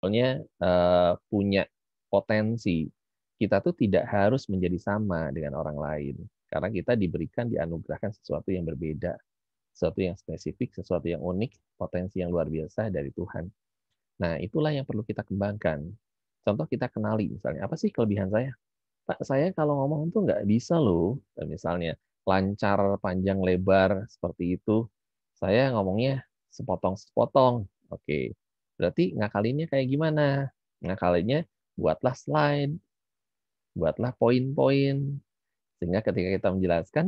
sebetulnya uh, eh, punya potensi. Kita tuh tidak harus menjadi sama dengan orang lain karena kita diberikan dianugerahkan sesuatu yang berbeda, sesuatu yang spesifik, sesuatu yang unik, potensi yang luar biasa dari Tuhan. Nah, itulah yang perlu kita kembangkan. Contoh kita kenali misalnya, apa sih kelebihan saya? Pak, saya kalau ngomong tuh nggak bisa loh. Nah, misalnya, lancar, panjang, lebar, seperti itu. Saya ngomongnya sepotong-sepotong. Oke, Berarti ngakalinnya kayak gimana? Ngakalinnya buatlah slide, buatlah poin-poin. Sehingga ketika kita menjelaskan,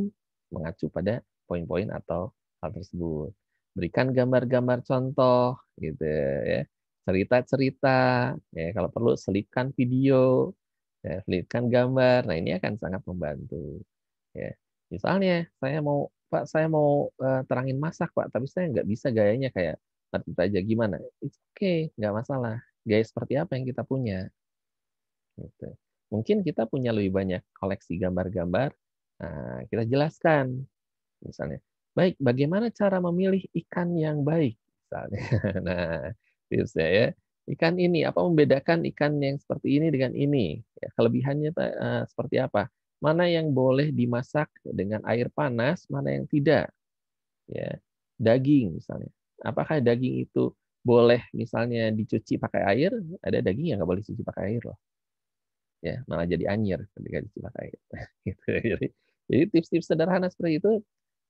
mengacu pada poin-poin atau hal tersebut. Berikan gambar-gambar contoh, gitu ya. Cerita-cerita, ya, kalau perlu selipkan video, ya, selipkan gambar. Nah ini akan sangat membantu. Ya. Misalnya saya mau Pak saya mau uh, terangin masak Pak, tapi saya nggak bisa gayanya kayak tertib aja gimana it's okay nggak masalah gaya seperti apa yang kita punya gitu. mungkin kita punya lebih banyak koleksi gambar-gambar nah, kita jelaskan misalnya baik bagaimana cara memilih ikan yang baik misalnya nah tipsnya ya ikan ini apa membedakan ikan yang seperti ini dengan ini ya, kelebihannya uh, seperti apa mana yang boleh dimasak dengan air panas mana yang tidak ya daging misalnya apakah daging itu boleh misalnya dicuci pakai air, ada daging yang nggak boleh dicuci pakai air loh. Ya, malah jadi anyir ketika dicuci pakai air. Gitu. Jadi, jadi tips-tips sederhana seperti itu,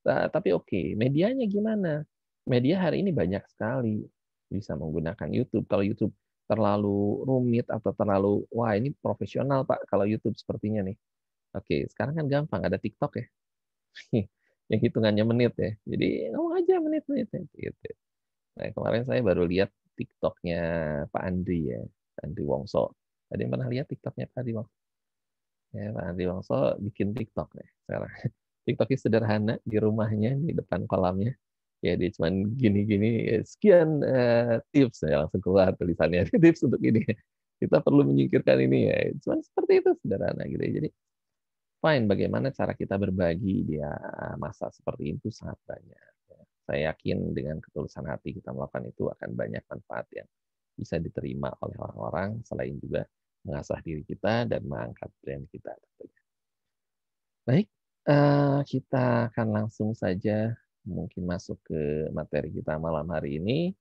tapi oke. Okay. Medianya gimana? Media hari ini banyak sekali bisa menggunakan YouTube. Kalau YouTube terlalu rumit atau terlalu wah ini profesional pak kalau YouTube sepertinya nih. Oke, okay, sekarang kan gampang ada TikTok ya. yang hitungannya menit ya. Jadi ngomong aja menit menit ya, gitu. Nah, kemarin saya baru lihat TikToknya Pak Andri ya, Andri Wongso. Tadi pernah lihat TikToknya Pak Andri Wongso? Ya, Pak Andri Wongso bikin TikTok ya sekarang. TikToknya sederhana di rumahnya di depan kolamnya. Ya dia cuman gini-gini ya, sekian uh, tips ya langsung keluar tulisannya tips untuk ini. Kita perlu menyingkirkan ini ya. cuma seperti itu sederhana gitu. Ya. Jadi fine bagaimana cara kita berbagi dia eh, masa seperti itu sangat banyak ya. saya yakin dengan ketulusan hati kita melakukan itu akan banyak manfaat yang bisa diterima oleh orang-orang selain juga mengasah diri kita dan mengangkat brand kita tentunya baik eh, kita akan langsung saja mungkin masuk ke materi kita malam hari ini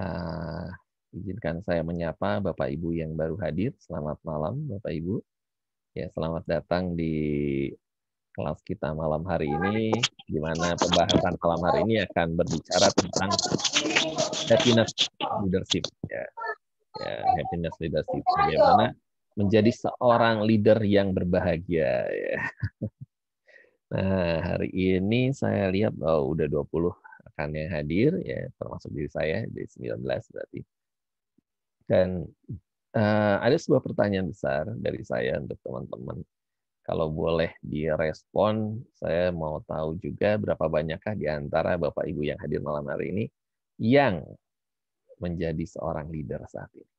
eh, izinkan saya menyapa Bapak Ibu yang baru hadir. Selamat malam Bapak Ibu. Ya, selamat datang di kelas kita malam hari ini, di mana pembahasan malam hari ini akan berbicara tentang happiness leadership. Ya, ya happiness leadership. Bagaimana menjadi seorang leader yang berbahagia. Ya. Nah, hari ini saya lihat oh, udah 20 rekan yang hadir, ya termasuk diri saya, sembilan 19 berarti. Dan uh, ada sebuah pertanyaan besar dari saya untuk teman-teman. Kalau boleh direspon, saya mau tahu juga berapa banyakkah di antara Bapak Ibu yang hadir malam hari ini yang menjadi seorang leader saat ini.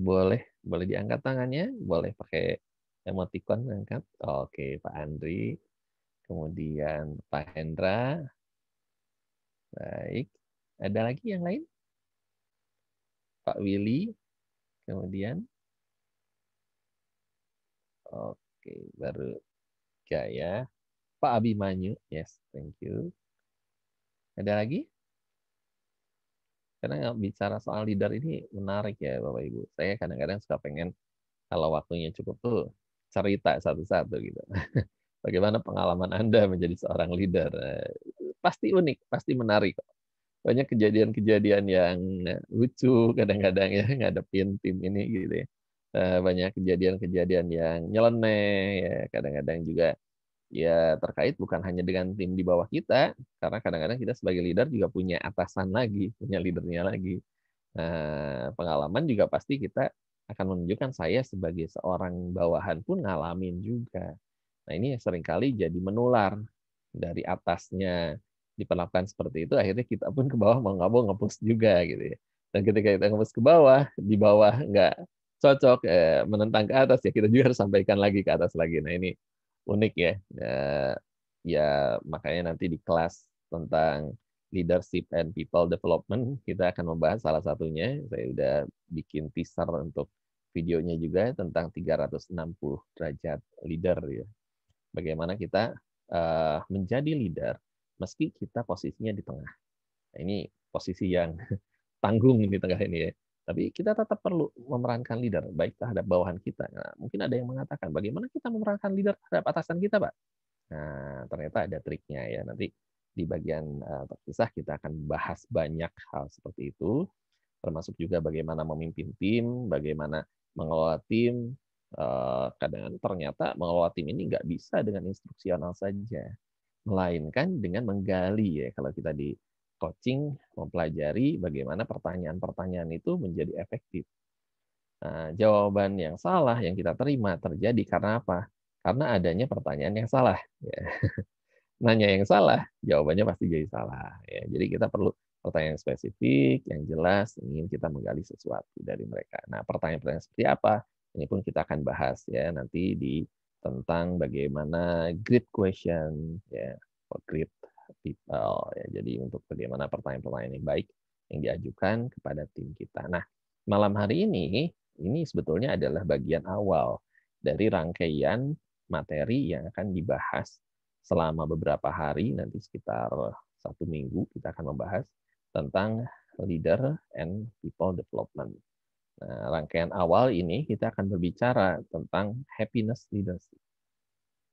Boleh, boleh diangkat tangannya, boleh pakai emoticon angkat. Oke, Pak Andri. Kemudian Pak Hendra. Baik. Ada lagi yang lain? Pak Willy kemudian oke baru ya Pak Abimanyu yes thank you ada lagi karena bicara soal leader ini menarik ya Bapak Ibu saya kadang-kadang suka pengen kalau waktunya cukup tuh cerita satu-satu gitu bagaimana pengalaman Anda menjadi seorang leader eh, pasti unik pasti menarik banyak kejadian-kejadian yang lucu kadang-kadang ya ngadepin tim ini gitu ya eh, banyak kejadian-kejadian yang nyeleneh ya kadang-kadang juga ya terkait bukan hanya dengan tim di bawah kita karena kadang-kadang kita sebagai leader juga punya atasan lagi punya leadernya lagi nah, pengalaman juga pasti kita akan menunjukkan saya sebagai seorang bawahan pun ngalamin juga nah ini seringkali jadi menular dari atasnya diperlakukan seperti itu akhirnya kita pun ke bawah mau nggak mau ngepus juga gitu ya dan ketika kita ngepus ke bawah di bawah nggak cocok eh, menentang ke atas ya kita juga harus sampaikan lagi ke atas lagi nah ini unik ya eh, ya makanya nanti di kelas tentang leadership and people development kita akan membahas salah satunya saya udah bikin teaser untuk videonya juga tentang 360 derajat leader ya bagaimana kita uh, menjadi leader meski kita posisinya di tengah. Nah, ini posisi yang tanggung di tengah ini ya. Tapi kita tetap perlu memerankan leader, baik terhadap bawahan kita. Nah, mungkin ada yang mengatakan, bagaimana kita memerankan leader terhadap atasan kita, Pak? Nah, ternyata ada triknya ya. Nanti di bagian uh, terpisah kita akan bahas banyak hal seperti itu, termasuk juga bagaimana memimpin tim, bagaimana mengelola tim. Uh, eh, kadang, kadang ternyata mengelola tim ini nggak bisa dengan instruksional saja melainkan dengan menggali ya kalau kita di coaching mempelajari bagaimana pertanyaan-pertanyaan itu menjadi efektif. Nah, jawaban yang salah yang kita terima terjadi karena apa? Karena adanya pertanyaan yang salah. Ya. Nanya yang salah, jawabannya pasti jadi salah. Ya. Jadi kita perlu pertanyaan spesifik, yang jelas, ingin kita menggali sesuatu dari mereka. Nah, pertanyaan-pertanyaan seperti apa? Ini pun kita akan bahas ya nanti di tentang bagaimana grid question ya for grid people ya jadi untuk bagaimana pertanyaan-pertanyaan yang baik yang diajukan kepada tim kita. Nah, malam hari ini ini sebetulnya adalah bagian awal dari rangkaian materi yang akan dibahas selama beberapa hari nanti sekitar satu minggu kita akan membahas tentang leader and people development. Nah, rangkaian awal ini kita akan berbicara tentang happiness leadership.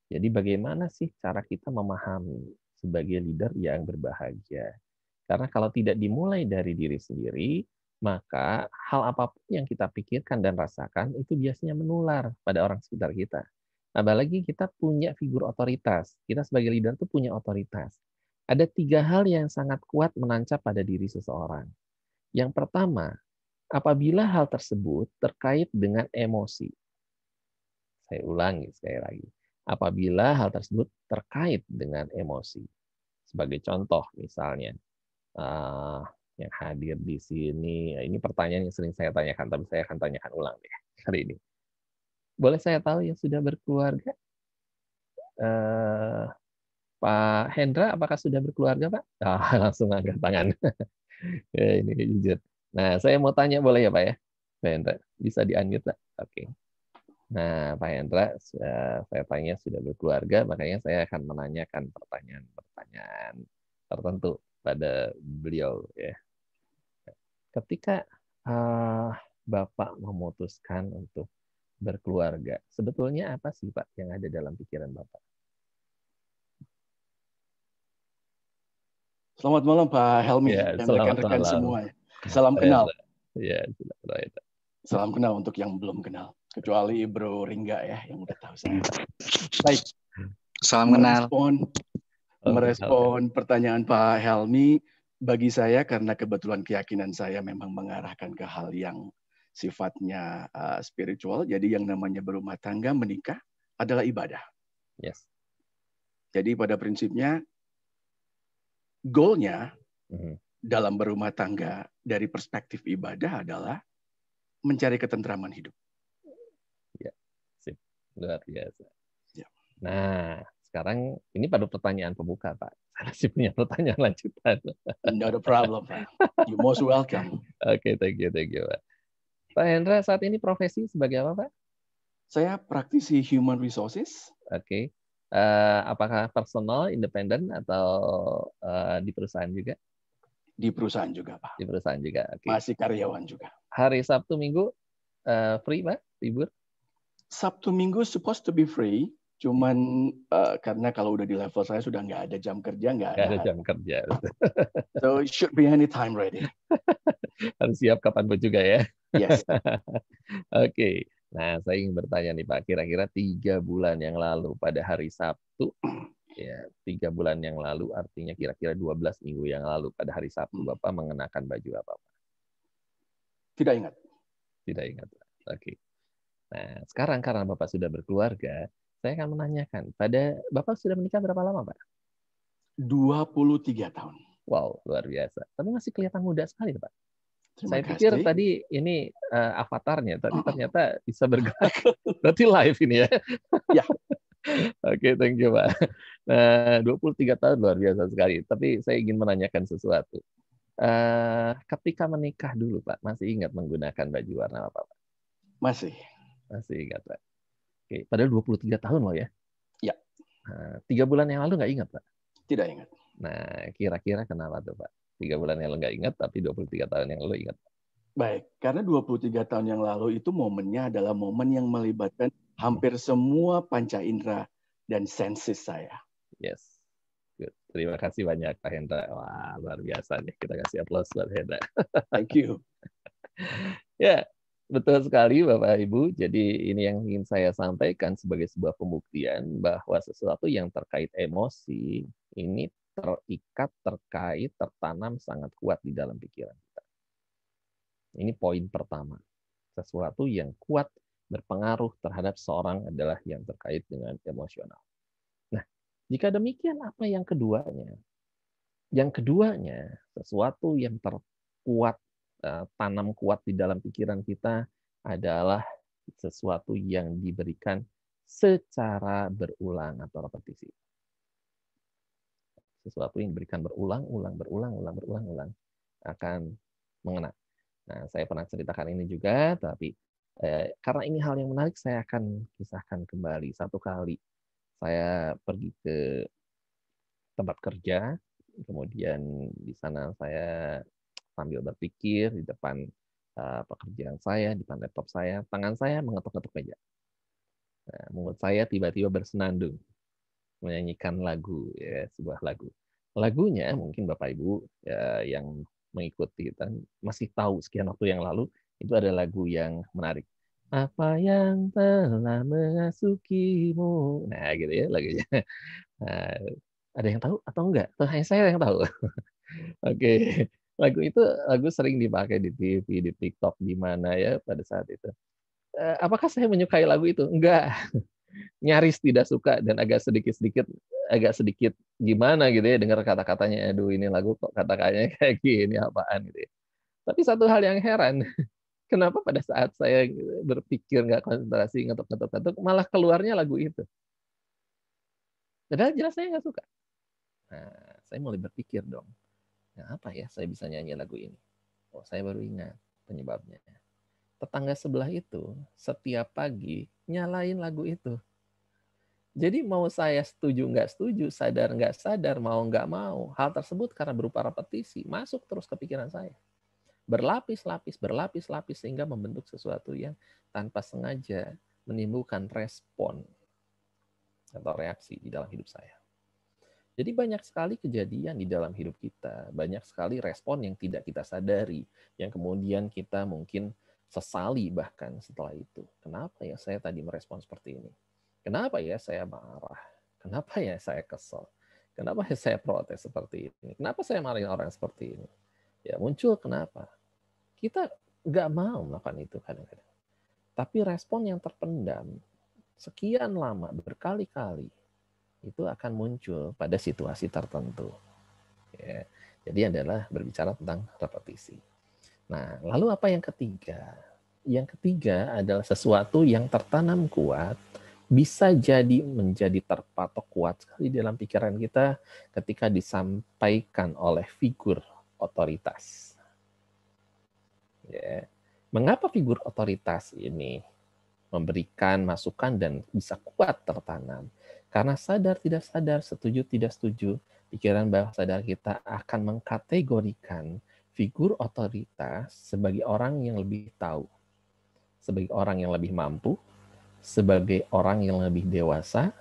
Jadi bagaimana sih cara kita memahami sebagai leader yang berbahagia? Karena kalau tidak dimulai dari diri sendiri, maka hal apapun yang kita pikirkan dan rasakan itu biasanya menular pada orang sekitar kita. Apalagi kita punya figur otoritas. Kita sebagai leader itu punya otoritas. Ada tiga hal yang sangat kuat menancap pada diri seseorang. Yang pertama, apabila hal tersebut terkait dengan emosi. Saya ulangi sekali lagi. Apabila hal tersebut terkait dengan emosi. Sebagai contoh misalnya, uh, yang hadir di sini, ini pertanyaan yang sering saya tanyakan, tapi saya akan tanyakan ulang ya hari ini. Boleh saya tahu yang sudah berkeluarga? Uh, Pak Hendra, apakah sudah berkeluarga, Pak? Oh, langsung angkat tangan. ini jujur Nah, saya mau tanya boleh ya Pak ya? Pak Hendra, bisa di-unmute Pak? Oke. Okay. Nah, Pak Hendra, saya tanya sudah berkeluarga, makanya saya akan menanyakan pertanyaan-pertanyaan tertentu pada beliau ya. Ketika uh, Bapak memutuskan untuk berkeluarga, sebetulnya apa sih Pak yang ada dalam pikiran Bapak? Selamat malam Pak Helmi ya, dan rekan-rekan semua. Ya. Salam iya, kenal. Ya, Salam kenal untuk yang belum kenal. Kecuali Bro Ringga ya, yang udah tahu saya. Baik. Salam kenal. Merespon, merespon pertanyaan Pak Helmi, bagi saya karena kebetulan keyakinan saya memang mengarahkan ke hal yang sifatnya uh, spiritual. Jadi yang namanya berumah tangga, menikah adalah ibadah. Yes. Jadi pada prinsipnya, goalnya mm-hmm dalam berumah tangga dari perspektif ibadah adalah mencari ketentraman hidup. Ya, sip. luar biasa. Ya. Nah, sekarang ini pada pertanyaan pembuka, Pak. Saya masih punya pertanyaan lanjutan. No ada problem, Pak. You most welcome. Oke, okay, thank you, thank you, Pak. Pak Hendra, saat ini profesi sebagai apa, Pak? Saya praktisi human resources. Oke. Okay. Uh, eh, apakah personal, independen, atau uh, di perusahaan juga? Di perusahaan juga, Pak. Di perusahaan juga. Okay. Masih karyawan juga. Hari Sabtu Minggu uh, free, Pak? Libur? Sabtu Minggu supposed to be free. Cuman uh, karena kalau udah di level saya sudah nggak ada jam kerja, nggak ada, ada jam kerja. so it should be any time ready. Harus siap kapanpun juga ya. Yes. Oke. okay. Nah, saya ingin bertanya nih Pak, kira-kira tiga bulan yang lalu pada hari Sabtu ya tiga bulan yang lalu artinya kira-kira 12 minggu yang lalu pada hari Sabtu hmm. Bapak mengenakan baju apa Pak? Tidak ingat. Tidak ingat. Oke. Okay. Nah, sekarang karena Bapak sudah berkeluarga, saya akan menanyakan pada Bapak sudah menikah berapa lama Pak? 23 tahun. Wow, luar biasa. Tapi masih kelihatan muda sekali Pak. Terima saya pikir tadi ini uh, avatarnya, tapi ternyata bisa bergerak. Berarti live ini ya. ya, Oke, okay, thank you, Pak. Nah, 23 tahun luar biasa sekali. Tapi saya ingin menanyakan sesuatu. Uh, ketika menikah dulu, Pak, masih ingat menggunakan baju warna apa, Pak? Masih. Masih ingat, Pak. Oke, okay. padahal 23 tahun loh ya. Ya. Nah, tiga bulan yang lalu nggak ingat, Pak? Tidak ingat. Nah, kira-kira kenapa tuh, Pak? Tiga bulan yang lalu nggak ingat, tapi 23 tahun yang lalu ingat. Baik, karena 23 tahun yang lalu itu momennya adalah momen yang melibatkan hampir semua panca indera dan senses saya. Yes. Terima kasih banyak Pak Hendra. Wah, luar biasa nih. Kita kasih aplaus buat Hendra. Thank you. ya, betul sekali Bapak Ibu. Jadi ini yang ingin saya sampaikan sebagai sebuah pembuktian bahwa sesuatu yang terkait emosi ini terikat, terkait, tertanam sangat kuat di dalam pikiran kita. Ini poin pertama. Sesuatu yang kuat berpengaruh terhadap seorang adalah yang terkait dengan emosional. Nah, jika demikian apa yang keduanya? Yang keduanya, sesuatu yang terkuat eh, tanam kuat di dalam pikiran kita adalah sesuatu yang diberikan secara berulang atau repetisi. Sesuatu yang diberikan berulang-ulang, berulang-ulang, berulang-ulang akan mengena. Nah, saya pernah ceritakan ini juga, tapi Eh, karena ini hal yang menarik, saya akan kisahkan kembali. Satu kali saya pergi ke tempat kerja, kemudian di sana saya sambil berpikir di depan uh, pekerjaan saya, di depan laptop saya, tangan saya mengetuk-ngetuk meja. Nah, mulut saya tiba-tiba bersenandung menyanyikan lagu, ya, sebuah lagu. Lagunya mungkin Bapak Ibu ya, yang mengikuti dan masih tahu sekian waktu yang lalu itu ada lagu yang menarik. Apa yang telah mengasukimu. Nah, gitu ya lagunya. Nah, ada yang tahu atau enggak? Atau hanya saya yang tahu? Oke. Okay. Lagu itu lagu sering dipakai di TV, di TikTok, di mana ya pada saat itu. Eh, apakah saya menyukai lagu itu? Enggak. Nyaris tidak suka dan agak sedikit-sedikit agak sedikit gimana gitu ya dengar kata-katanya aduh ini lagu kok kata-katanya kayak gini apaan gitu ya. Tapi satu hal yang heran kenapa pada saat saya gitu berpikir nggak konsentrasi ngetok ngetok ngetok malah keluarnya lagu itu padahal jelas saya nggak suka nah saya mulai berpikir dong nah apa ya saya bisa nyanyi lagu ini oh saya baru ingat penyebabnya tetangga sebelah itu setiap pagi nyalain lagu itu jadi mau saya setuju nggak setuju, sadar nggak sadar, mau nggak mau, hal tersebut karena berupa repetisi masuk terus ke pikiran saya berlapis-lapis, berlapis-lapis sehingga membentuk sesuatu yang tanpa sengaja menimbulkan respon atau reaksi di dalam hidup saya. Jadi banyak sekali kejadian di dalam hidup kita, banyak sekali respon yang tidak kita sadari, yang kemudian kita mungkin sesali bahkan setelah itu. Kenapa ya saya tadi merespon seperti ini? Kenapa ya saya marah? Kenapa ya saya kesel? Kenapa ya saya protes seperti ini? Kenapa saya marahin orang seperti ini? Ya muncul kenapa? Kita nggak mau melakukan itu kadang-kadang. Tapi respon yang terpendam sekian lama berkali-kali itu akan muncul pada situasi tertentu. Ya. Jadi adalah berbicara tentang repetisi. Nah, lalu apa yang ketiga? Yang ketiga adalah sesuatu yang tertanam kuat bisa jadi menjadi terpatok kuat sekali dalam pikiran kita ketika disampaikan oleh figur otoritas. Ya. Mengapa figur otoritas ini memberikan masukan dan bisa kuat tertanam? Karena sadar tidak sadar, setuju tidak setuju, pikiran bawah sadar kita akan mengkategorikan figur otoritas sebagai orang yang lebih tahu, sebagai orang yang lebih mampu, sebagai orang yang lebih dewasa,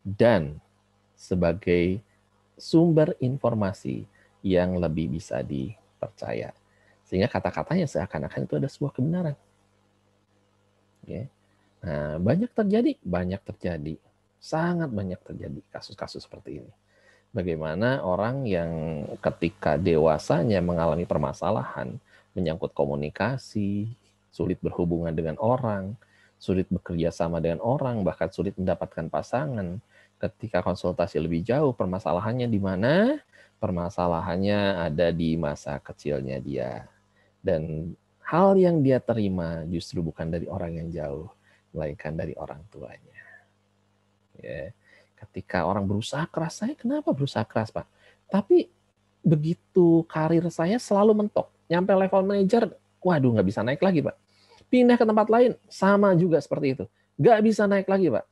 dan sebagai sumber informasi yang lebih bisa dipercaya. Sehingga kata-katanya seakan-akan itu ada sebuah kebenaran. Okay. Nah, banyak terjadi, banyak terjadi. Sangat banyak terjadi kasus-kasus seperti ini. Bagaimana orang yang ketika dewasanya mengalami permasalahan, menyangkut komunikasi, sulit berhubungan dengan orang, sulit bekerja sama dengan orang, bahkan sulit mendapatkan pasangan. Ketika konsultasi lebih jauh, permasalahannya di mana? Permasalahannya ada di masa kecilnya dia dan hal yang dia terima justru bukan dari orang yang jauh, melainkan dari orang tuanya. Ya. Ketika orang berusaha keras, saya kenapa berusaha keras, Pak? Tapi begitu karir saya selalu mentok. Nyampe level manager, waduh nggak bisa naik lagi, Pak. Pindah ke tempat lain, sama juga seperti itu. Nggak bisa naik lagi, Pak.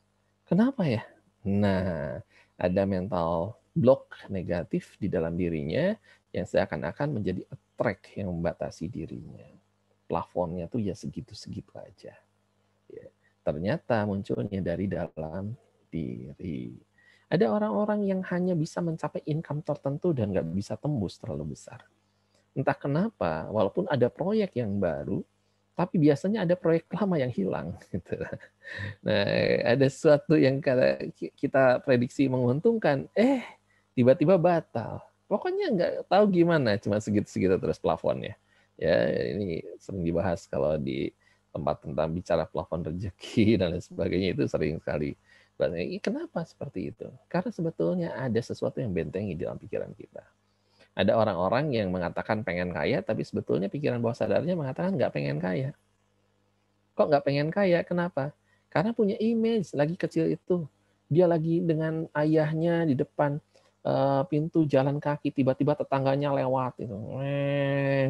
Kenapa ya? Nah, ada mental block negatif di dalam dirinya yang seakan-akan menjadi track yang membatasi dirinya. Plafonnya tuh ya segitu-segitu aja. Ya. Ternyata munculnya dari dalam diri. Ada orang-orang yang hanya bisa mencapai income tertentu dan nggak bisa tembus terlalu besar. Entah kenapa, walaupun ada proyek yang baru, tapi biasanya ada proyek lama yang hilang. Gitu. Nah, ada sesuatu yang kita prediksi menguntungkan, eh tiba-tiba batal Pokoknya nggak tahu gimana, cuma segitu-segitu terus plafonnya. Ya, ini sering dibahas kalau di tempat tentang bicara plafon rezeki dan lain sebagainya itu sering sekali. Kenapa seperti itu? Karena sebetulnya ada sesuatu yang bentengi dalam pikiran kita. Ada orang-orang yang mengatakan pengen kaya, tapi sebetulnya pikiran bawah sadarnya mengatakan nggak pengen kaya. Kok nggak pengen kaya? Kenapa? Karena punya image lagi kecil itu. Dia lagi dengan ayahnya di depan Eh, pintu jalan kaki tiba-tiba tetangganya lewat itu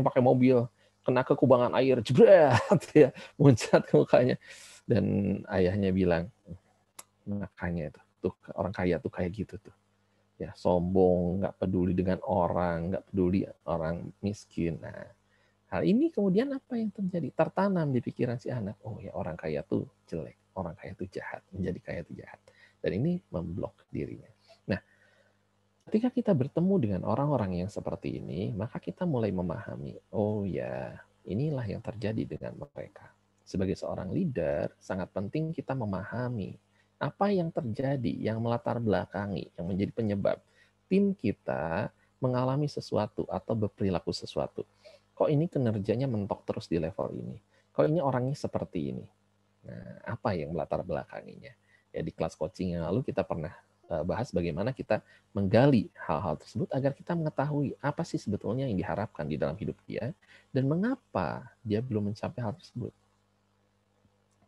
pakai mobil kena ke kubangan air jebret ya muncat ke mukanya dan ayahnya bilang makanya itu tuh orang kaya tuh kayak gitu tuh ya sombong nggak peduli dengan orang nggak peduli orang miskin nah Hal ini kemudian apa yang terjadi? Tertanam di pikiran si anak. Oh ya orang kaya tuh jelek, orang kaya tuh jahat, menjadi kaya tuh jahat. Dan ini memblok dirinya. Ketika kita bertemu dengan orang-orang yang seperti ini, maka kita mulai memahami, oh ya, inilah yang terjadi dengan mereka. Sebagai seorang leader, sangat penting kita memahami apa yang terjadi, yang melatar belakangi, yang menjadi penyebab tim kita mengalami sesuatu atau berperilaku sesuatu. Kok ini kinerjanya mentok terus di level ini? Kok ini orangnya seperti ini? Nah, apa yang melatar belakanginya? Ya di kelas coaching yang lalu kita pernah Eh, bahas bagaimana kita menggali hal-hal tersebut agar kita mengetahui apa sih sebetulnya yang diharapkan di dalam hidup dia dan mengapa dia belum mencapai hal tersebut.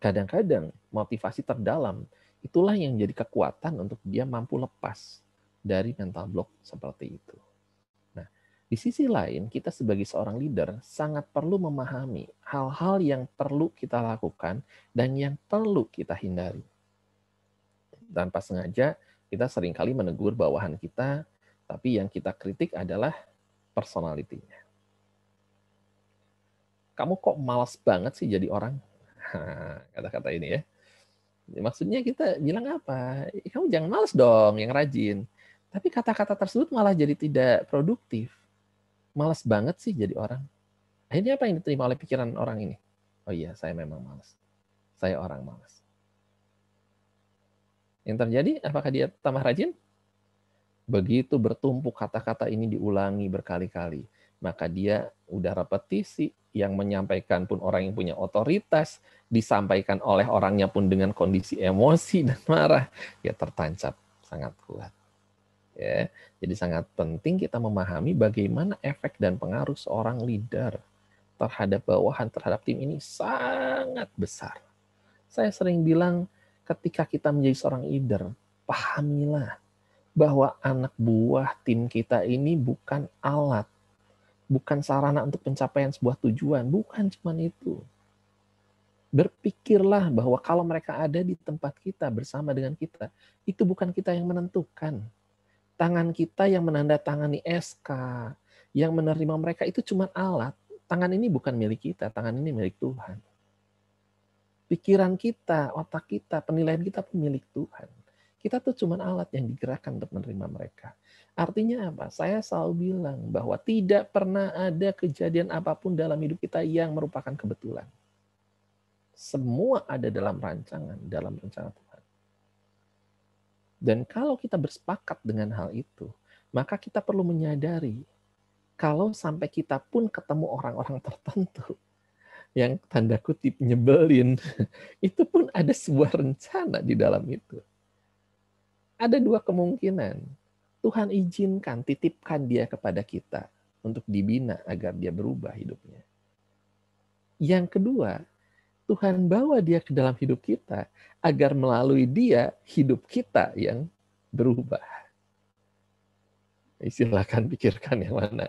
Kadang-kadang motivasi terdalam itulah yang jadi kekuatan untuk dia mampu lepas dari mental block seperti itu. Nah, di sisi lain kita sebagai seorang leader sangat perlu memahami hal-hal yang perlu kita lakukan dan yang perlu kita hindari. Tanpa sengaja kita seringkali menegur bawahan kita, tapi yang kita kritik adalah personalitinya. Kamu kok malas banget sih jadi orang? Kata-kata ini ya. Maksudnya kita bilang apa? Eh, kamu jangan malas dong, yang rajin. Tapi kata-kata tersebut malah jadi tidak produktif. Malas banget sih jadi orang. Akhirnya apa yang diterima oleh pikiran orang ini? Oh iya, saya memang malas. Saya orang malas. Yang terjadi, apakah dia tambah rajin? Begitu bertumpuk kata-kata ini diulangi berkali-kali, maka dia udah repetisi, yang menyampaikan pun orang yang punya otoritas, disampaikan oleh orangnya pun dengan kondisi emosi dan marah, ya tertancap sangat kuat. Ya, jadi sangat penting kita memahami bagaimana efek dan pengaruh seorang leader terhadap bawahan, terhadap tim ini sangat besar. Saya sering bilang ketika kita menjadi seorang leader, pahamilah bahwa anak buah tim kita ini bukan alat, bukan sarana untuk pencapaian sebuah tujuan, bukan cuman itu. Berpikirlah bahwa kalau mereka ada di tempat kita bersama dengan kita, itu bukan kita yang menentukan. Tangan kita yang menandatangani SK, yang menerima mereka itu cuma alat. Tangan ini bukan milik kita, tangan ini milik Tuhan pikiran kita, otak kita, penilaian kita pemilik Tuhan. Kita tuh cuman alat yang digerakkan untuk menerima mereka. Artinya apa? Saya selalu bilang bahwa tidak pernah ada kejadian apapun dalam hidup kita yang merupakan kebetulan. Semua ada dalam rancangan, dalam rencana Tuhan. Dan kalau kita bersepakat dengan hal itu, maka kita perlu menyadari kalau sampai kita pun ketemu orang-orang tertentu yang tanda kutip nyebelin, itu pun ada sebuah rencana di dalam itu. Ada dua kemungkinan. Tuhan izinkan, titipkan dia kepada kita untuk dibina agar dia berubah hidupnya. Yang kedua, Tuhan bawa dia ke dalam hidup kita agar melalui dia hidup kita yang berubah silahkan pikirkan yang mana.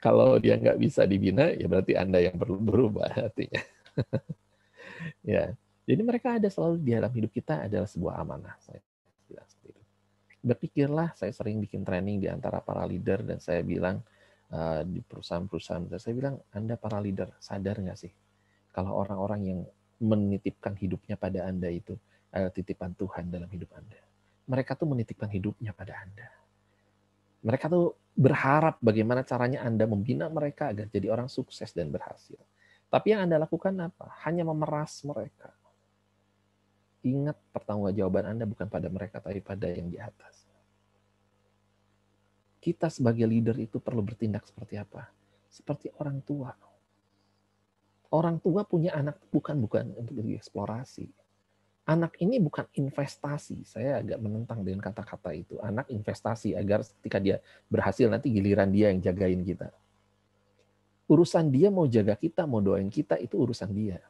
Kalau dia nggak bisa dibina, ya berarti Anda yang perlu berubah artinya. ya, jadi mereka ada selalu di dalam hidup kita adalah sebuah amanah. Saya bilang seperti itu. Berpikirlah, saya sering bikin training di antara para leader dan saya bilang eh, di perusahaan-perusahaan, saya bilang Anda para leader sadar nggak sih kalau orang-orang yang menitipkan hidupnya pada Anda itu ada titipan Tuhan dalam hidup Anda. Mereka tuh menitipkan hidupnya pada Anda mereka tuh berharap bagaimana caranya Anda membina mereka agar jadi orang sukses dan berhasil. Tapi yang Anda lakukan apa? Hanya memeras mereka. Ingat jawaban Anda bukan pada mereka tapi pada yang di atas. Kita sebagai leader itu perlu bertindak seperti apa? Seperti orang tua. Orang tua punya anak bukan bukan untuk dieksplorasi anak ini bukan investasi. Saya agak menentang dengan kata-kata itu. Anak investasi agar ketika dia berhasil nanti giliran dia yang jagain kita. Urusan dia mau jaga kita, mau doain kita itu urusan dia.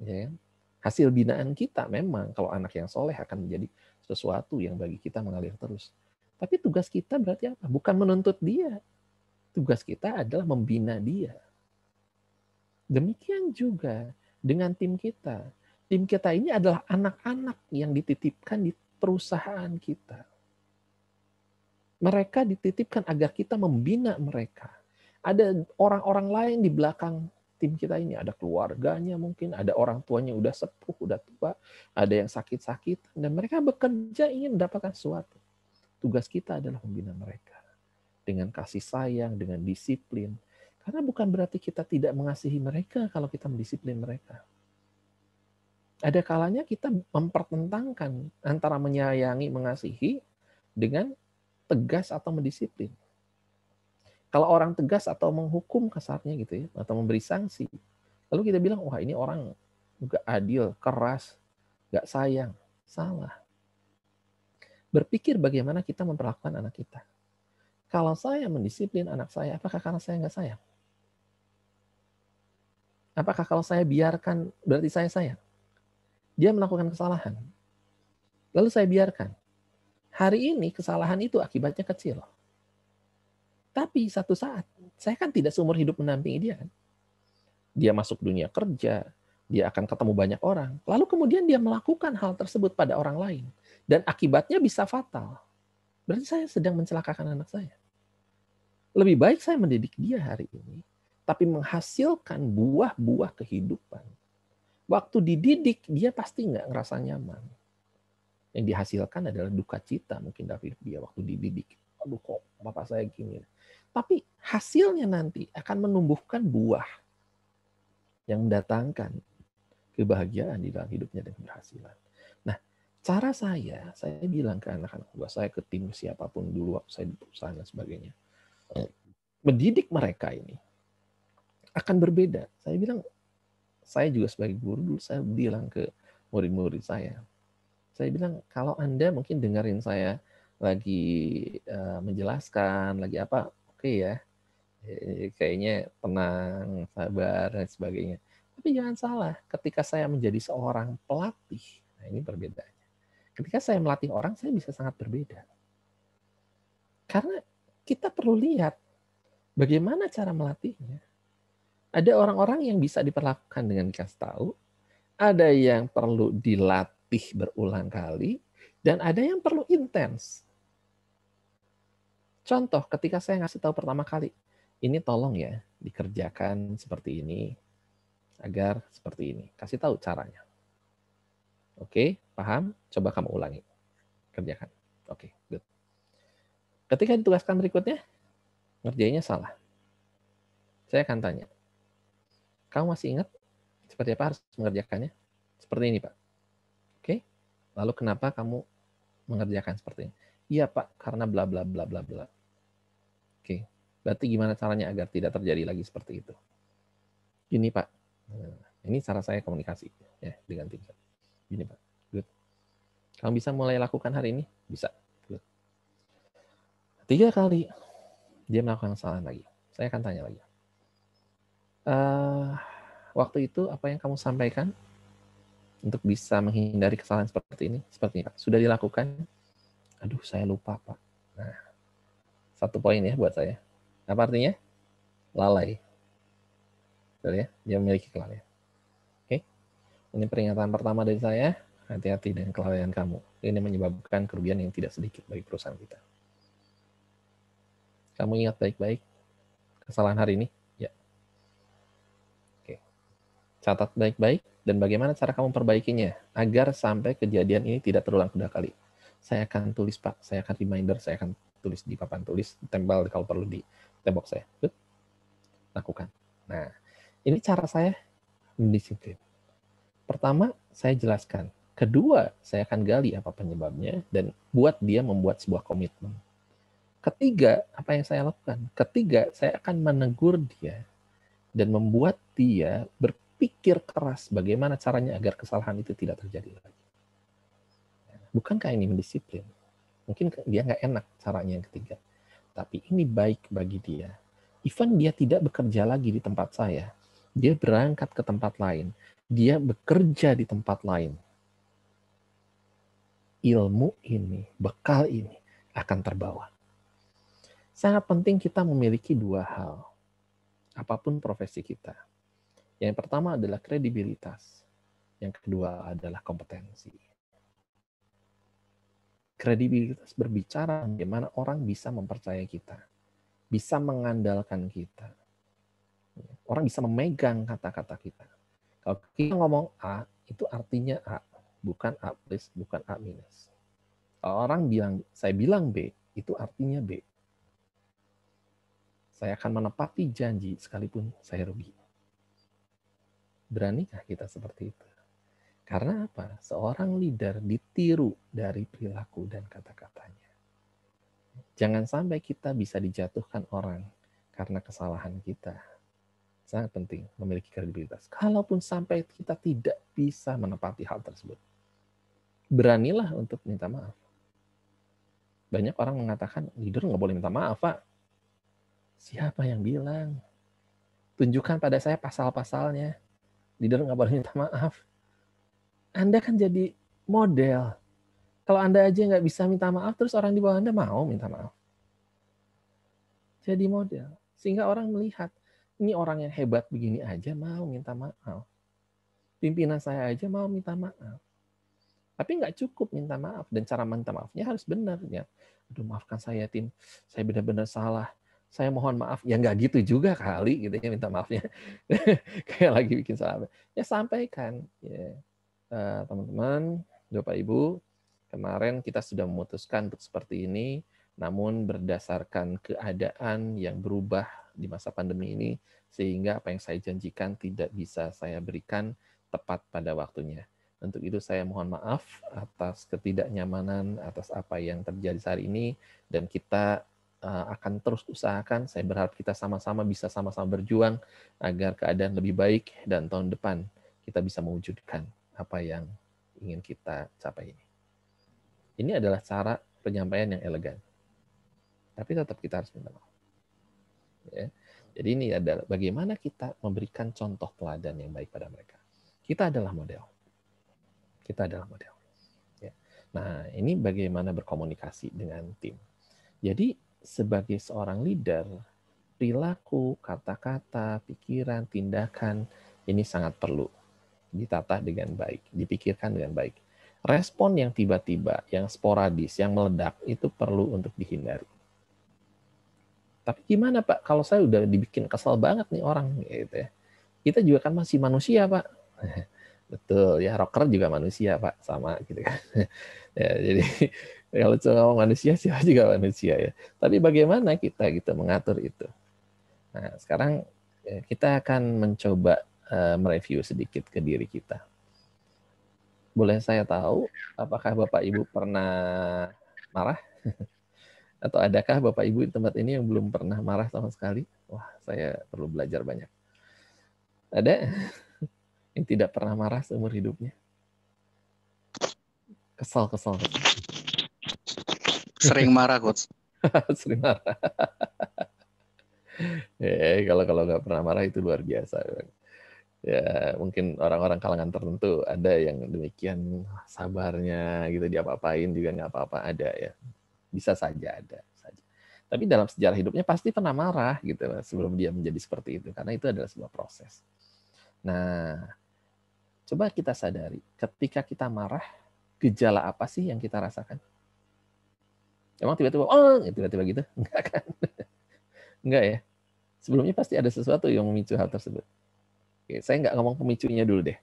Ya. Kan? Hasil binaan kita memang kalau anak yang soleh akan menjadi sesuatu yang bagi kita mengalir terus. Tapi tugas kita berarti apa? Bukan menuntut dia. Tugas kita adalah membina dia. Demikian juga dengan tim kita tim kita ini adalah anak-anak yang dititipkan di perusahaan kita. Mereka dititipkan agar kita membina mereka. Ada orang-orang lain di belakang tim kita ini. Ada keluarganya mungkin, ada orang tuanya udah sepuh, udah tua, ada yang sakit-sakit. Dan mereka bekerja ingin mendapatkan sesuatu. Tugas kita adalah membina mereka. Dengan kasih sayang, dengan disiplin. Karena bukan berarti kita tidak mengasihi mereka kalau kita mendisiplin mereka ada kalanya kita mempertentangkan antara menyayangi, mengasihi dengan tegas atau mendisiplin. Kalau orang tegas atau menghukum kasarnya gitu ya, atau memberi sanksi, lalu kita bilang, wah ini orang nggak adil, keras, gak sayang. Salah. Berpikir bagaimana kita memperlakukan anak kita. Kalau saya mendisiplin anak saya, apakah karena saya gak sayang? Apakah kalau saya biarkan berarti saya sayang? dia melakukan kesalahan. Lalu saya biarkan. Hari ini kesalahan itu akibatnya kecil. Tapi satu saat, saya kan tidak seumur hidup menampingi dia kan. Dia masuk dunia kerja, dia akan ketemu banyak orang. Lalu kemudian dia melakukan hal tersebut pada orang lain. Dan akibatnya bisa fatal. Berarti saya sedang mencelakakan anak saya. Lebih baik saya mendidik dia hari ini, tapi menghasilkan buah-buah kehidupan Waktu dididik, dia pasti nggak ngerasa nyaman. Yang dihasilkan adalah duka cita mungkin David dia waktu dididik. Aduh kok bapak saya gini. Tapi hasilnya nanti akan menumbuhkan buah yang mendatangkan kebahagiaan di dalam hidupnya dan keberhasilan. Nah, cara saya, saya bilang ke anak-anak buah saya, ke tim siapapun dulu waktu saya di perusahaan dan sebagainya, mendidik mereka ini akan berbeda. Saya bilang saya juga sebagai guru dulu saya bilang ke murid-murid saya. Saya bilang kalau Anda mungkin dengerin saya lagi uh, menjelaskan, lagi apa, oke okay ya. E, kayaknya tenang, sabar dan sebagainya. Tapi jangan salah, ketika saya menjadi seorang pelatih, nah ini perbedaannya. Ketika saya melatih orang, saya bisa sangat berbeda. Karena kita perlu lihat bagaimana cara melatihnya. Ada orang-orang yang bisa diperlakukan dengan dikasih tahu, ada yang perlu dilatih berulang kali, dan ada yang perlu intens. Contoh, ketika saya ngasih tahu pertama kali, ini tolong ya dikerjakan seperti ini, agar seperti ini. Kasih tahu caranya. Oke, paham? Coba kamu ulangi. Kerjakan. Oke, good. Ketika ditugaskan berikutnya, ngerjainnya salah. Saya akan tanya, kamu masih ingat seperti apa harus mengerjakannya? Seperti ini, Pak. Oke? Lalu kenapa kamu mengerjakan seperti ini? Iya, Pak, karena bla bla bla bla bla. Oke. Berarti gimana caranya agar tidak terjadi lagi seperti itu? Ini, Pak. Nah, ini cara saya komunikasi ya dengan tim. Ini, Pak. Good. Kamu bisa mulai lakukan hari ini? Bisa. Good. Tiga kali dia melakukan kesalahan lagi. Saya akan tanya lagi uh, waktu itu apa yang kamu sampaikan untuk bisa menghindari kesalahan seperti ini? Seperti ini, Sudah dilakukan? Aduh, saya lupa, Pak. Nah, satu poin ya buat saya. Apa artinya? Lalai. Betul ya? Dia memiliki kelalaian. Oke. Ini peringatan pertama dari saya. Hati-hati dengan kelalaian kamu. Ini menyebabkan kerugian yang tidak sedikit bagi perusahaan kita. Kamu ingat baik-baik kesalahan hari ini Catat baik-baik dan bagaimana cara kamu perbaikinya agar sampai kejadian ini tidak terulang kedua kali. Saya akan tulis, Pak. Saya akan reminder, saya akan tulis di papan tulis, tempel kalau perlu di tembok saya. Good. Lakukan. Nah, ini cara saya mendisiplin. Pertama, saya jelaskan. Kedua, saya akan gali apa penyebabnya dan buat dia membuat sebuah komitmen. Ketiga, apa yang saya lakukan? Ketiga, saya akan menegur dia dan membuat dia berpikir berpikir keras bagaimana caranya agar kesalahan itu tidak terjadi lagi. Bukankah ini mendisiplin? Mungkin dia nggak enak caranya yang ketiga. Tapi ini baik bagi dia. Even dia tidak bekerja lagi di tempat saya. Dia berangkat ke tempat lain. Dia bekerja di tempat lain. Ilmu ini, bekal ini akan terbawa. Sangat penting kita memiliki dua hal. Apapun profesi kita yang pertama adalah kredibilitas. Yang kedua adalah kompetensi. Kredibilitas berbicara bagaimana orang bisa mempercaya kita, bisa mengandalkan kita. Orang bisa memegang kata-kata kita. Kalau kita ngomong A, itu artinya A, bukan A plus, bukan A minus. Kalau orang bilang, saya bilang B, itu artinya B. Saya akan menepati janji sekalipun saya rugi Beranikah kita seperti itu? Karena apa? Seorang leader ditiru dari perilaku dan kata-katanya. Jangan sampai kita bisa dijatuhkan orang karena kesalahan kita. Sangat penting memiliki kredibilitas. Kalaupun sampai kita tidak bisa menepati hal tersebut. Beranilah untuk minta maaf. Banyak orang mengatakan, leader nggak boleh minta maaf, Pak. Siapa yang bilang? Tunjukkan pada saya pasal-pasalnya leader nggak boleh minta maaf. Anda kan jadi model. Kalau Anda aja nggak bisa minta maaf, terus orang di bawah Anda mau minta maaf. Jadi model. Sehingga orang melihat, ini orang yang hebat begini aja mau minta maaf. Pimpinan saya aja mau minta maaf. Tapi nggak cukup minta maaf. Dan cara minta maafnya harus benar. Ya. Aduh maafkan saya tim, saya benar-benar salah saya mohon maaf ya nggak gitu juga kali gitu ya minta maafnya kayak lagi bikin salah ya sampaikan ya eh, teman-teman bapak ibu kemarin kita sudah memutuskan untuk seperti ini namun berdasarkan keadaan yang berubah di masa pandemi ini sehingga apa yang saya janjikan tidak bisa saya berikan tepat pada waktunya untuk itu saya mohon maaf atas ketidaknyamanan atas apa yang terjadi saat ini dan kita Eh, akan terus usahakan. Saya berharap kita sama-sama bisa sama-sama berjuang agar keadaan lebih baik dan tahun depan kita bisa mewujudkan apa yang ingin kita capai ini. Ini adalah cara penyampaian yang elegan. Tapi tetap kita harus minta maaf. Ya. Jadi ini adalah bagaimana kita memberikan contoh teladan yang baik pada mereka. Kita adalah model. Kita adalah model. Ya. Nah, ini bagaimana berkomunikasi dengan tim. Jadi sebagai seorang leader, perilaku, kata-kata, pikiran, tindakan ini sangat perlu ditata dengan baik, dipikirkan dengan baik. Respon yang tiba-tiba, yang sporadis, yang meledak itu perlu untuk dihindari. Tapi gimana Pak kalau saya udah dibikin kesel banget nih orang gitu ya. Kita juga kan masih manusia Pak. Betul ya, rocker juga manusia Pak, sama gitu kan. ya, jadi Ya, kalau cuma manusia, siapa juga manusia ya. Tapi bagaimana kita gitu mengatur itu? Nah, sekarang ya, kita akan mencoba uh, mereview sedikit ke diri kita. Boleh saya tahu apakah Bapak Ibu pernah marah? Atau adakah Bapak Ibu di tempat ini yang belum pernah marah sama sekali? Wah, saya perlu belajar banyak. Ada yang tidak pernah marah seumur hidupnya? Kesal, kesal, kesal. Sering marah coach. Sering marah. ya, kalau kalau nggak pernah marah itu luar biasa. Ya, mungkin orang-orang kalangan tertentu ada yang demikian sabarnya gitu dia apa-apain juga nggak apa-apa ada ya. Bisa saja ada saja. Tapi dalam sejarah hidupnya pasti pernah marah gitu sebelum dia menjadi seperti itu karena itu adalah sebuah proses. Nah, coba kita sadari ketika kita marah gejala apa sih yang kita rasakan? Emang tiba-tiba, oh, ya, tiba-tiba gitu? Enggak kan? Enggak ya. Sebelumnya pasti ada sesuatu yang memicu hal tersebut. Oke, saya nggak ngomong pemicunya dulu deh.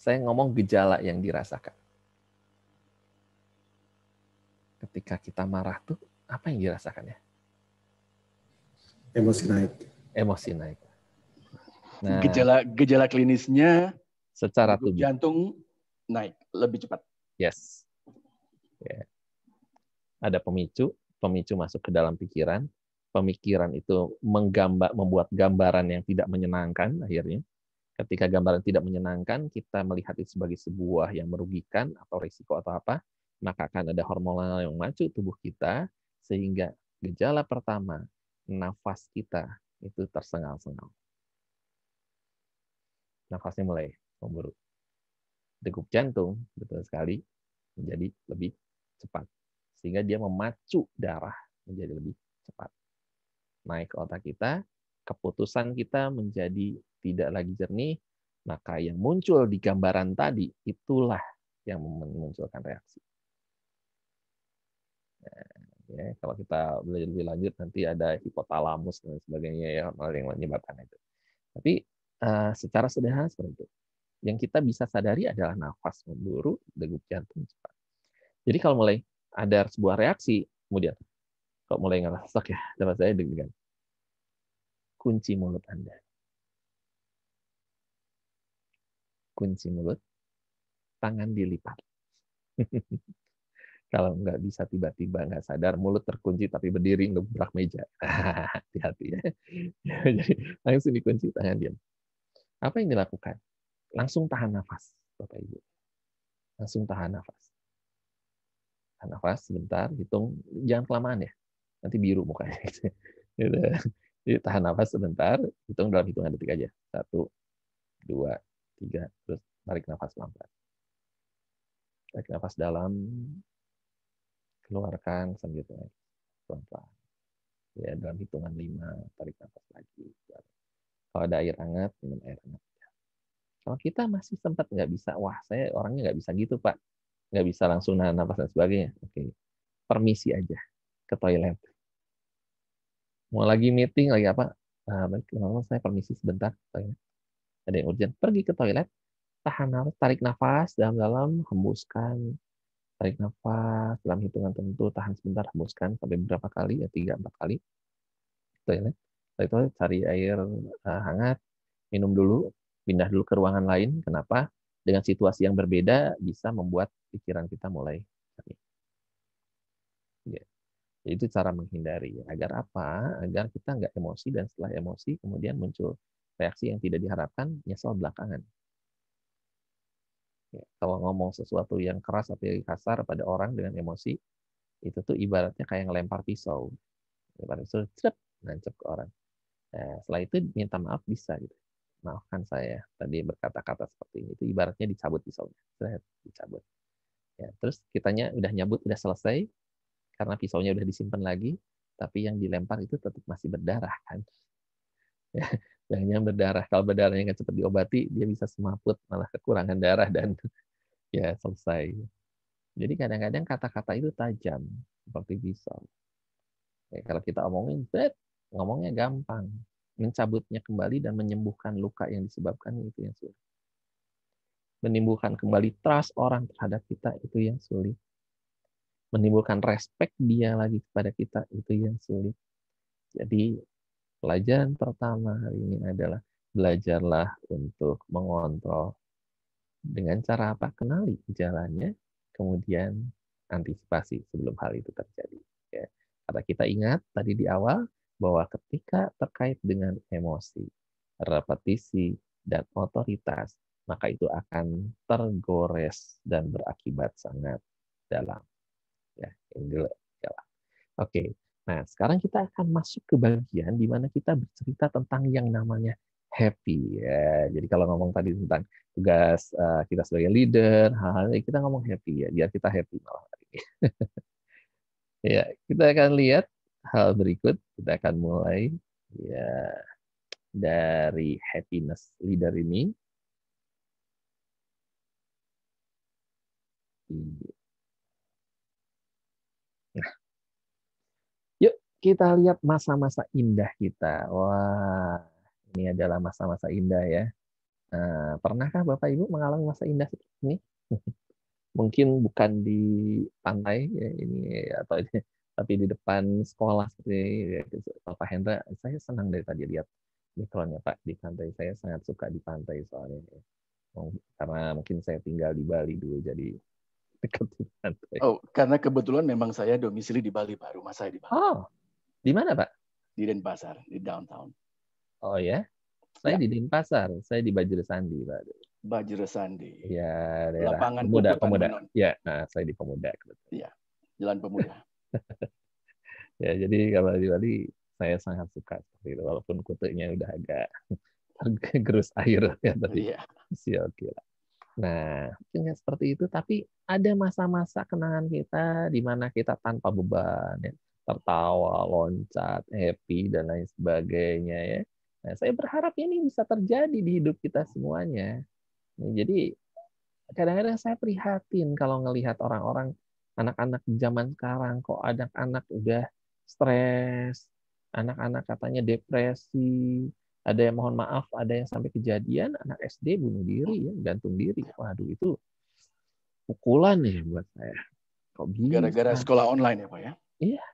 Saya ngomong gejala yang dirasakan. Ketika kita marah tuh, apa yang dirasakan ya? Emosi naik. Emosi naik. Nah, gejala gejala klinisnya secara tubuh jantung naik lebih cepat. Yes. Yeah ada pemicu, pemicu masuk ke dalam pikiran, pemikiran itu menggambar, membuat gambaran yang tidak menyenangkan akhirnya. Ketika gambaran tidak menyenangkan, kita melihat itu sebagai sebuah yang merugikan atau risiko atau apa, maka akan ada hormonal yang maju tubuh kita, sehingga gejala pertama, nafas kita itu tersengal-sengal. Nafasnya mulai memburuk. Degup jantung, betul sekali, menjadi lebih cepat sehingga dia memacu darah menjadi lebih cepat. Naik ke otak kita, keputusan kita menjadi tidak lagi jernih, maka yang muncul di gambaran tadi itulah yang memunculkan reaksi. Nah, ya, kalau kita belajar lebih lanjut nanti ada hipotalamus dan sebagainya ya yang menyebabkan itu. Tapi uh, secara sederhana seperti itu. Yang kita bisa sadari adalah nafas memburu, degup jantung cepat. Jadi kalau mulai ada sebuah reaksi, kemudian kok mulai ngerasak ya, dapat saya dengan Kunci mulut Anda. Kunci mulut, tangan dilipat. Kalau nggak bisa tiba-tiba nggak sadar, mulut terkunci tapi berdiri ngebrak meja. Hati-hati ya. Jadi langsung dikunci tangan diam. Apa yang dilakukan? Langsung tahan nafas, Bapak Ibu. Langsung tahan nafas nafas sebentar hitung jangan kelamaan ya nanti biru mukanya gitu. gitu. Jadi tahan nafas sebentar, hitung dalam hitungan detik aja. Satu, dua, tiga, terus tarik nafas pelan-pelan. Tarik nafas dalam, keluarkan sambil pelan-pelan. Ya, dalam hitungan lima, tarik nafas lagi. Kalau ada air hangat, minum air hangat. Kalau kita masih sempat nggak bisa, wah saya orangnya nggak bisa gitu Pak nggak bisa langsung nahan nafas dan sebagainya. Oke, permisi aja ke toilet. Mau lagi meeting lagi apa? Nah, baik, saya permisi sebentar. Ada yang urgent, pergi ke toilet, tahan nafas, tarik nafas dalam-dalam, hembuskan, tarik nafas dalam hitungan tertentu, tahan sebentar, hembuskan sampai berapa kali ya tiga empat kali. Toilet, setelah itu cari air ah, hangat, minum dulu, pindah dulu ke ruangan lain. Kenapa? dengan situasi yang berbeda bisa membuat pikiran kita mulai Ya. itu cara menghindari. Agar apa? Agar kita nggak emosi dan setelah emosi kemudian muncul reaksi yang tidak diharapkan, nyesel belakangan. Ya, kalau ngomong sesuatu yang keras atau yang kasar pada orang dengan emosi, itu tuh ibaratnya kayak ngelempar pisau. Lempar pisau, cep, nancep ke orang. Nah, setelah itu minta maaf bisa gitu maafkan saya tadi berkata-kata seperti ini itu ibaratnya dicabut pisaunya dicabut ya terus kitanya udah nyabut udah selesai karena pisaunya udah disimpan lagi tapi yang dilempar itu tetap masih berdarah kan ya hanya berdarah kalau berdarahnya nggak cepat diobati dia bisa semaput malah kekurangan darah dan ya selesai jadi kadang-kadang kata-kata itu tajam seperti pisau ya, kalau kita omongin bet ngomongnya gampang mencabutnya kembali dan menyembuhkan luka yang disebabkan itu yang sulit. Menimbulkan kembali trust orang terhadap kita itu yang sulit. Menimbulkan respect dia lagi kepada kita itu yang sulit. Jadi pelajaran pertama hari ini adalah belajarlah untuk mengontrol dengan cara apa? Kenali jalannya kemudian antisipasi sebelum hal itu terjadi. Ya. Karena kita ingat tadi di awal, bahwa ketika terkait dengan emosi, repetisi, dan otoritas, maka itu akan tergores dan berakibat sangat dalam. Ya, ini dulu. Jalan. Oke, nah sekarang kita akan masuk ke bagian di mana kita bercerita tentang yang namanya happy. Ya, jadi kalau ngomong tadi tentang tugas uh, kita sebagai leader, hal-hal kita ngomong happy ya, biar kita happy malah hari ini. ya, kita akan lihat hal berikut kita akan mulai ya dari happiness leader ini. Nah, yuk kita lihat masa-masa indah kita. Wah, ini adalah masa-masa indah ya. Nah, pernahkah Bapak Ibu mengalami masa indah seperti ini? Mungkin bukan di pantai ya ini atau ini tapi di depan sekolah seperti ya, Bapak gitu. Hendra, saya senang dari tadi lihat mikronnya Pak di pantai. Saya sangat suka di pantai soalnya. Ya. Karena mungkin saya tinggal di Bali dulu, jadi dekat di pantai. Oh, karena kebetulan memang saya domisili di Bali, Pak. Rumah saya di Bali. Oh, di mana Pak? Di Denpasar, di downtown. Oh ya? Saya ya. di Denpasar, saya di Bajra Sandi, Pak. Bajra Sandi. Ya, daerah. Lapangan pemuda, pemuda. Ya, nah, saya di pemuda. Iya, Jalan Pemuda ya jadi kalau di Bali saya sangat suka seperti itu walaupun kutunya udah agak gerus air ya tadi. Iya. sih ya, oke lah. Nah, mungkin ya seperti itu. Tapi ada masa-masa kenangan kita di mana kita tanpa beban, ya. tertawa, loncat, happy dan lain sebagainya ya. Nah, saya berharap ini bisa terjadi di hidup kita semuanya. Nah, jadi kadang-kadang saya prihatin kalau ngelihat orang-orang anak-anak zaman sekarang kok anak-anak udah stres, anak-anak katanya depresi, ada yang mohon maaf, ada yang sampai kejadian anak SD bunuh diri ya, gantung diri. Waduh itu pukulan ya buat saya. Kok bisa? Gara-gara sekolah online ya Pak ya? Iya.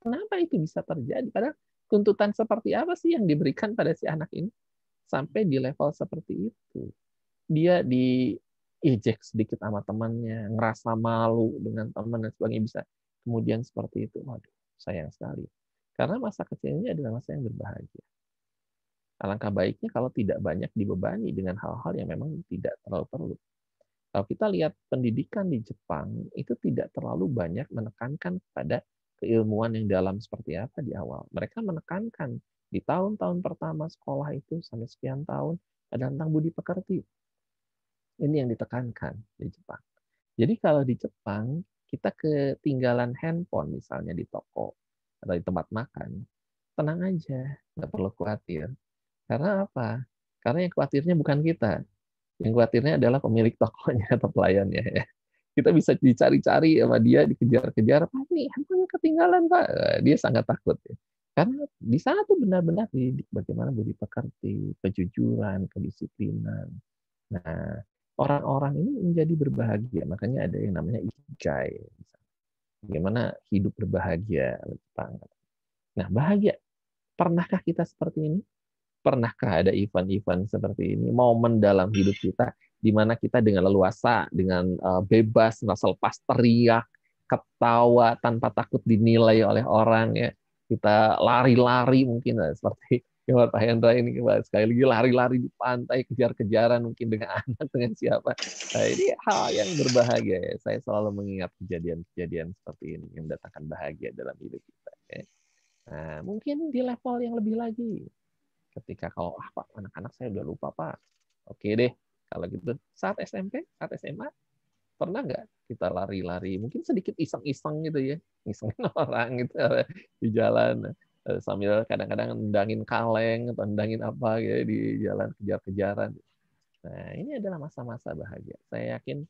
Kenapa itu bisa terjadi? Padahal tuntutan seperti apa sih yang diberikan pada si anak ini sampai di level seperti itu? Dia di ejek sedikit sama temannya, ngerasa malu dengan teman dan sebagainya bisa kemudian seperti itu. Waduh, sayang sekali. Karena masa kecilnya adalah masa yang berbahagia. Alangkah baiknya kalau tidak banyak dibebani dengan hal-hal yang memang tidak terlalu perlu. Kalau kita lihat pendidikan di Jepang, itu tidak terlalu banyak menekankan pada keilmuan yang dalam seperti apa di awal. Mereka menekankan di tahun-tahun pertama sekolah itu sampai sekian tahun ada tentang budi pekerti, ini yang ditekankan di Jepang. Jadi kalau di Jepang kita ketinggalan handphone misalnya di toko atau di tempat makan, tenang aja, nggak perlu khawatir. Karena apa? Karena yang khawatirnya bukan kita. Yang khawatirnya adalah pemilik tokonya atau pelayannya. Ya. Kita bisa dicari-cari sama dia, dikejar-kejar. Pak, ini handphonenya ketinggalan, Pak. Eh, dia sangat takut. Ya. Karena di sana tuh benar-benar bagaimana budi pekerti, kejujuran, kedisiplinan. Nah, orang-orang ini menjadi berbahagia. Makanya ada yang namanya ikigai. Bagaimana hidup berbahagia. Nah, bahagia. Pernahkah kita seperti ini? Pernahkah ada event-event seperti ini? Momen dalam hidup kita di mana kita dengan leluasa, dengan eh, bebas, merasa lepas teriak, ketawa tanpa takut dinilai oleh orang ya. Kita lari-lari mungkin eh, seperti Kemal Pak Hendra ini sekali lagi lari-lari di pantai kejar-kejaran mungkin dengan anak dengan siapa nah, ini hal yang berbahagia ya. saya selalu mengingat kejadian-kejadian seperti ini yang mendatangkan bahagia dalam hidup kita ya. nah mungkin di level yang lebih lagi ketika kalau ah pak anak-anak saya udah lupa pak oke deh kalau gitu saat SMP saat SMA pernah nggak kita lari-lari mungkin sedikit iseng-iseng gitu ya isengin orang gitu di jalan Eh, sambil kadang-kadang nendangin kaleng atau nendangin apa gitu di jalan kejar-kejaran. Nah, ini adalah masa-masa bahagia. Saya yakin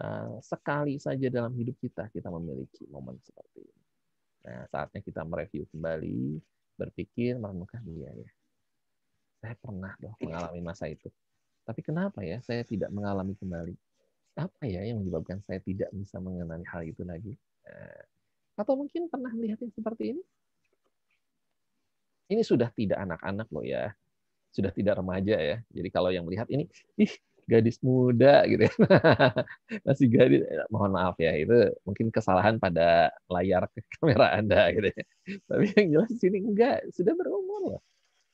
eh, sekali saja dalam hidup kita kita memiliki momen seperti ini. Nah, saatnya kita mereview kembali, berpikir, merenungkan dia ya. Saya pernah dong mengalami masa itu. Tapi kenapa ya saya tidak mengalami kembali? Apa ya yang menyebabkan saya tidak bisa mengenali hal itu lagi? Eh, atau mungkin pernah melihat seperti ini? ini sudah tidak anak-anak loh ya. Sudah tidak remaja ya. Jadi kalau yang melihat ini, ih gadis muda gitu ya. Masih gadis, eh, mohon maaf ya, itu mungkin kesalahan pada layar kamera Anda gitu ya. Tapi yang jelas di sini enggak, sudah berumur loh.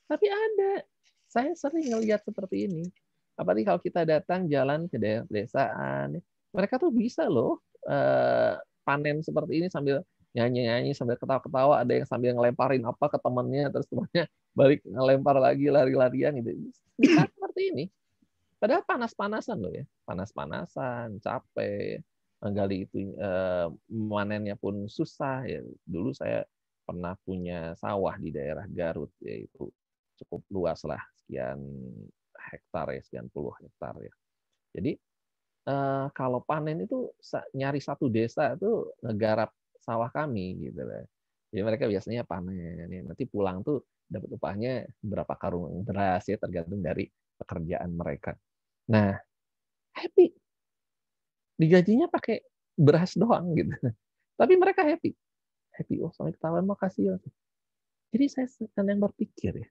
Tapi ada, saya sering ngelihat seperti ini. Apalagi kalau kita datang jalan ke desaan aneh? mereka tuh bisa loh eh, panen seperti ini sambil nyanyi-nyanyi sambil ketawa-ketawa, ada yang sambil ngelemparin apa ke temannya, terus temannya balik ngelempar lagi lari-larian gitu. Bisa seperti ini. Padahal panas-panasan loh ya, panas-panasan, capek, menggali itu eh, manennya pun susah ya. Dulu saya pernah punya sawah di daerah Garut yaitu cukup luas lah sekian hektar ya, sekian puluh hektar ya. Jadi eh, kalau panen itu nyari satu desa itu ngegarap sawah kami gitu loh. Jadi mereka biasanya panen. Ya. Nanti pulang tuh dapat upahnya berapa karung beras ya tergantung dari pekerjaan mereka. Nah, happy. Digajinya pakai beras doang gitu. Tapi mereka happy. Happy, oh sampai ketawa mau kasih. Ya. Jadi saya sedang berpikir ya,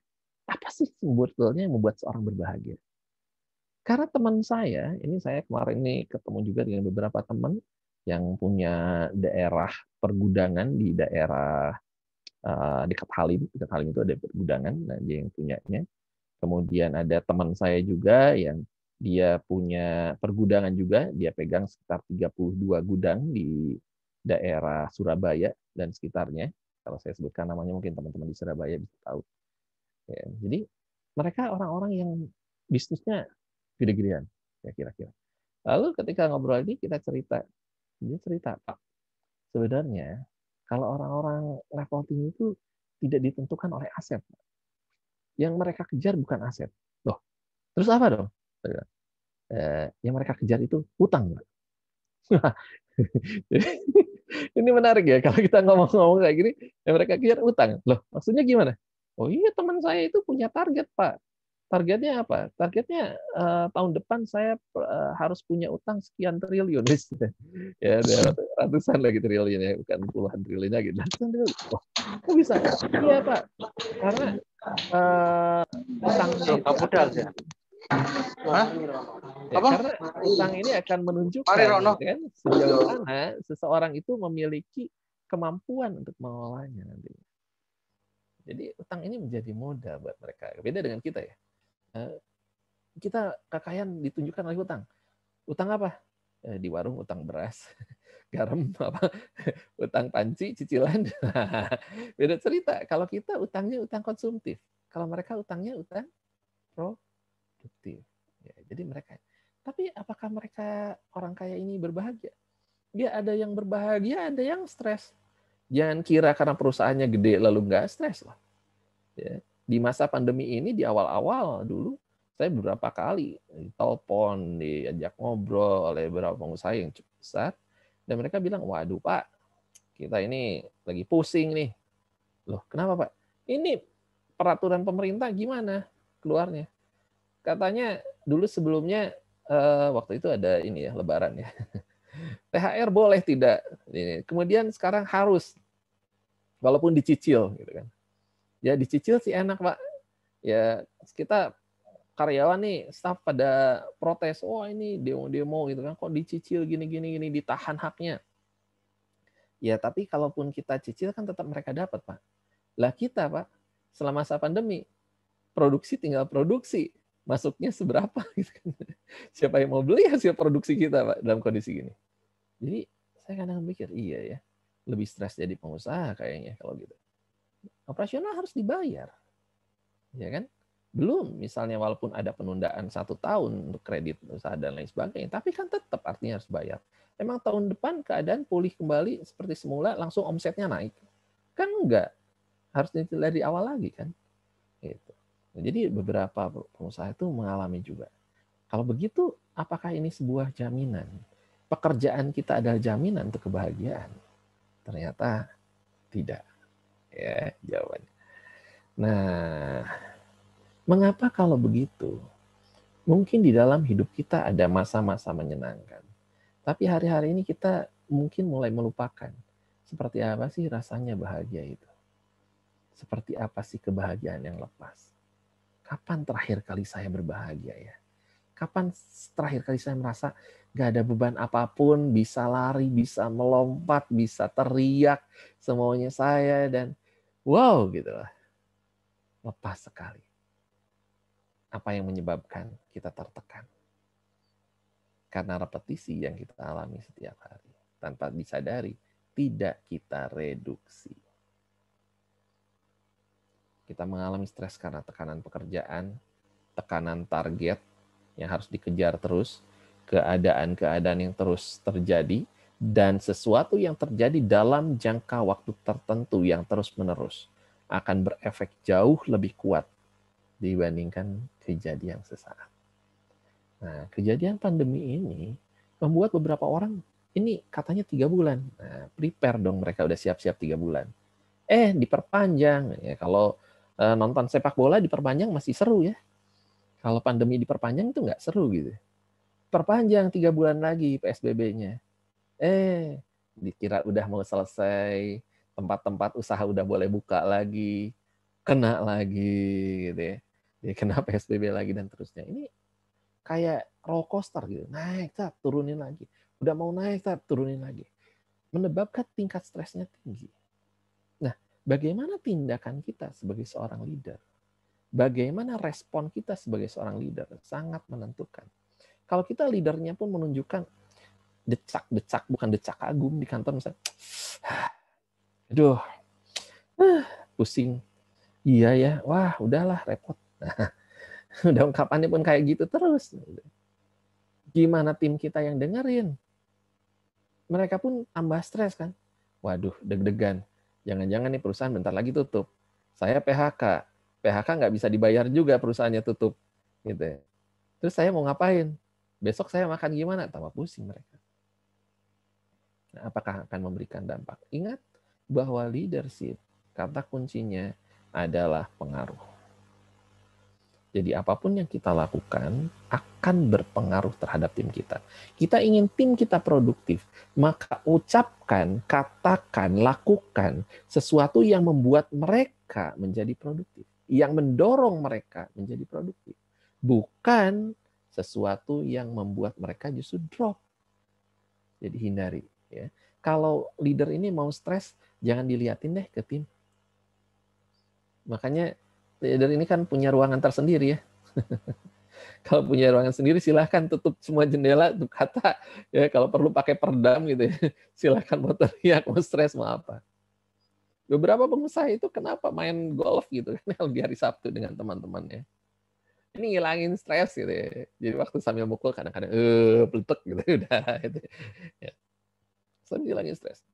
apa sih sebetulnya yang membuat seorang berbahagia? Karena teman saya, ini saya kemarin ini ketemu juga dengan beberapa teman, yang punya daerah pergudangan di daerah uh, dekat Halim. Dekat Halim itu ada pergudangan, nah dia yang punyanya. Kemudian ada teman saya juga yang dia punya pergudangan juga, dia pegang sekitar 32 gudang di daerah Surabaya dan sekitarnya. Kalau saya sebutkan namanya mungkin teman-teman di Surabaya bisa tahu. Ya, jadi mereka orang-orang yang bisnisnya gede-gedean ya kira-kira. Lalu ketika ngobrol ini kita cerita dia cerita, Pak, sebenarnya kalau orang-orang level tinggi itu tidak ditentukan oleh aset. Yang mereka kejar bukan aset. Loh, terus apa dong? Eh, yang mereka kejar itu hutang. ini menarik ya kalau kita ngomong-ngomong kayak gini, yang mereka kejar utang. Loh, maksudnya gimana? Oh iya teman saya itu punya target pak targetnya apa? Targetnya uh, tahun depan saya uh, harus punya utang sekian triliun, gitu. ya hmm. ratusan lagi triliun ya, bukan puluhan triliunnya gitu. Ratusan triliun. kok bisa? Iya pak, karena uh, utang modal ya. Hah? Ya, apa? Karena utang ini akan menunjukkan gitu kan, sejauh mana seseorang itu memiliki kemampuan untuk mengelolanya nanti. Jadi utang ini menjadi modal buat mereka. Beda dengan kita ya. Eh, kita kekayaan ditunjukkan oleh utang. Utang apa? Eh, di warung utang beras, garam apa, utang panci, cicilan. Beda cerita. Kalau kita utangnya utang konsumtif, kalau mereka utangnya utang produktif. Ya, jadi mereka. Tapi apakah mereka orang kaya ini berbahagia? Dia ya, ada yang berbahagia, ada yang stres. Jangan kira karena perusahaannya gede lalu nggak stres lah. Ya di masa pandemi ini di awal-awal dulu saya beberapa kali telepon diajak ngobrol oleh beberapa pengusaha yang cukup besar dan mereka bilang, "Waduh, Pak, kita ini lagi pusing nih." Loh, kenapa, Pak? Ini peraturan pemerintah gimana keluarnya? Katanya dulu sebelumnya eh, waktu itu ada ini ya, lebaran ya. THR boleh tidak. ini Kemudian sekarang harus walaupun dicicil gitu kan ya dicicil sih enak pak ya kita karyawan nih staff pada protes wah oh, ini demo-demo gitu kan kok dicicil gini-gini gini ditahan haknya ya tapi kalaupun kita cicil kan tetap mereka dapat pak lah kita pak selama masa pandemi produksi tinggal produksi masuknya seberapa gitu kan siapa yang mau beli hasil produksi kita pak dalam kondisi gini jadi saya kadang mikir iya ya lebih stres jadi pengusaha kayaknya kalau gitu operasional harus dibayar. Ya kan? Belum misalnya walaupun ada penundaan satu tahun untuk kredit usaha dan lain sebagainya, tapi kan tetap artinya harus bayar. Emang tahun depan keadaan pulih kembali seperti semula, langsung omsetnya naik. Kan enggak. Harus dari awal lagi kan. Gitu. Nah, jadi beberapa pengusaha itu mengalami juga. Kalau begitu, apakah ini sebuah jaminan? Pekerjaan kita adalah jaminan untuk kebahagiaan? Ternyata tidak ya jawabannya. Nah, mengapa kalau begitu? Mungkin di dalam hidup kita ada masa-masa menyenangkan. Tapi hari-hari ini kita mungkin mulai melupakan seperti apa sih rasanya bahagia itu. Seperti apa sih kebahagiaan yang lepas? Kapan terakhir kali saya berbahagia ya? Kapan terakhir kali saya merasa gak ada beban apapun, bisa lari, bisa melompat, bisa teriak, semuanya saya dan wow gitu lah. Lepas sekali. Apa yang menyebabkan kita tertekan? Karena repetisi yang kita alami setiap hari. Tanpa disadari, tidak kita reduksi. Kita mengalami stres karena tekanan pekerjaan, tekanan target yang harus dikejar terus, keadaan-keadaan yang terus terjadi, dan sesuatu yang terjadi dalam jangka waktu tertentu yang terus-menerus akan berefek jauh lebih kuat dibandingkan kejadian sesaat. Nah, kejadian pandemi ini membuat beberapa orang ini katanya tiga bulan. Nah, prepare dong mereka udah siap-siap tiga bulan. Eh, diperpanjang. Ya, kalau e, nonton sepak bola diperpanjang masih seru ya. Kalau pandemi diperpanjang itu nggak seru gitu. Perpanjang tiga bulan lagi PSBB-nya eh dikira udah mau selesai, tempat-tempat usaha udah boleh buka lagi, kena lagi gitu ya. Jadi kena PSBB lagi dan terusnya. Ini kayak roller coaster gitu. Naik, tak, turunin lagi. Udah mau naik, tak, turunin lagi. Menyebabkan tingkat stresnya tinggi. Nah, bagaimana tindakan kita sebagai seorang leader? Bagaimana respon kita sebagai seorang leader? Sangat menentukan. Kalau kita leadernya pun menunjukkan decak-decak bukan decak kagum di kantor misalnya aduh pusing iya ya wah udahlah repot nah, udah ungkapannya pun kayak gitu terus gimana tim kita yang dengerin mereka pun tambah stres kan waduh deg-degan jangan-jangan nih perusahaan bentar lagi tutup saya PHK PHK nggak bisa dibayar juga perusahaannya tutup gitu ya. terus saya mau ngapain besok saya makan gimana tambah pusing mereka Nah, apakah akan memberikan dampak? Ingat bahwa leadership kata kuncinya adalah pengaruh. Jadi apapun yang kita lakukan akan berpengaruh terhadap tim kita. Kita ingin tim kita produktif, maka ucapkan, katakan, lakukan sesuatu yang membuat mereka menjadi produktif, yang mendorong mereka menjadi produktif. Bukan sesuatu yang membuat mereka justru drop. Jadi hindari. Ya. Kalau leader ini mau stres, jangan diliatin deh ke tim. Makanya leader ini kan punya ruangan tersendiri ya. kalau punya ruangan sendiri silahkan tutup semua jendela untuk kata ya kalau perlu pakai perdam gitu ya silahkan mau teriak mau stres mau apa beberapa pengusaha itu kenapa main golf gitu kan di hari Sabtu dengan teman-temannya ini ngilangin stres gitu ya. jadi waktu sambil mukul kadang-kadang eh -kadang, gitu udah gitu. Ya sering dilatih stres.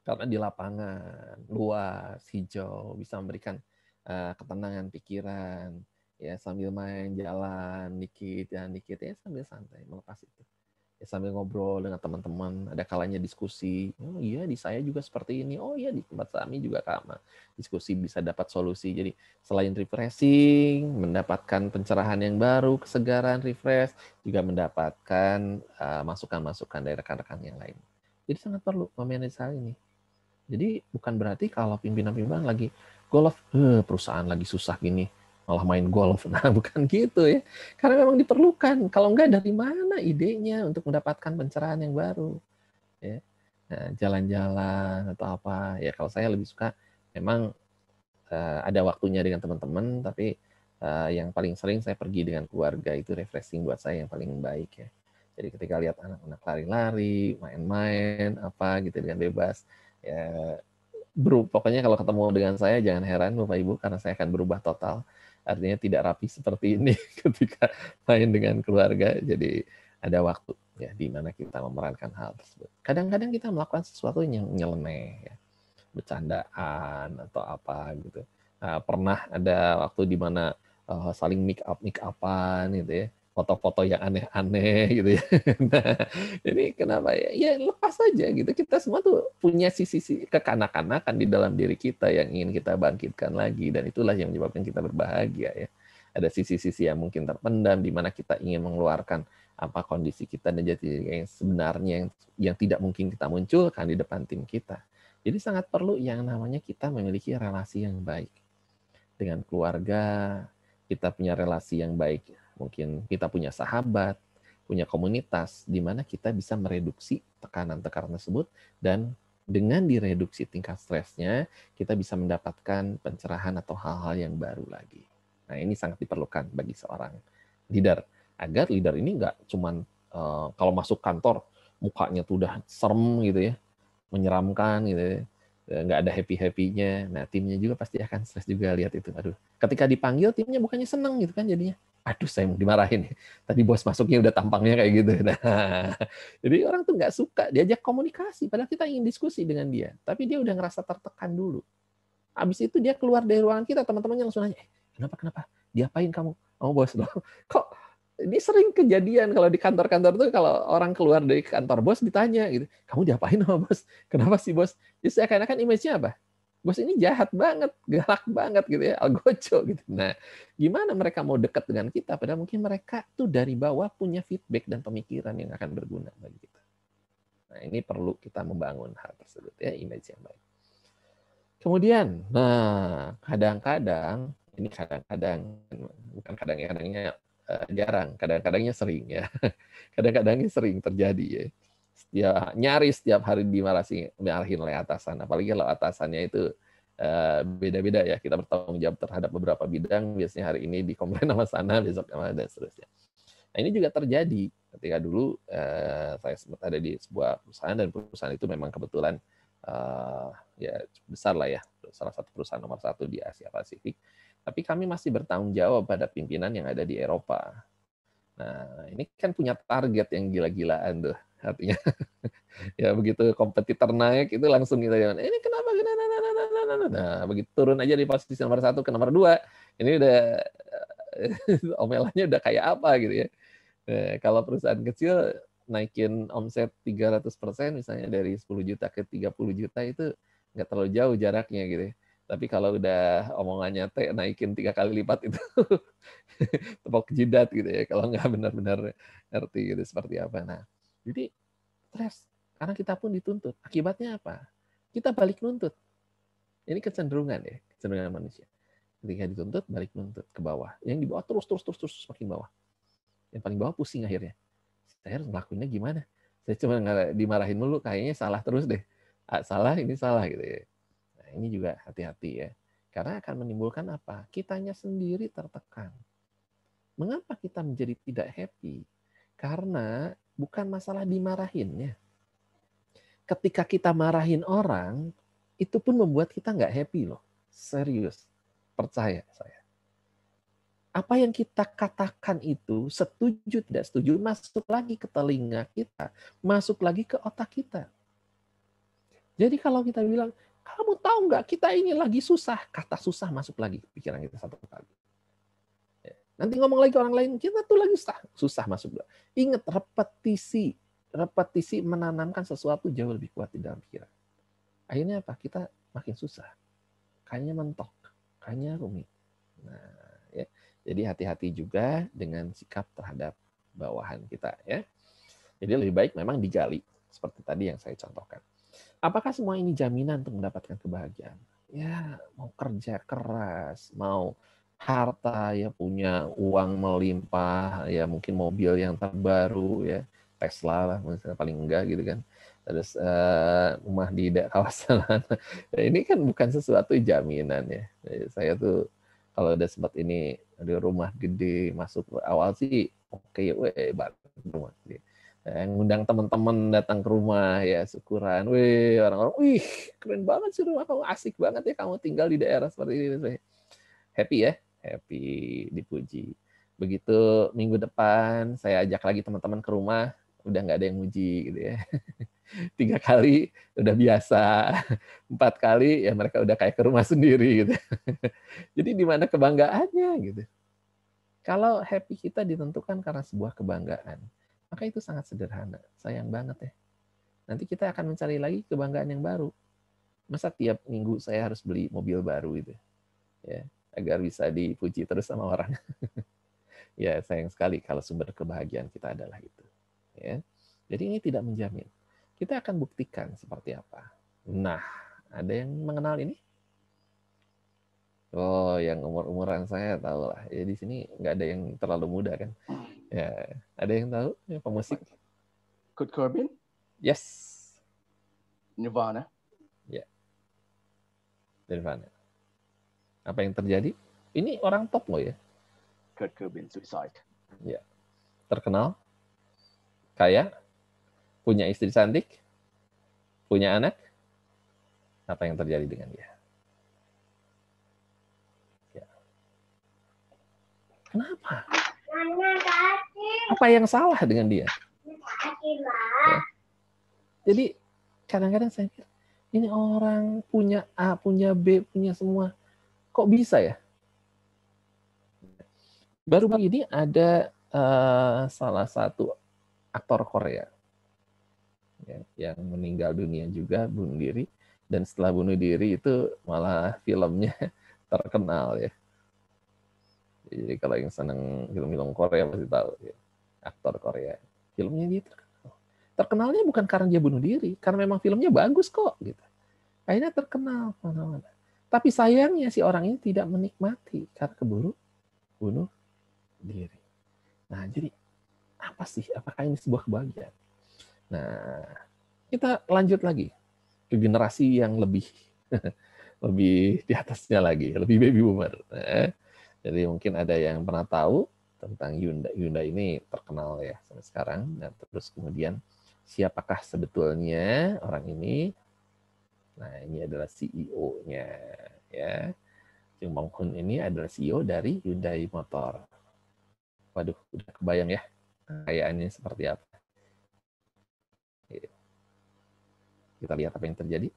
Karena di lapangan, luas, hijau, bisa memberikan uh, ketenangan pikiran, ya sambil main jalan dikit dan dikit ya sambil santai melepas itu ya sambil ngobrol dengan teman-teman ada kalanya diskusi oh iya di saya juga seperti ini oh iya di tempat kami juga sama diskusi bisa dapat solusi jadi selain refreshing mendapatkan pencerahan yang baru kesegaran refresh juga mendapatkan masukan eh, masukan-masukan dari rekan-rekan yang lain jadi sangat perlu memanage hal ini. Jadi bukan berarti kalau pimpinan-pimpinan lagi golf, eh, perusahaan lagi susah gini, malah main golf. Nah, bukan gitu ya. Karena memang diperlukan. Kalau enggak dari mana idenya untuk mendapatkan pencerahan yang baru? Ya. Nah, jalan-jalan atau apa. Ya kalau saya lebih suka memang uh, ada waktunya dengan teman-teman, tapi uh, yang paling sering saya pergi dengan keluarga itu refreshing buat saya yang paling baik ya. Jadi ketika lihat anak-anak lari-lari, main-main, apa gitu dengan bebas, ya bro, pokoknya kalau ketemu dengan saya jangan heran Bapak Ibu karena saya akan berubah total. Artinya tidak rapi seperti ini ketika main dengan keluarga. Jadi ada waktu ya di mana kita memerankan hal tersebut. Kadang-kadang kita melakukan sesuatu yang nyeleneh ya. Bercandaan atau apa gitu. Nah, pernah ada waktu di mana uh, saling make up make upan gitu ya foto-foto yang aneh-aneh gitu ya. Nah, ini kenapa ya? Ya lepas aja gitu. Kita semua tuh punya sisi-sisi kekanak-kanakan di dalam diri kita yang ingin kita bangkitkan lagi dan itulah yang menyebabkan kita berbahagia ya. Ada sisi-sisi yang mungkin terpendam di mana kita ingin mengeluarkan apa kondisi kita dan jati diri yang sebenarnya yang, yang tidak mungkin kita munculkan di depan tim kita. Jadi sangat perlu yang namanya kita memiliki relasi yang baik dengan keluarga, kita punya relasi yang baik mungkin kita punya sahabat, punya komunitas di mana kita bisa mereduksi tekanan-tekanan tersebut dan dengan direduksi tingkat stresnya, kita bisa mendapatkan pencerahan atau hal-hal yang baru lagi. Nah, ini sangat diperlukan bagi seorang leader agar leader ini nggak cuma uh, eh, kalau masuk kantor mukanya tuh udah serem gitu ya, menyeramkan gitu ya, eh, nggak ada happy happy-nya. Nah, timnya juga pasti akan stres juga lihat itu. Aduh, ketika dipanggil timnya bukannya seneng gitu kan jadinya aduh saya mau dimarahin ya. tadi bos masuknya udah tampangnya kayak gitu nah jadi orang tuh nggak suka diajak komunikasi padahal kita ingin diskusi dengan dia tapi dia udah ngerasa tertekan dulu abis itu dia keluar dari ruangan kita teman-temannya langsung nanya eh, kenapa kenapa diapain kamu oh bos loh kok ini sering kejadian kalau di kantor-kantor tuh kalau orang keluar dari kantor bos ditanya gitu kamu diapain sama bos kenapa sih bos jadi seakan-akan image-nya apa Gus ini jahat banget, galak banget gitu ya, algojo gitu. Nah, gimana mereka mau dekat dengan kita? Padahal mungkin mereka tuh dari bawah punya feedback dan pemikiran yang akan berguna bagi kita. Nah, ini perlu kita membangun hal tersebut ya, image yang baik. Kemudian, nah kadang-kadang ini kadang-kadang bukan kadang-kadangnya eh, jarang, kadang-kadangnya sering ya, kadang-kadangnya sering terjadi ya ya nyaris setiap hari dimarahin dimarahin oleh ya atasan apalagi kalau atasannya itu eh, beda-beda uh, ya kita bertanggung jawab terhadap beberapa bidang biasanya hari ini dikomplain sama sana besok sama dan seterusnya nah ini juga terjadi ketika dulu uh, saya sempat ada di sebuah perusahaan dan perusahaan itu memang kebetulan uh, ya besar lah ya salah satu perusahaan nomor satu di Asia Pasifik tapi kami masih bertanggung jawab pada pimpinan yang ada di Eropa nah ini kan punya target yang gila-gilaan tuh artinya ya begitu kompetitor naik itu langsung kita jalan ini kenapa nah, nah, nah, nah begitu turun aja di posisi nomor satu ke nomor dua ini udah omelannya udah kayak apa gitu ya nah, kalau perusahaan kecil naikin omset 300 persen misalnya dari 10 juta ke 30 juta itu nggak terlalu jauh jaraknya gitu ya. Tapi kalau udah omongannya teh naikin tiga kali lipat itu tepok jidat gitu ya kalau nggak benar-benar ngerti gitu seperti apa. Nah, jadi stres karena kita pun dituntut. Akibatnya apa? Kita balik nuntut. Ini kecenderungan ya, kecenderungan manusia. Ketika dituntut, balik nuntut ke bawah. Yang di bawah terus, terus, terus, terus, semakin bawah. Yang paling bawah pusing akhirnya. Saya harus ngelakuinnya gimana? Saya cuma dimarahin mulu, kayaknya salah terus deh. Ah, salah, ini salah gitu ya. Nah, ini juga hati-hati ya. Karena akan menimbulkan apa? Kitanya sendiri tertekan. Mengapa kita menjadi tidak happy? Karena bukan masalah dimarahinnya. Ketika kita marahin orang, itu pun membuat kita nggak happy loh. Serius, percaya saya. Apa yang kita katakan itu setuju tidak setuju masuk lagi ke telinga kita, masuk lagi ke otak kita. Jadi kalau kita bilang, kamu tahu nggak kita ini lagi susah, kata susah masuk lagi pikiran kita satu kali. Nanti ngomong lagi ke orang lain, kita tuh lagi susah, susah masuk. Ingat repetisi, repetisi menanamkan sesuatu jauh lebih kuat di dalam pikiran. Akhirnya apa? Kita makin susah. Kayaknya mentok, kayaknya rumit. Nah, ya. Jadi hati-hati juga dengan sikap terhadap bawahan kita ya. Jadi lebih baik memang digali seperti tadi yang saya contohkan. Apakah semua ini jaminan untuk mendapatkan kebahagiaan? Ya, mau kerja keras, mau harta ya punya uang melimpah ya mungkin mobil yang terbaru ya Tesla lah misalnya paling enggak gitu kan terus uh, rumah di kawasan nah, ini kan bukan sesuatu jaminan ya saya tuh kalau udah sempat ini ada rumah gede masuk awal sih oke okay, weh rumah gede nah, ngundang teman-teman datang ke rumah ya syukuran weh orang-orang wih keren banget sih rumah kamu asik banget ya kamu tinggal di daerah seperti ini happy ya happy, dipuji. Begitu minggu depan saya ajak lagi teman-teman ke rumah, udah nggak ada yang muji gitu ya. Tiga kali udah biasa, empat kali ya mereka udah kayak ke rumah sendiri gitu. Jadi di mana kebanggaannya gitu. Kalau happy kita ditentukan karena sebuah kebanggaan, maka itu sangat sederhana. Sayang banget ya. Nanti kita akan mencari lagi kebanggaan yang baru. Masa tiap minggu saya harus beli mobil baru itu. Ya agar bisa dipuji terus sama orang. ya sayang sekali kalau sumber kebahagiaan kita adalah itu. Ya. Jadi ini tidak menjamin. Kita akan buktikan seperti apa. Nah, ada yang mengenal ini? Oh, yang umur-umuran saya tahu lah. Ya di sini nggak ada yang terlalu muda kan. Ya, ada yang tahu? Ya, pemusik? Kurt Cobain? Yes. Nirvana. Ya. Nirvana apa yang terjadi? Ini orang top loh ya. Kurt Cobain suicide. Ya. Terkenal, kaya, punya istri cantik, punya anak. Apa yang terjadi dengan dia? Ya. Kenapa? Apa yang salah dengan dia? Ya. Jadi kadang-kadang saya pikir ini orang punya A, punya B, punya semua Kok bisa ya? Baru baru ini ada uh, salah satu aktor Korea ya, yang meninggal dunia juga bunuh diri dan setelah bunuh diri itu malah filmnya terkenal ya. Jadi kalau yang seneng film-film Korea pasti tahu ya. aktor Korea filmnya dia terkenal. Terkenalnya bukan karena dia bunuh diri, karena memang filmnya bagus kok gitu. Akhirnya terkenal mana-mana. Tapi sayangnya si orang ini tidak menikmati karena keburu bunuh diri. Nah, jadi apa sih? Apakah ini sebuah kebahagiaan? Nah, kita lanjut lagi ke generasi yang lebih lebih di atasnya lagi, lebih baby boomer. Eh, jadi mungkin ada yang pernah tahu tentang Yunda. Yunda ini terkenal ya sampai sekarang. nah, terus kemudian siapakah sebetulnya orang ini? Nah, ini adalah CEO-nya ya. Jung Bang Hun ini adalah CEO dari Hyundai Motor. Waduh, udah kebayang ya kekayaannya seperti apa. Kita lihat apa yang terjadi.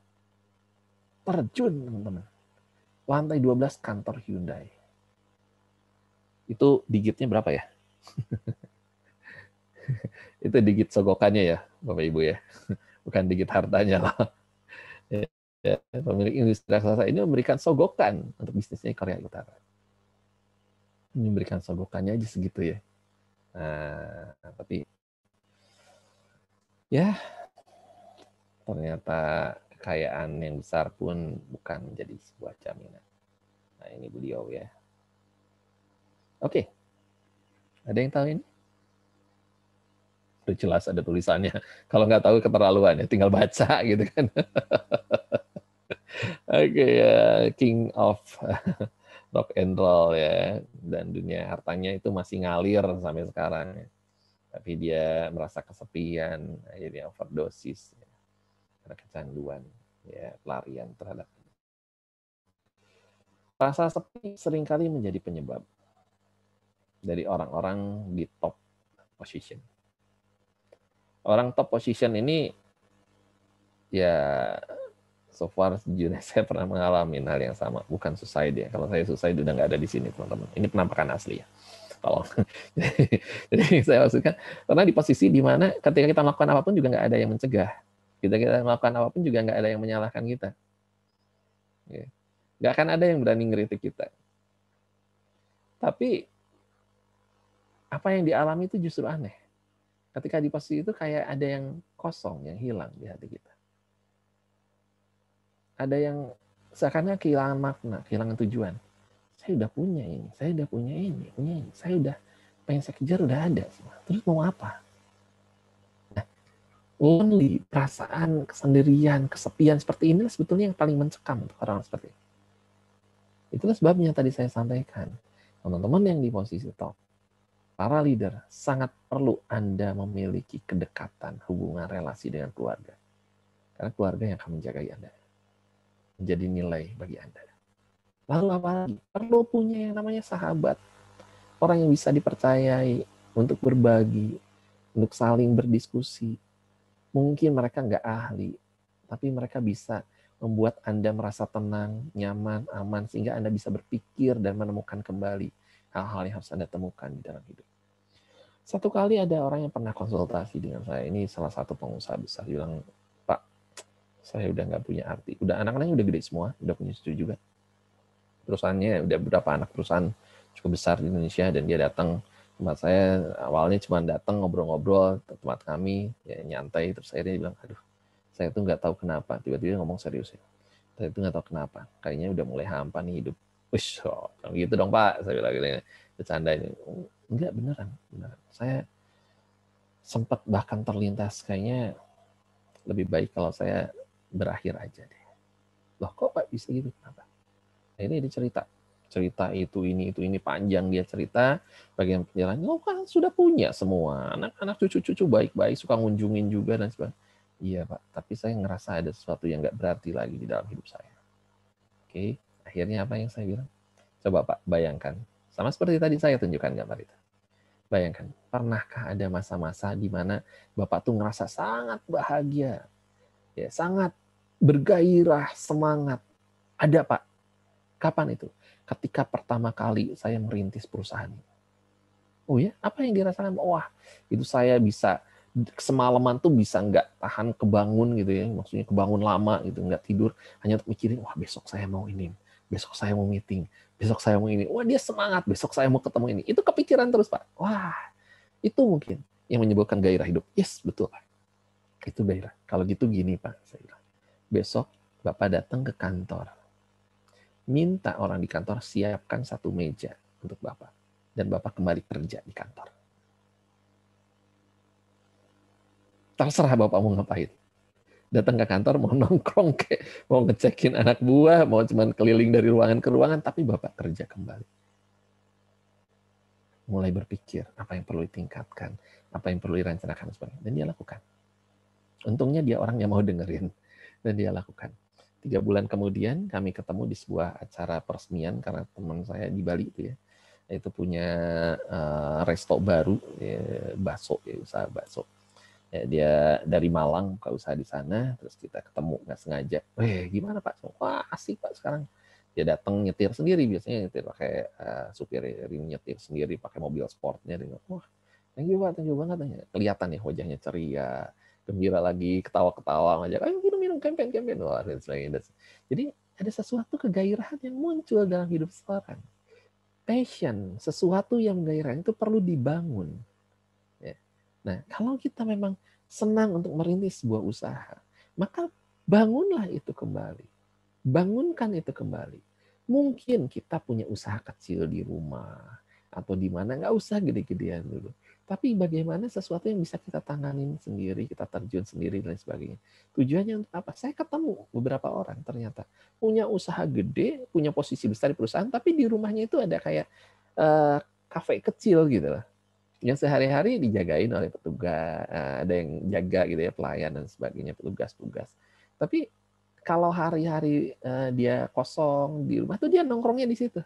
Terjun, teman-teman. Lantai 12 kantor Hyundai. Itu digitnya berapa ya? itu digit sogokannya ya, Bapak Ibu ya. Bukan digit hartanya lah ya, pemilik industri raksasa ini memberikan sogokan untuk bisnisnya Korea Utara. Memberikan sogokannya aja segitu ya. Nah, tapi ya ternyata kekayaan yang besar pun bukan menjadi sebuah jaminan. Nah, ini beliau ya. Oke. Ada yang tahu ini? udah jelas ada tulisannya. Kalau nggak tahu keterlaluan ya, tinggal baca gitu kan. Oke okay, ya, King of Rock and Roll ya, dan dunia hartanya itu masih ngalir sampai sekarang. Ya. Tapi dia merasa kesepian, akhirnya overdosis, ya. karena kecanduan, ya pelarian terhadap rasa sepi seringkali menjadi penyebab dari orang-orang di top position orang top position ini ya so far sejujurnya saya pernah mengalami hal yang sama bukan suicide ya kalau saya suicide udah nggak ada di sini teman-teman ini penampakan asli ya tolong jadi saya maksudkan karena di posisi di mana ketika kita melakukan apapun juga nggak ada yang mencegah kita kita melakukan apapun juga nggak ada yang menyalahkan kita ya. nggak akan ada yang berani ngeritik kita tapi apa yang dialami itu justru aneh Ketika di posisi itu kayak ada yang kosong, yang hilang di hati kita. Ada yang seakan akan kehilangan makna, kehilangan tujuan. Saya udah punya ini, saya udah punya ini, punya ini. Saya udah pengen saya kejar udah ada. Terus mau apa? Nah, lonely, perasaan kesendirian, kesepian seperti ini sebetulnya yang paling mencekam untuk orang, -orang seperti ini. Itulah sebabnya tadi saya sampaikan. Teman-teman yang di posisi top, para leader sangat perlu Anda memiliki kedekatan hubungan relasi dengan keluarga. Karena keluarga yang akan menjaga Anda. Menjadi nilai bagi Anda. Lalu apa lagi? Perlu punya yang namanya sahabat. Orang yang bisa dipercayai untuk berbagi, untuk saling berdiskusi. Mungkin mereka nggak ahli, tapi mereka bisa membuat Anda merasa tenang, nyaman, aman, sehingga Anda bisa berpikir dan menemukan kembali hal-hal yang harus Anda temukan di dalam hidup. Satu kali ada orang yang pernah konsultasi dengan saya, ini salah satu pengusaha besar, bilang, Pak, saya udah nggak punya arti. Udah anak-anaknya udah gede semua, udah punya cucu juga. Perusahaannya udah berapa anak perusahaan cukup besar di Indonesia, dan dia datang tempat saya awalnya cuma datang ngobrol-ngobrol ke tempat kami ya nyantai terus akhirnya dia bilang aduh saya tuh nggak tahu kenapa tiba-tiba ngomong serius ya saya tuh nggak tahu kenapa kayaknya udah mulai hampa nih hidup Wish, oh, gitu dong pak saya bilang ya. bercanda ini Enggak beneran, beneran. Saya sempat bahkan terlintas kayaknya lebih baik kalau saya berakhir aja deh. Loh kok Pak bisa gitu? Kenapa? Nah, ini dia cerita. Cerita itu, ini, itu, ini panjang dia cerita. Bagian penjelasan, lo oh, kan sudah punya semua. Anak-anak cucu-cucu baik-baik, suka ngunjungin juga dan sebagainya. Iya Pak, tapi saya ngerasa ada sesuatu yang nggak berarti lagi di dalam hidup saya. Oke, akhirnya apa yang saya bilang? Coba Pak, bayangkan sama seperti tadi saya tunjukkan gambar itu. Bayangkan, pernahkah ada masa-masa di mana Bapak tuh ngerasa sangat bahagia, ya sangat bergairah, semangat. Ada Pak. Kapan itu? Ketika pertama kali saya merintis perusahaan ini. Oh ya, apa yang dirasakan? Wah, itu saya bisa semalaman tuh bisa nggak tahan kebangun gitu ya, maksudnya kebangun lama gitu, nggak tidur, hanya untuk mikirin, wah besok saya mau ini, besok saya mau meeting, besok saya mau ini, wah dia semangat, besok saya mau ketemu ini. Itu kepikiran terus, Pak. Wah, itu mungkin yang menyebabkan gairah hidup. Yes, betul, Pak. Itu gairah. Kalau gitu gini, Pak. Saya bilang. Besok Bapak datang ke kantor. Minta orang di kantor siapkan satu meja untuk Bapak. Dan Bapak kembali kerja di kantor. Terserah Bapak mau ngapain datang ke kantor mau nongkrong ke, mau ngecekin anak buah, mau cuman keliling dari ruangan ke ruangan, tapi Bapak kerja kembali. Mulai berpikir apa yang perlu ditingkatkan, apa yang perlu direncanakan sebagainya. Dan dia lakukan. Untungnya dia orang yang mau dengerin dan dia lakukan. Tiga bulan kemudian kami ketemu di sebuah acara peresmian karena teman saya di Bali itu ya itu punya uh, resto baru ya, bakso ya usaha bakso ya dia dari Malang buka usaha di sana terus kita ketemu nggak sengaja eh gimana pak wah asik pak sekarang dia datang nyetir sendiri biasanya nyetir pakai uh, supir nyetir sendiri pakai mobil sportnya dia wah thank you pak thank you banget ya. kelihatan ya wajahnya ceria gembira lagi ketawa-ketawa ngajak ayo minum minum kempen kempen wah dan sebagainya jadi ada sesuatu kegairahan yang muncul dalam hidup seorang passion sesuatu yang gairah itu perlu dibangun Nah, kalau kita memang senang untuk merintis sebuah usaha, maka bangunlah itu kembali. Bangunkan itu kembali. Mungkin kita punya usaha kecil di rumah atau di mana, nggak usah gede-gedean dulu. Tapi bagaimana sesuatu yang bisa kita tanganin sendiri, kita terjun sendiri dan sebagainya. Tujuannya untuk apa? Saya ketemu beberapa orang ternyata punya usaha gede, punya posisi besar di perusahaan, tapi di rumahnya itu ada kayak uh, kafe kecil gitu lah yang sehari-hari dijagain oleh petugas, eh, ada yang jaga gitu ya pelayan dan sebagainya petugas petugas Tapi kalau hari-hari eh, dia kosong di rumah tuh dia nongkrongnya di situ.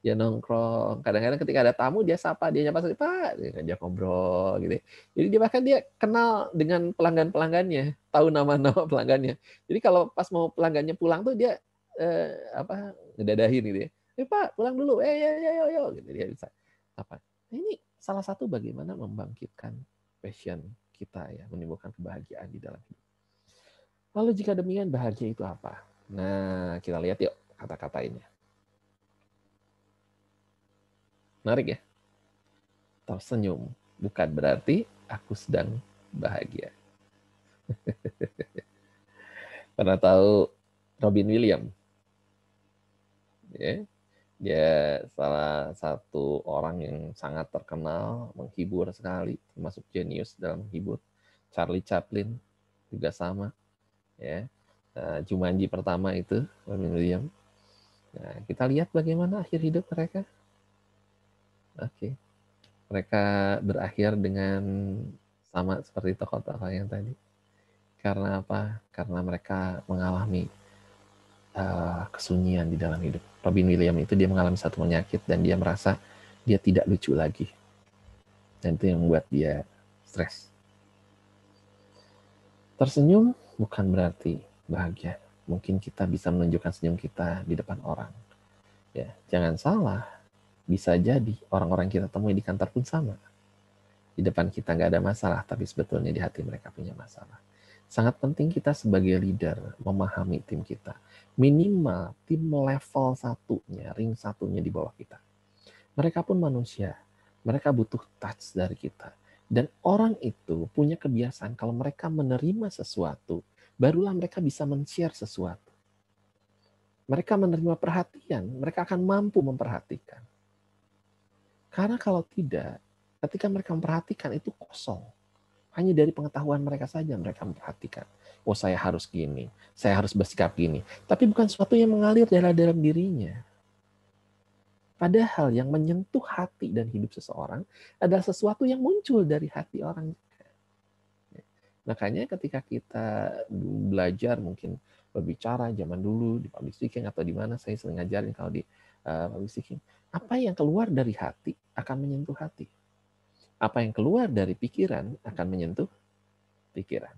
Dia nongkrong. Kadang-kadang ketika ada tamu dia sapa, dia nyapa sapa, Pak, dia ngobrol gitu. Ya. Jadi dia bahkan dia kenal dengan pelanggan-pelanggannya, tahu nama-nama pelanggannya. Jadi kalau pas mau pelanggannya pulang tuh dia eh, apa ngedadahin gitu ya. Eh Pak, pulang dulu. Eh ya ya yo ya, yo ya, gitu dia bisa. Apa? ini Salah satu bagaimana membangkitkan passion kita ya, menimbulkan kebahagiaan di dalam hidup. Lalu jika demikian bahagia itu apa? Nah, kita lihat yuk kata-kata ini. Menarik ya? senyum bukan berarti aku sedang bahagia. Pernah tahu Robin William. Ya, dia ya, salah satu orang yang sangat terkenal menghibur sekali termasuk jenius dalam menghibur Charlie Chaplin juga sama ya nah, Jumanji pertama itu Robin William nah kita lihat bagaimana akhir hidup mereka oke okay. mereka berakhir dengan sama seperti tokoh-tokoh yang tadi karena apa karena mereka mengalami uh, kesunyian di dalam hidup. Robin William itu dia mengalami satu penyakit dan dia merasa dia tidak lucu lagi. Dan itu yang membuat dia stres. Tersenyum bukan berarti bahagia. Mungkin kita bisa menunjukkan senyum kita di depan orang. Ya, jangan salah. Bisa jadi orang-orang kita temui di kantor pun sama. Di depan kita nggak ada masalah, tapi sebetulnya di hati mereka punya masalah sangat penting kita sebagai leader memahami tim kita. Minimal tim level satunya, ring satunya di bawah kita. Mereka pun manusia, mereka butuh touch dari kita. Dan orang itu punya kebiasaan kalau mereka menerima sesuatu, barulah mereka bisa men-share sesuatu. Mereka menerima perhatian, mereka akan mampu memperhatikan. Karena kalau tidak, ketika mereka memperhatikan itu kosong. Hanya dari pengetahuan mereka saja mereka memperhatikan. Oh saya harus gini, saya harus bersikap gini. Tapi bukan sesuatu yang mengalir dari dalam dirinya. Padahal yang menyentuh hati dan hidup seseorang adalah sesuatu yang muncul dari hati orang. Makanya ketika kita belajar mungkin berbicara zaman dulu di public speaking atau di mana saya sering ngajarin kalau di uh, public speaking, apa yang keluar dari hati akan menyentuh hati apa yang keluar dari pikiran akan menyentuh pikiran.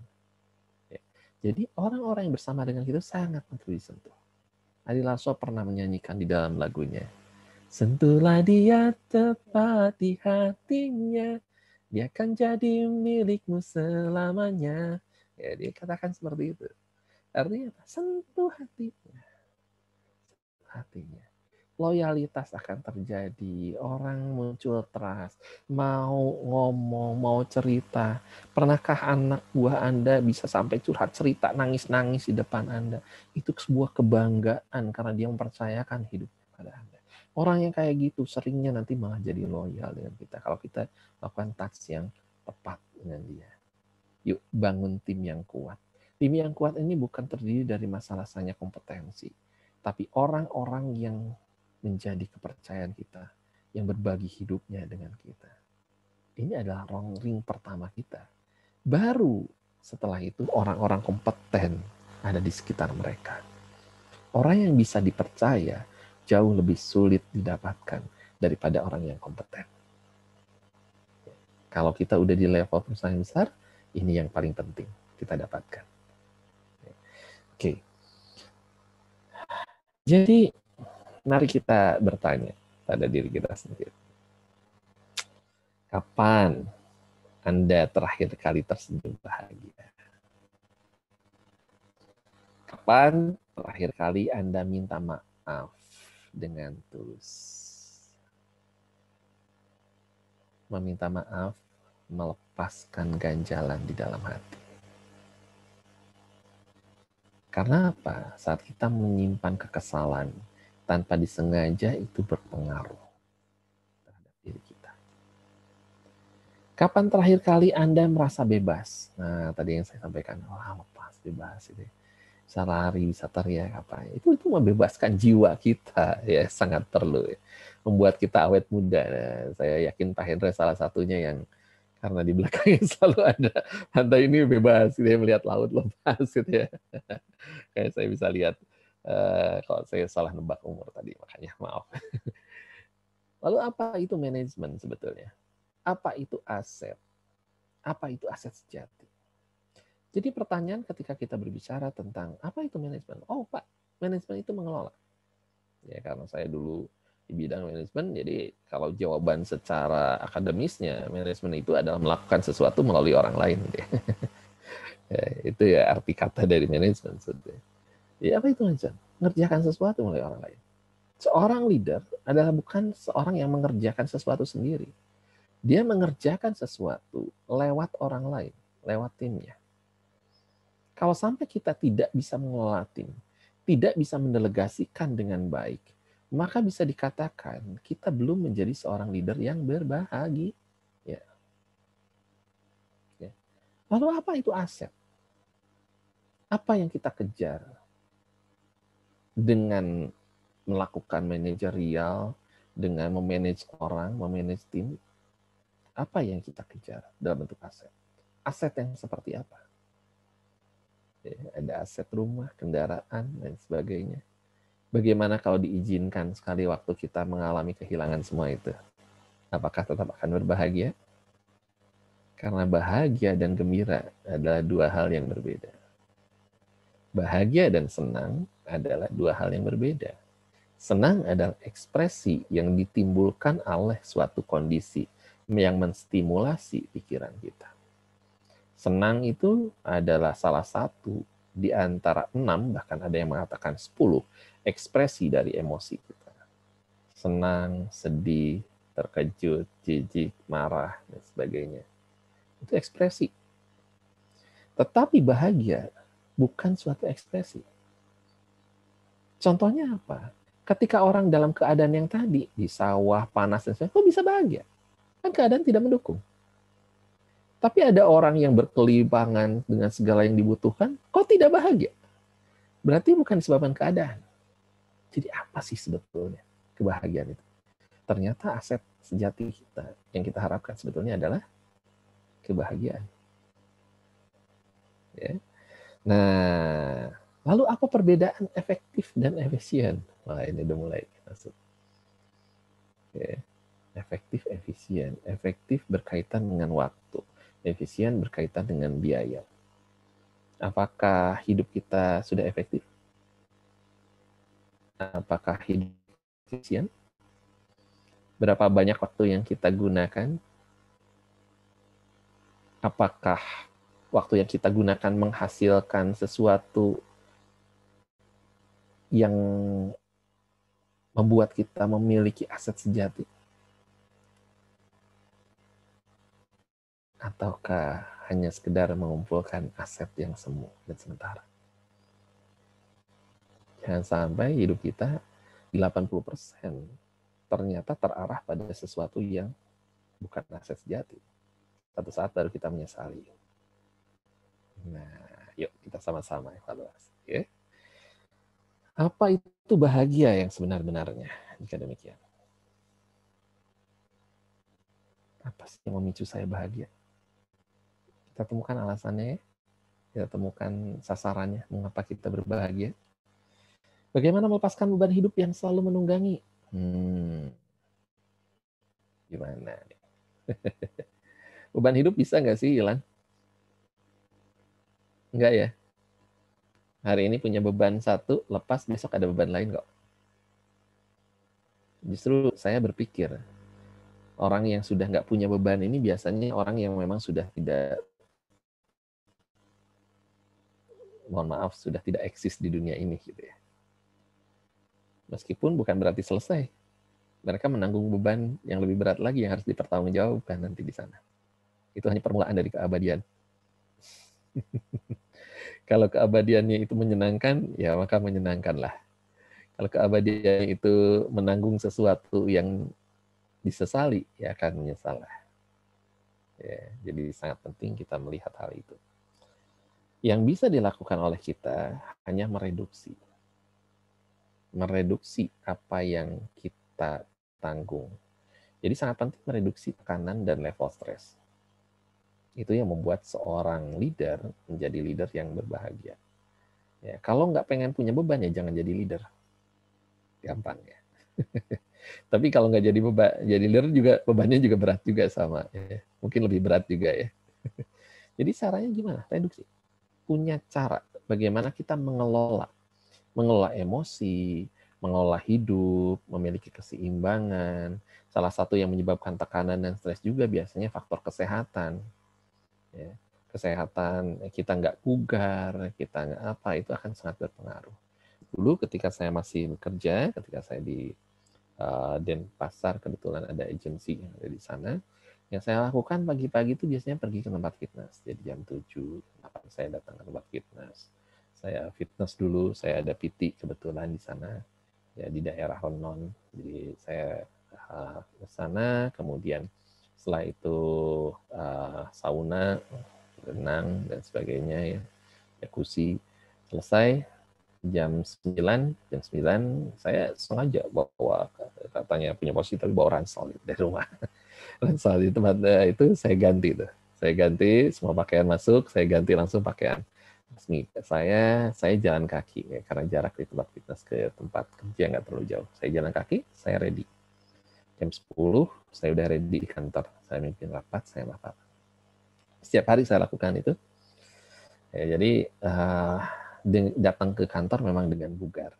Ya. Jadi orang-orang yang bersama dengan kita sangat perlu disentuh. Ari Lasso pernah menyanyikan di dalam lagunya. Sentuhlah dia tepat di hatinya, dia akan jadi milikmu selamanya. Ya, dia katakan seperti itu. Artinya apa? Sentuh hatinya. Sentuh hatinya loyalitas akan terjadi. Orang muncul trust, mau ngomong, mau cerita. Pernahkah anak buah Anda bisa sampai curhat cerita nangis-nangis di depan Anda? Itu sebuah kebanggaan karena dia mempercayakan hidup pada Anda. Orang yang kayak gitu seringnya nanti malah jadi loyal dengan kita kalau kita lakukan touch yang tepat dengan dia. Yuk bangun tim yang kuat. Tim yang kuat ini bukan terdiri dari masalah kompetensi, tapi orang-orang yang menjadi kepercayaan kita yang berbagi hidupnya dengan kita. Ini adalah rong ring pertama kita. Baru setelah itu orang-orang kompeten ada di sekitar mereka. Orang yang bisa dipercaya jauh lebih sulit didapatkan daripada orang yang kompeten. Kalau kita udah di level perusahaan besar, ini yang paling penting kita dapatkan. Oke. Jadi mari kita bertanya pada diri kita sendiri. Kapan Anda terakhir kali tersenyum bahagia? Kapan terakhir kali Anda minta maaf dengan tulus? Meminta maaf melepaskan ganjalan di dalam hati. Karena apa? Saat kita menyimpan kekesalan, tanpa disengaja itu berpengaruh terhadap diri kita. Kapan terakhir kali Anda merasa bebas? Nah, tadi yang saya sampaikan, wah lepas, bebas. Gitu. Bisa lari, bisa teriak, apa. Itu, itu membebaskan jiwa kita. ya Sangat perlu. Ya. Membuat kita awet muda. Nah, saya yakin Pak Hendra salah satunya yang karena di belakangnya selalu ada pantai ini bebas, gitu melihat laut lepas gitu ya. Kayak saya bisa lihat Eh, kalau saya salah nebak umur tadi, makanya maaf. Lalu apa itu manajemen sebetulnya? Apa itu aset? Apa itu aset sejati? Jadi pertanyaan ketika kita berbicara tentang apa itu manajemen? Oh Pak, manajemen itu mengelola. Ya karena saya dulu di bidang manajemen, jadi kalau jawaban secara akademisnya, manajemen itu adalah melakukan sesuatu melalui orang lain. Gitu ya. ya, itu ya arti kata dari manajemen. Sebetulnya. Ya apa itu lancar Ngerjakan sesuatu oleh orang lain. Seorang leader adalah bukan seorang yang mengerjakan sesuatu sendiri. Dia mengerjakan sesuatu lewat orang lain, lewat timnya. Kalau sampai kita tidak bisa mengelola tim, tidak bisa mendelegasikan dengan baik, maka bisa dikatakan kita belum menjadi seorang leader yang berbahagi. Ya. ya. Lalu apa itu aset? Apa yang kita kejar? dengan melakukan manajerial, dengan memanage orang, memanage tim, apa yang kita kejar dalam bentuk aset? Aset yang seperti apa? Ya, ada aset rumah, kendaraan, dan sebagainya. Bagaimana kalau diizinkan sekali waktu kita mengalami kehilangan semua itu? Apakah tetap akan berbahagia? Karena bahagia dan gembira adalah dua hal yang berbeda. Bahagia dan senang adalah dua hal yang berbeda. Senang adalah ekspresi yang ditimbulkan oleh suatu kondisi yang menstimulasi pikiran kita. Senang itu adalah salah satu di antara enam, bahkan ada yang mengatakan sepuluh, ekspresi dari emosi kita. Senang, sedih, terkejut, jijik, marah, dan sebagainya. Itu ekspresi. Tetapi bahagia bukan suatu ekspresi. Contohnya apa? Ketika orang dalam keadaan yang tadi, di sawah, panas, dan sebagainya, kok bisa bahagia? Kan keadaan tidak mendukung. Tapi ada orang yang berkelipangan dengan segala yang dibutuhkan, kok tidak bahagia? Berarti bukan disebabkan keadaan. Jadi apa sih sebetulnya kebahagiaan itu? Ternyata aset sejati kita yang kita harapkan sebetulnya adalah kebahagiaan. Ya. Nah, lalu apa perbedaan efektif dan efisien? Wah, ini udah mulai masuk. Oke. Efektif, efisien. Efektif berkaitan dengan waktu. Efisien berkaitan dengan biaya. Apakah hidup kita sudah efektif? Apakah hidup efisien? Berapa banyak waktu yang kita gunakan? Apakah waktu yang kita gunakan menghasilkan sesuatu yang membuat kita memiliki aset sejati? Ataukah hanya sekedar mengumpulkan aset yang semu dan sementara? Jangan sampai hidup kita 80% ternyata terarah pada sesuatu yang bukan aset sejati. Satu saat baru kita menyesali. Nah, yuk kita sama-sama evaluasi. Ya. Apa itu bahagia yang sebenar-benarnya jika demikian? Apa sih yang memicu saya bahagia? Kita temukan alasannya ya. kita temukan sasarannya mengapa kita berbahagia. Bagaimana melepaskan beban hidup yang selalu menunggangi? Hmm, gimana? beban hidup bisa nggak sih hilang? Enggak ya? Hari ini punya beban satu, lepas besok ada beban lain kok. Justru saya berpikir, orang yang sudah nggak punya beban ini biasanya orang yang memang sudah tidak mohon maaf sudah tidak eksis di dunia ini gitu ya. Meskipun bukan berarti selesai. Mereka menanggung beban yang lebih berat lagi yang harus dipertanggungjawabkan nanti di sana. Itu hanya permulaan dari keabadian. Kalau keabadiannya itu menyenangkan, ya maka menyenangkanlah. Kalau keabadiannya itu menanggung sesuatu yang disesali, ya akan menyesal Ya, jadi sangat penting kita melihat hal itu. Yang bisa dilakukan oleh kita hanya mereduksi. Mereduksi apa yang kita tanggung. Jadi sangat penting mereduksi tekanan dan level stres. Itu yang membuat seorang leader menjadi leader yang berbahagia. Ya, kalau nggak pengen punya beban ya jangan jadi leader. Gampang ya. Tapi kalau nggak jadi beban, jadi leader juga bebannya juga berat juga sama. Ya. Mungkin lebih berat juga ya. Jadi caranya gimana? Reduksi. Punya cara bagaimana kita mengelola, mengelola emosi, mengelola hidup, memiliki keseimbangan. Salah satu yang menyebabkan tekanan dan stres juga biasanya faktor kesehatan ya, kesehatan eh, kita nggak kugar, kita nggak apa, itu akan sangat berpengaruh. Dulu ketika saya masih bekerja, ketika saya di uh, Denpasar, kebetulan ada agensi yang ada di sana, yang saya lakukan pagi-pagi itu biasanya pergi ke tempat fitness. Jadi jam 7, 8 saya datang ke tempat fitness. Saya fitness dulu, saya ada PT kebetulan di sana, ya di daerah Honon. Jadi saya uh, ke sana, kemudian setelah itu uh, sauna, renang dan sebagainya ya, jacuzzi selesai jam 9, jam 9 saya sengaja bawa katanya punya posisi tapi bawa ransel gitu, dari rumah. ransel di tempat eh, itu saya ganti tuh. Saya ganti semua pakaian masuk, saya ganti langsung pakaian resmi. Saya saya jalan kaki ya, karena jarak di tempat fitness ke tempat kerja nggak terlalu jauh. Saya jalan kaki, saya ready jam 10 saya udah ready di kantor saya mimpin rapat saya rapat setiap hari saya lakukan itu ya, jadi uh, datang ke kantor memang dengan bugar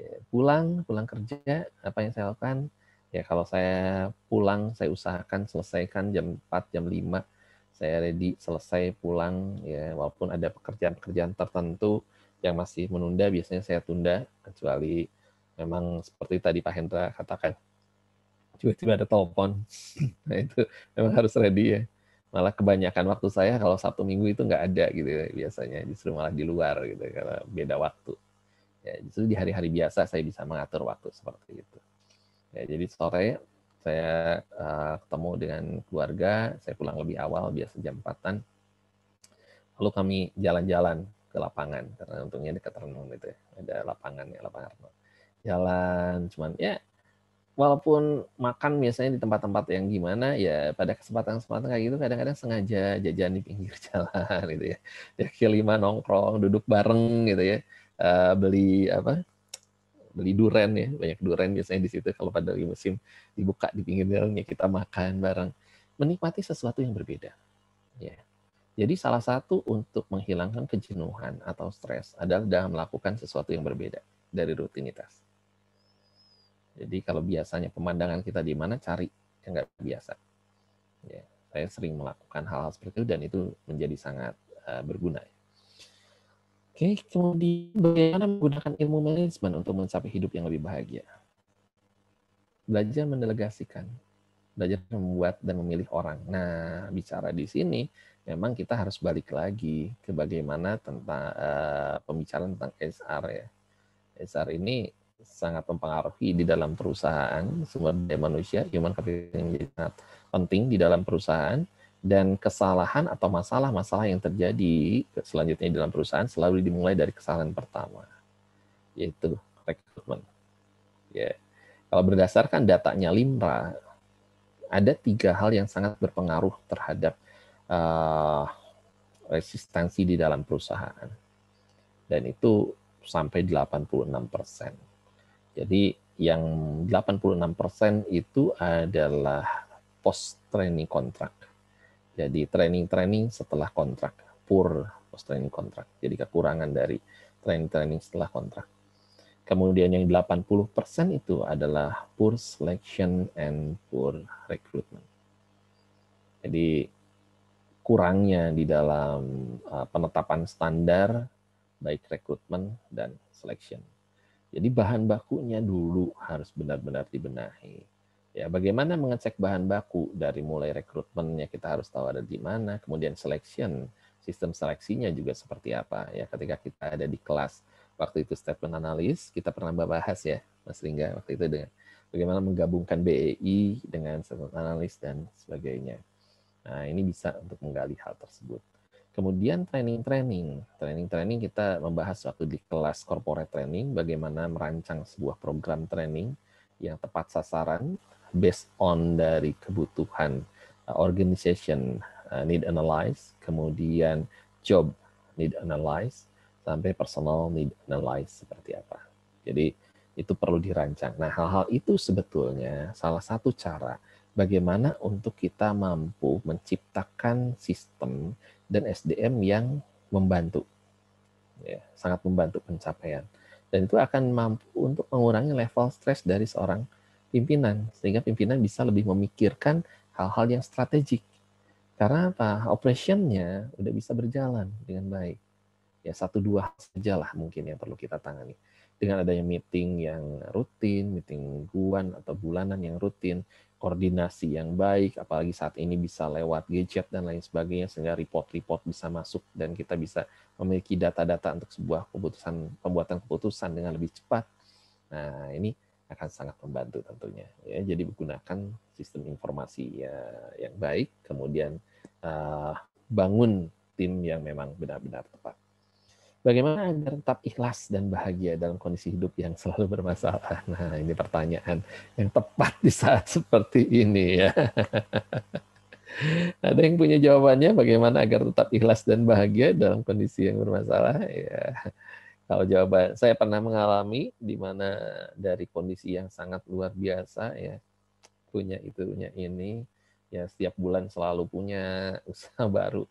ya, pulang pulang kerja apa yang saya lakukan ya kalau saya pulang saya usahakan selesaikan jam 4 jam 5 saya ready selesai pulang ya walaupun ada pekerjaan-pekerjaan tertentu yang masih menunda biasanya saya tunda kecuali memang seperti tadi Pak Hendra katakan tiba-tiba ada telepon nah itu memang harus ready ya malah kebanyakan waktu saya kalau Sabtu Minggu itu nggak ada gitu ya, biasanya justru malah di luar gitu karena beda waktu ya justru di hari-hari biasa saya bisa mengatur waktu seperti itu ya jadi sore saya uh, ketemu dengan keluarga saya pulang lebih awal biasa jam 4-an lalu kami jalan-jalan ke lapangan karena untungnya dekat Renung gitu ya ada lapangan ya, lapangan Renung jalan cuman ya walaupun makan biasanya di tempat-tempat yang gimana ya pada kesempatan-kesempatan kayak gitu kadang-kadang sengaja jajan di pinggir jalan gitu ya kaki lima nongkrong duduk bareng gitu ya uh, beli apa beli duren ya banyak duren biasanya di situ kalau pada musim dibuka di pinggir jalan ya kita makan bareng menikmati sesuatu yang berbeda ya jadi salah satu untuk menghilangkan kejenuhan atau stres adalah dalam melakukan sesuatu yang berbeda dari rutinitas jadi kalau biasanya pemandangan kita di mana cari yang nggak biasa. Ya, saya sering melakukan hal-hal seperti itu dan itu menjadi sangat uh, berguna. Oke, kemudian bagaimana menggunakan ilmu manajemen untuk mencapai hidup yang lebih bahagia? Belajar mendelegasikan, belajar membuat dan memilih orang. Nah, bicara di sini memang kita harus balik lagi ke bagaimana tentang uh, pembicaraan tentang SR ya. SR ini sangat mempengaruhi di dalam perusahaan sumber daya manusia human capital menjadi sangat penting di dalam perusahaan dan kesalahan atau masalah-masalah yang terjadi selanjutnya di dalam perusahaan selalu dimulai dari kesalahan pertama yaitu rekrutmen. Ya. Yeah. Kalau berdasarkan datanya Limra ada tiga hal yang sangat berpengaruh terhadap uh, resistensi di dalam perusahaan. Dan itu sampai 86 persen jadi yang 86% itu adalah post training kontrak. Jadi training-training setelah kontrak, pur post training kontrak. Jadi kekurangan dari training-training setelah kontrak. Kemudian yang 80% itu adalah poor selection and poor recruitment. Jadi kurangnya di dalam uh, penetapan standar baik rekrutmen dan selection. Jadi bahan bakunya dulu harus benar-benar dibenahi. Ya, bagaimana mengecek bahan baku dari mulai rekrutmennya kita harus tahu ada di mana, kemudian selection, sistem seleksinya juga seperti apa ya ketika kita ada di kelas. Waktu itu statement analis kita pernah bahas ya Mas Ringga waktu itu dengan bagaimana menggabungkan BEI dengan statement analis dan sebagainya. Nah, ini bisa untuk menggali hal tersebut. Kemudian training-training. Training-training kita membahas waktu di kelas corporate training, bagaimana merancang sebuah program training yang tepat sasaran based on dari kebutuhan uh, organization uh, need analyze, kemudian job need analyze, sampai personal need analyze seperti apa. Jadi itu perlu dirancang. Nah hal-hal itu sebetulnya salah satu cara bagaimana untuk kita mampu menciptakan sistem dan SDM yang membantu. Ya, sangat membantu pencapaian. Dan itu akan mampu untuk mengurangi level stres dari seorang pimpinan. Sehingga pimpinan bisa lebih memikirkan hal-hal yang strategik. Karena apa? Operationnya udah bisa berjalan dengan baik. Ya satu dua lah mungkin yang perlu kita tangani. Dengan adanya meeting yang rutin, meeting mingguan atau bulanan yang rutin, koordinasi yang baik, apalagi saat ini bisa lewat gadget dan lain sebagainya, sehingga report-report bisa masuk dan kita bisa memiliki data-data untuk sebuah keputusan pembuatan keputusan dengan lebih cepat. Nah, ini akan sangat membantu tentunya. Ya, jadi menggunakan sistem informasi ya, yang baik, kemudian uh, bangun tim yang memang benar-benar tepat. Bagaimana agar tetap ikhlas dan bahagia dalam kondisi hidup yang selalu bermasalah? Nah, ini pertanyaan yang tepat di saat seperti ini ya. Ada yang punya jawabannya bagaimana agar tetap ikhlas dan bahagia dalam kondisi yang bermasalah? Ya. Kalau jawaban saya pernah mengalami di mana dari kondisi yang sangat luar biasa ya punya itu punya ini ya setiap bulan selalu punya usaha baru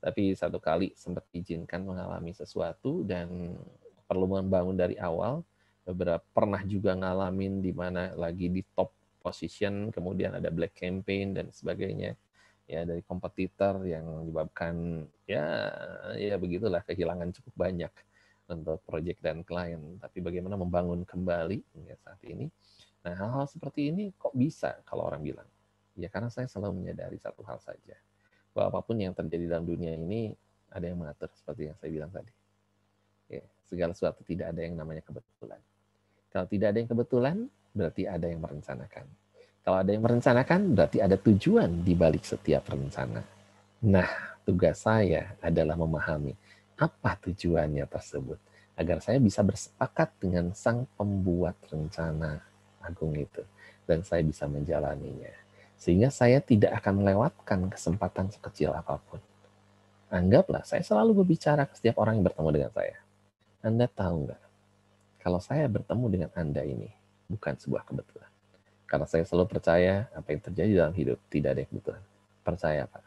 tapi satu kali sempat izinkan mengalami sesuatu dan perlu membangun dari awal beberapa pernah juga ngalamin di mana lagi di top position kemudian ada black campaign dan sebagainya ya dari kompetitor yang menyebabkan ya ya begitulah kehilangan cukup banyak untuk project dan klien tapi bagaimana membangun kembali hingga saat ini nah hal-hal seperti ini kok bisa kalau orang bilang ya karena saya selalu menyadari satu hal saja bahwa apapun yang terjadi dalam dunia ini ada yang mengatur seperti yang saya bilang tadi. Ya, segala sesuatu tidak ada yang namanya kebetulan. Kalau tidak ada yang kebetulan, berarti ada yang merencanakan. Kalau ada yang merencanakan, berarti ada tujuan di balik setiap rencana. Nah, tugas saya adalah memahami apa tujuannya tersebut agar saya bisa bersepakat dengan sang pembuat rencana agung itu dan saya bisa menjalaninya. Sehingga saya tidak akan melewatkan kesempatan sekecil apapun. Anggaplah saya selalu berbicara ke setiap orang yang bertemu dengan saya. Anda tahu nggak? Kalau saya bertemu dengan Anda ini bukan sebuah kebetulan. Karena saya selalu percaya apa yang terjadi dalam hidup tidak ada kebetulan. Percaya Pak.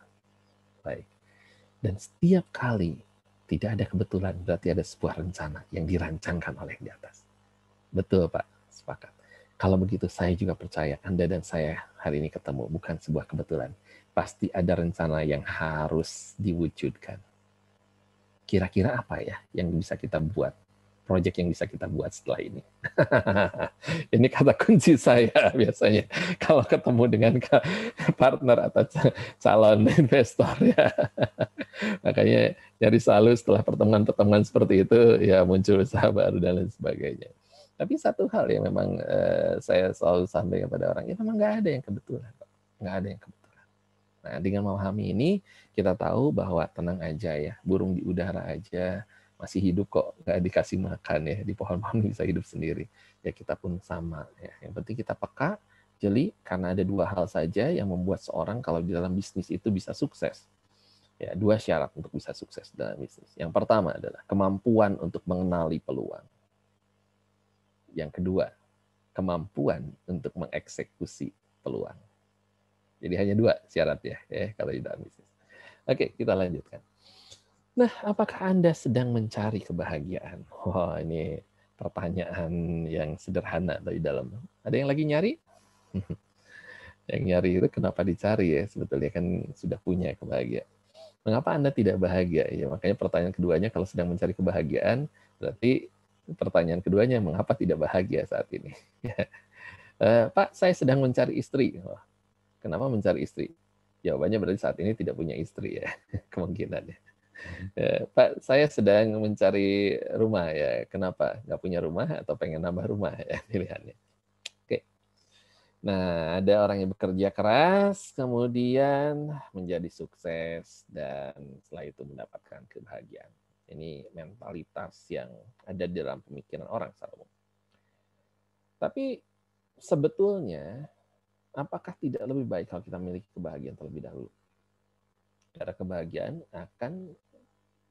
Baik. Dan setiap kali tidak ada kebetulan berarti ada sebuah rencana yang dirancangkan oleh di atas. Betul Pak, sepakat. Kalau begitu, saya juga percaya Anda dan saya hari ini ketemu, bukan sebuah kebetulan. Pasti ada rencana yang harus diwujudkan. Kira-kira apa ya yang bisa kita buat? Proyek yang bisa kita buat setelah ini. ini kata kunci saya biasanya. Kalau ketemu dengan partner atau calon investor ya. Makanya dari selalu setelah pertemuan-pertemuan seperti itu ya muncul usaha baru dan lain sebagainya. Tapi satu hal yang memang eh, saya selalu sampaikan pada orang, ya memang nggak ada yang kebetulan, nggak ada yang kebetulan. Nah, dengan memahami ini, kita tahu bahwa tenang aja ya, burung di udara aja masih hidup kok, nggak dikasih makan ya, di pohon-pohon bisa hidup sendiri. Ya kita pun sama ya. Yang penting kita peka, jeli, karena ada dua hal saja yang membuat seorang kalau di dalam bisnis itu bisa sukses. Ya, dua syarat untuk bisa sukses dalam bisnis. Yang pertama adalah kemampuan untuk mengenali peluang yang kedua, kemampuan untuk mengeksekusi peluang. Jadi hanya dua syarat ya, ya kalau di dalam bisnis. Oke, kita lanjutkan. Nah, apakah Anda sedang mencari kebahagiaan? Wah, wow, ini pertanyaan yang sederhana dari dalam. Ada yang lagi nyari? yang nyari itu kenapa dicari ya? Sebetulnya kan sudah punya kebahagiaan. Mengapa Anda tidak bahagia? Ya, makanya pertanyaan keduanya kalau sedang mencari kebahagiaan, berarti pertanyaan keduanya, mengapa tidak bahagia saat ini? Ya. Eh, Pak, saya sedang mencari istri. Wah, kenapa mencari istri? Jawabannya berarti saat ini tidak punya istri ya, kemungkinannya. Hmm. Eh, Pak, saya sedang mencari rumah ya. Kenapa? Nggak punya rumah atau pengen nambah rumah ya pilihannya. Oke. Nah, ada orang yang bekerja keras, kemudian menjadi sukses, dan setelah itu mendapatkan kebahagiaan. Ini mentalitas yang ada di dalam pemikiran orang secara umum. Tapi sebetulnya apakah tidak lebih baik kalau kita memiliki kebahagiaan terlebih dahulu? Karena kebahagiaan akan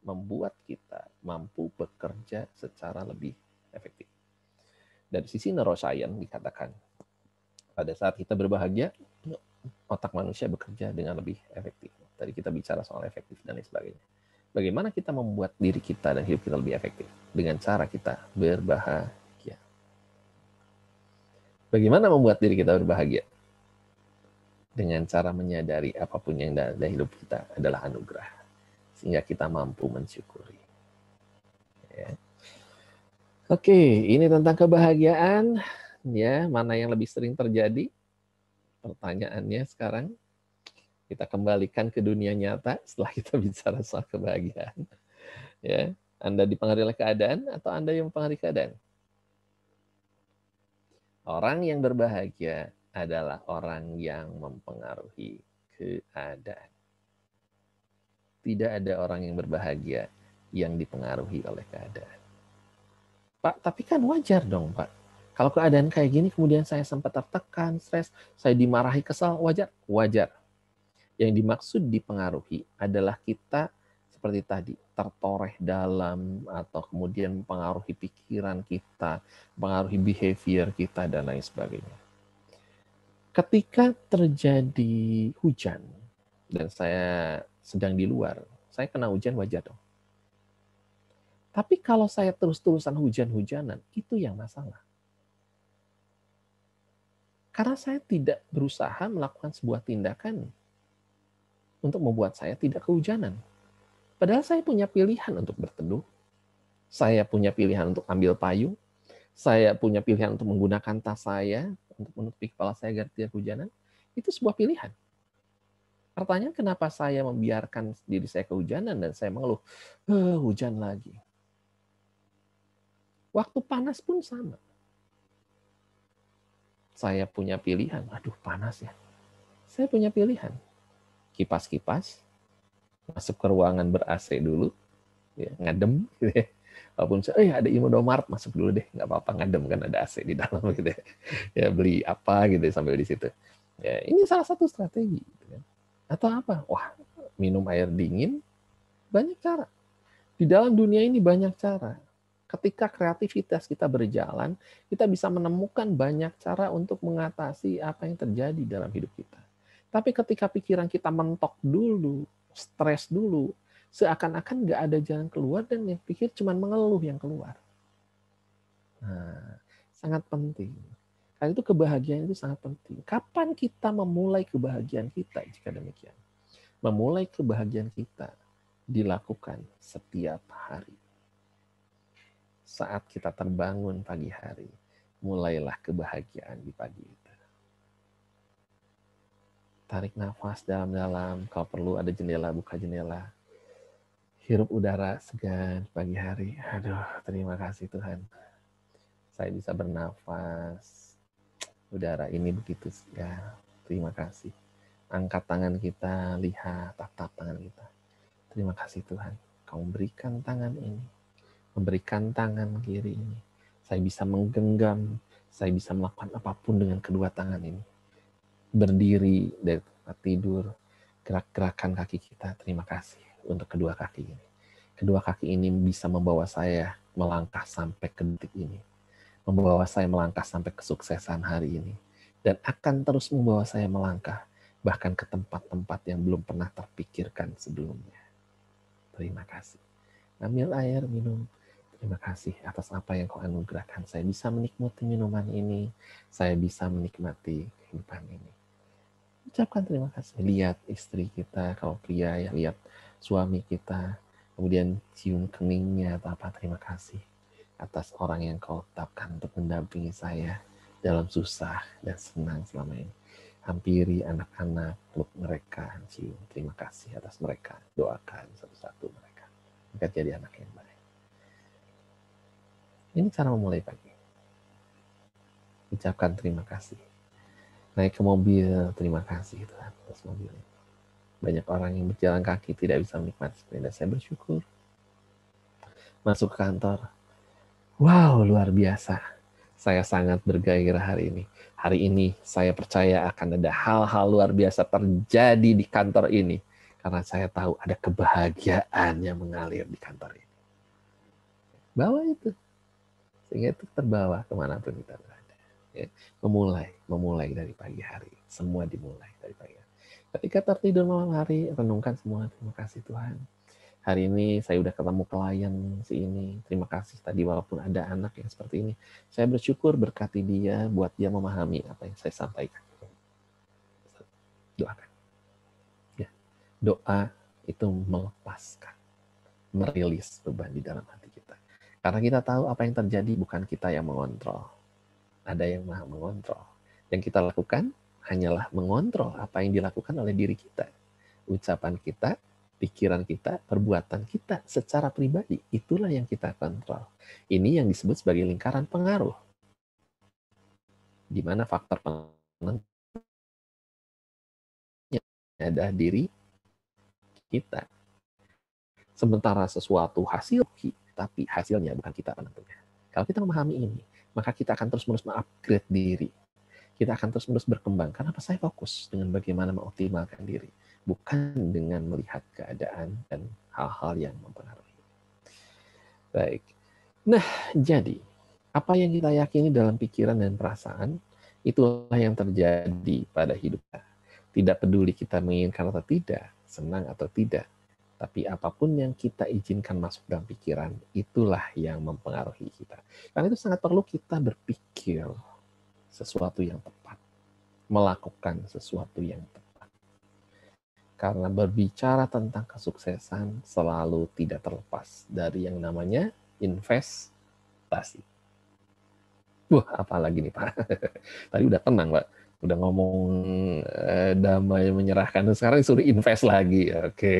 membuat kita mampu bekerja secara lebih efektif. Dari sisi neuroscience dikatakan, pada saat kita berbahagia, otak manusia bekerja dengan lebih efektif. Tadi kita bicara soal efektif dan lain sebagainya bagaimana kita membuat diri kita dan hidup kita lebih efektif dengan cara kita berbahagia. Bagaimana membuat diri kita berbahagia? Dengan cara menyadari apapun yang ada hidup kita adalah anugerah, sehingga kita mampu mensyukuri. Ya. Oke, ini tentang kebahagiaan, ya mana yang lebih sering terjadi? Pertanyaannya sekarang, kita kembalikan ke dunia nyata setelah kita bicara soal kebahagiaan. Ya, Anda dipengaruhi oleh keadaan atau Anda yang mempengaruhi keadaan? Orang yang berbahagia adalah orang yang mempengaruhi keadaan. Tidak ada orang yang berbahagia yang dipengaruhi oleh keadaan. Pak, tapi kan wajar dong, Pak. Kalau keadaan kayak gini, kemudian saya sempat tertekan, stres, saya dimarahi, kesal, wajar? Wajar yang dimaksud dipengaruhi adalah kita seperti tadi tertoreh dalam atau kemudian mempengaruhi pikiran kita, mempengaruhi behavior kita dan lain sebagainya. Ketika terjadi hujan dan saya sedang di luar, saya kena hujan wajah dong. Tapi kalau saya terus-terusan hujan-hujanan, itu yang masalah. Karena saya tidak berusaha melakukan sebuah tindakan untuk membuat saya tidak kehujanan. Padahal saya punya pilihan untuk berteduh. Saya punya pilihan untuk ambil payung. Saya punya pilihan untuk menggunakan tas saya untuk menutupi kepala saya agar tidak kehujanan. Itu sebuah pilihan. Pertanyaan kenapa saya membiarkan diri saya kehujanan dan saya mengeluh, eh, hujan lagi. Waktu panas pun sama. Saya punya pilihan, aduh panas ya. Saya punya pilihan, kipas-kipas, masuk ke ruangan ber-AC dulu, ya, ngadem, gitu ya. Walaupun saya, oh eh, ada ada Mart masuk dulu deh, nggak apa-apa ngadem kan ada AC di dalam gitu ya. ya beli apa gitu ya, sambil di situ. Ya, ini salah satu strategi. Gitu ya. Atau apa? Wah, minum air dingin, banyak cara. Di dalam dunia ini banyak cara. Ketika kreativitas kita berjalan, kita bisa menemukan banyak cara untuk mengatasi apa yang terjadi dalam hidup kita. Tapi ketika pikiran kita mentok dulu, stres dulu, seakan-akan nggak ada jalan keluar dan yang pikir cuma mengeluh yang keluar. Nah, sangat penting. Karena itu kebahagiaan itu sangat penting. Kapan kita memulai kebahagiaan kita jika demikian? Memulai kebahagiaan kita dilakukan setiap hari. Saat kita terbangun pagi hari, mulailah kebahagiaan di pagi itu. Tarik nafas dalam-dalam. Kalau perlu ada jendela, buka jendela. Hirup udara segan pagi hari. Aduh, terima kasih Tuhan. Saya bisa bernafas. Udara ini begitu segar. Ya. Terima kasih. Angkat tangan kita, lihat, tatap tangan kita. Terima kasih Tuhan. Kau memberikan tangan ini. Memberikan tangan kiri ini. Saya bisa menggenggam. Saya bisa melakukan apapun dengan kedua tangan ini berdiri dari tempat tidur, gerak-gerakan kaki kita. Terima kasih untuk kedua kaki ini. Kedua kaki ini bisa membawa saya melangkah sampai ke detik ini. Membawa saya melangkah sampai kesuksesan hari ini. Dan akan terus membawa saya melangkah bahkan ke tempat-tempat yang belum pernah terpikirkan sebelumnya. Terima kasih. Ambil air, minum. Terima kasih atas apa yang kau anugerahkan. Saya bisa menikmati minuman ini. Saya bisa menikmati kehidupan ini ucapkan terima kasih. Lihat istri kita, kalau pria ya lihat suami kita, kemudian cium keningnya atau apa, terima kasih atas orang yang kau tetapkan untuk mendampingi saya dalam susah dan senang selama ini. Hampiri anak-anak, peluk mereka, cium. Terima kasih atas mereka. Doakan satu-satu mereka. Mereka jadi anak yang baik. Ini cara memulai pagi. Ucapkan terima kasih naik ke mobil terima kasih Tuhan gitu atas mobilnya banyak orang yang berjalan kaki tidak bisa menikmati sepeda saya bersyukur masuk ke kantor wow luar biasa saya sangat bergairah hari ini hari ini saya percaya akan ada hal-hal luar biasa terjadi di kantor ini karena saya tahu ada kebahagiaan yang mengalir di kantor ini bawa itu sehingga itu terbawa kemana pun kita ya, memulai memulai dari pagi hari semua dimulai dari pagi hari. ketika tertidur malam hari renungkan semua terima kasih Tuhan hari ini saya sudah ketemu klien si ini terima kasih tadi walaupun ada anak yang seperti ini saya bersyukur berkati dia buat dia memahami apa yang saya sampaikan doakan ya doa itu melepaskan merilis beban di dalam hati kita karena kita tahu apa yang terjadi bukan kita yang mengontrol ada yang maha mengontrol. Yang kita lakukan hanyalah mengontrol apa yang dilakukan oleh diri kita. Ucapan kita, pikiran kita, perbuatan kita secara pribadi. Itulah yang kita kontrol. Ini yang disebut sebagai lingkaran pengaruh. Di mana faktor penentunya ada diri kita. Sementara sesuatu hasil, tapi hasilnya bukan kita penentunya. Kalau kita memahami ini, maka kita akan terus-menerus mengupgrade diri. Kita akan terus-menerus berkembang. Kenapa saya fokus dengan bagaimana mengoptimalkan diri, bukan dengan melihat keadaan dan hal-hal yang mempengaruhi. Baik. Nah, jadi apa yang kita yakini dalam pikiran dan perasaan itulah yang terjadi pada hidup kita. Tidak peduli kita menginginkan atau tidak, senang atau tidak, tapi apapun yang kita izinkan masuk dalam pikiran, itulah yang mempengaruhi kita. Karena itu sangat perlu kita berpikir sesuatu yang tepat. Melakukan sesuatu yang tepat. Karena berbicara tentang kesuksesan selalu tidak terlepas dari yang namanya investasi. Wah, apalagi nih Pak. Tadi udah tenang Pak udah ngomong eh, damai menyerahkan sekarang disuruh invest lagi oke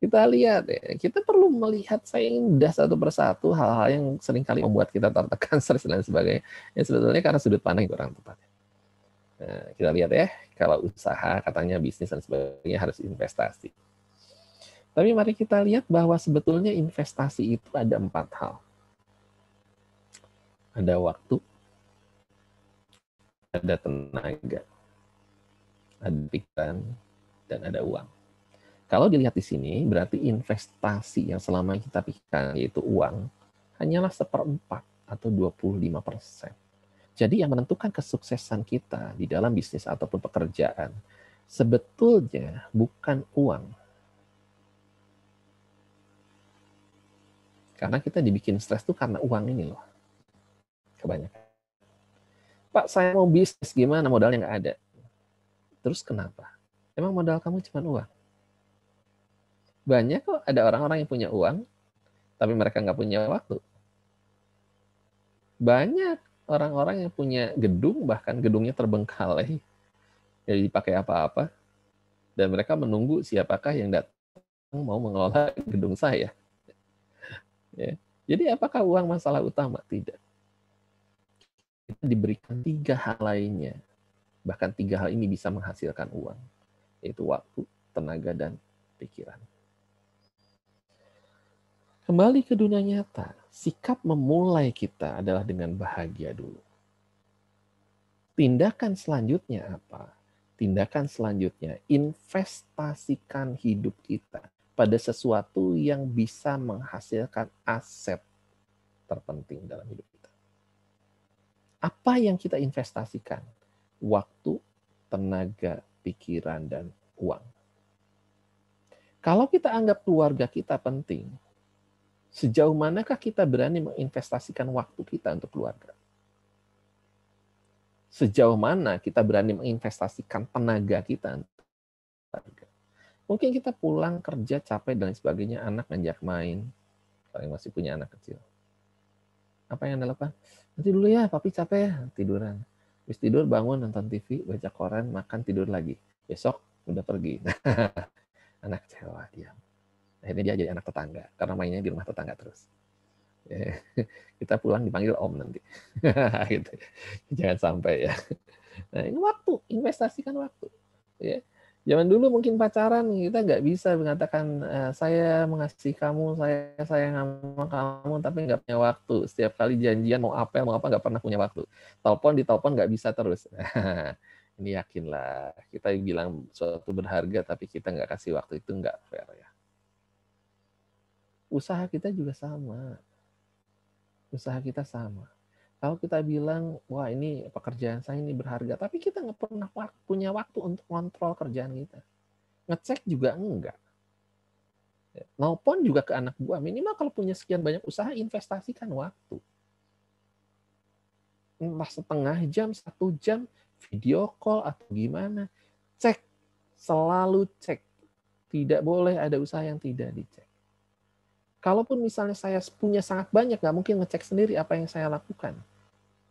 kita lihat ya. kita perlu melihat saya indah satu persatu hal-hal yang seringkali membuat kita tertekan stres dan sebagainya yang sebetulnya karena sudut pandang kurang tepat nah, kita lihat ya kalau usaha katanya bisnis dan sebagainya harus investasi tapi mari kita lihat bahwa sebetulnya investasi itu ada empat hal ada waktu ada tenaga, ada pikiran, dan ada uang. Kalau dilihat di sini, berarti investasi yang selama kita pikirkan, yaitu uang, hanyalah seperempat atau 25 persen. Jadi yang menentukan kesuksesan kita di dalam bisnis ataupun pekerjaan, sebetulnya bukan uang. Karena kita dibikin stres itu karena uang ini loh. Kebanyakan. Pak, saya mau bisnis, gimana modalnya nggak ada? Terus kenapa? Emang modal kamu cuma uang? Banyak kok ada orang-orang yang punya uang, tapi mereka nggak punya waktu. Banyak orang-orang yang punya gedung, bahkan gedungnya terbengkalai, jadi dipakai apa-apa, dan mereka menunggu siapakah yang datang mau mengelola gedung saya. Ya. Jadi apakah uang masalah utama? Tidak kita diberikan tiga hal lainnya. Bahkan tiga hal ini bisa menghasilkan uang, yaitu waktu, tenaga, dan pikiran. Kembali ke dunia nyata, sikap memulai kita adalah dengan bahagia dulu. Tindakan selanjutnya apa? Tindakan selanjutnya, investasikan hidup kita pada sesuatu yang bisa menghasilkan aset terpenting dalam hidup apa yang kita investasikan? Waktu, tenaga, pikiran, dan uang. Kalau kita anggap keluarga kita penting, sejauh manakah kita berani menginvestasikan waktu kita untuk keluarga? Sejauh mana kita berani menginvestasikan tenaga kita untuk keluarga? Mungkin kita pulang kerja capek dan sebagainya, anak ngajak main, kalau masih punya anak kecil. Apa yang Anda lakukan? nanti dulu ya papi capek ya tiduran habis tidur bangun nonton TV baca koran makan tidur lagi besok udah pergi anak kecewa diam akhirnya dia jadi anak tetangga karena mainnya di rumah tetangga terus kita pulang dipanggil om nanti gitu. jangan sampai ya nah ini waktu investasikan waktu ya zaman dulu mungkin pacaran kita nggak bisa mengatakan eh, saya mengasihi kamu saya sayang sama kamu tapi nggak punya waktu setiap kali janjian mau apa, mau apa nggak pernah punya waktu telepon di telepon nggak bisa terus ini yakinlah kita bilang suatu berharga tapi kita nggak kasih waktu itu nggak fair ya usaha kita juga sama usaha kita sama kalau kita bilang, wah ini pekerjaan saya ini berharga, tapi kita nggak pernah punya waktu untuk kontrol kerjaan kita. Ngecek juga enggak. maupun ya, juga ke anak buah. Minimal kalau punya sekian banyak usaha, investasikan waktu. Entah setengah jam, satu jam, video call atau gimana. Cek. Selalu cek. Tidak boleh ada usaha yang tidak dicek kalaupun misalnya saya punya sangat banyak, nggak mungkin ngecek sendiri apa yang saya lakukan.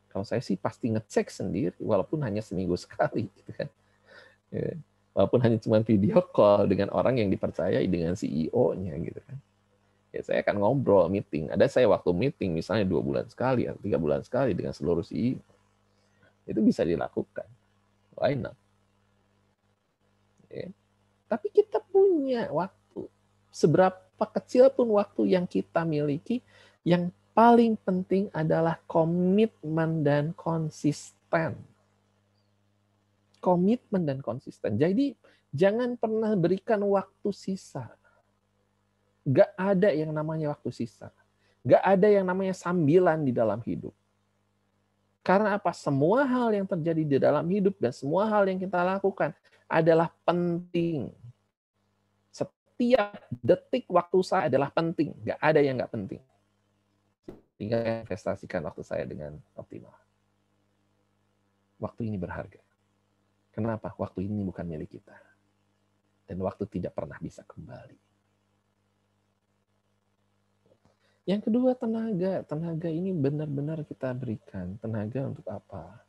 Kalau saya sih pasti ngecek sendiri, walaupun hanya seminggu sekali, gitu kan. Ya, walaupun hanya cuma video call dengan orang yang dipercayai dengan CEO-nya, gitu kan. Ya saya akan ngobrol meeting. Ada saya waktu meeting misalnya dua bulan sekali atau tiga bulan sekali dengan seluruh CEO. Itu bisa dilakukan. Why not? Ya. Tapi kita punya waktu. Seberapa kecil pun waktu yang kita miliki, yang paling penting adalah komitmen dan konsisten. Komitmen dan konsisten. Jadi jangan pernah berikan waktu sisa. Gak ada yang namanya waktu sisa. Gak ada yang namanya sambilan di dalam hidup. Karena apa? Semua hal yang terjadi di dalam hidup dan semua hal yang kita lakukan adalah penting. Setiap detik waktu saya adalah penting. Gak ada yang gak penting. Tinggal investasikan waktu saya dengan optimal. Waktu ini berharga. Kenapa? Waktu ini bukan milik kita. Dan waktu tidak pernah bisa kembali. Yang kedua, tenaga. Tenaga ini benar-benar kita berikan. Tenaga untuk apa?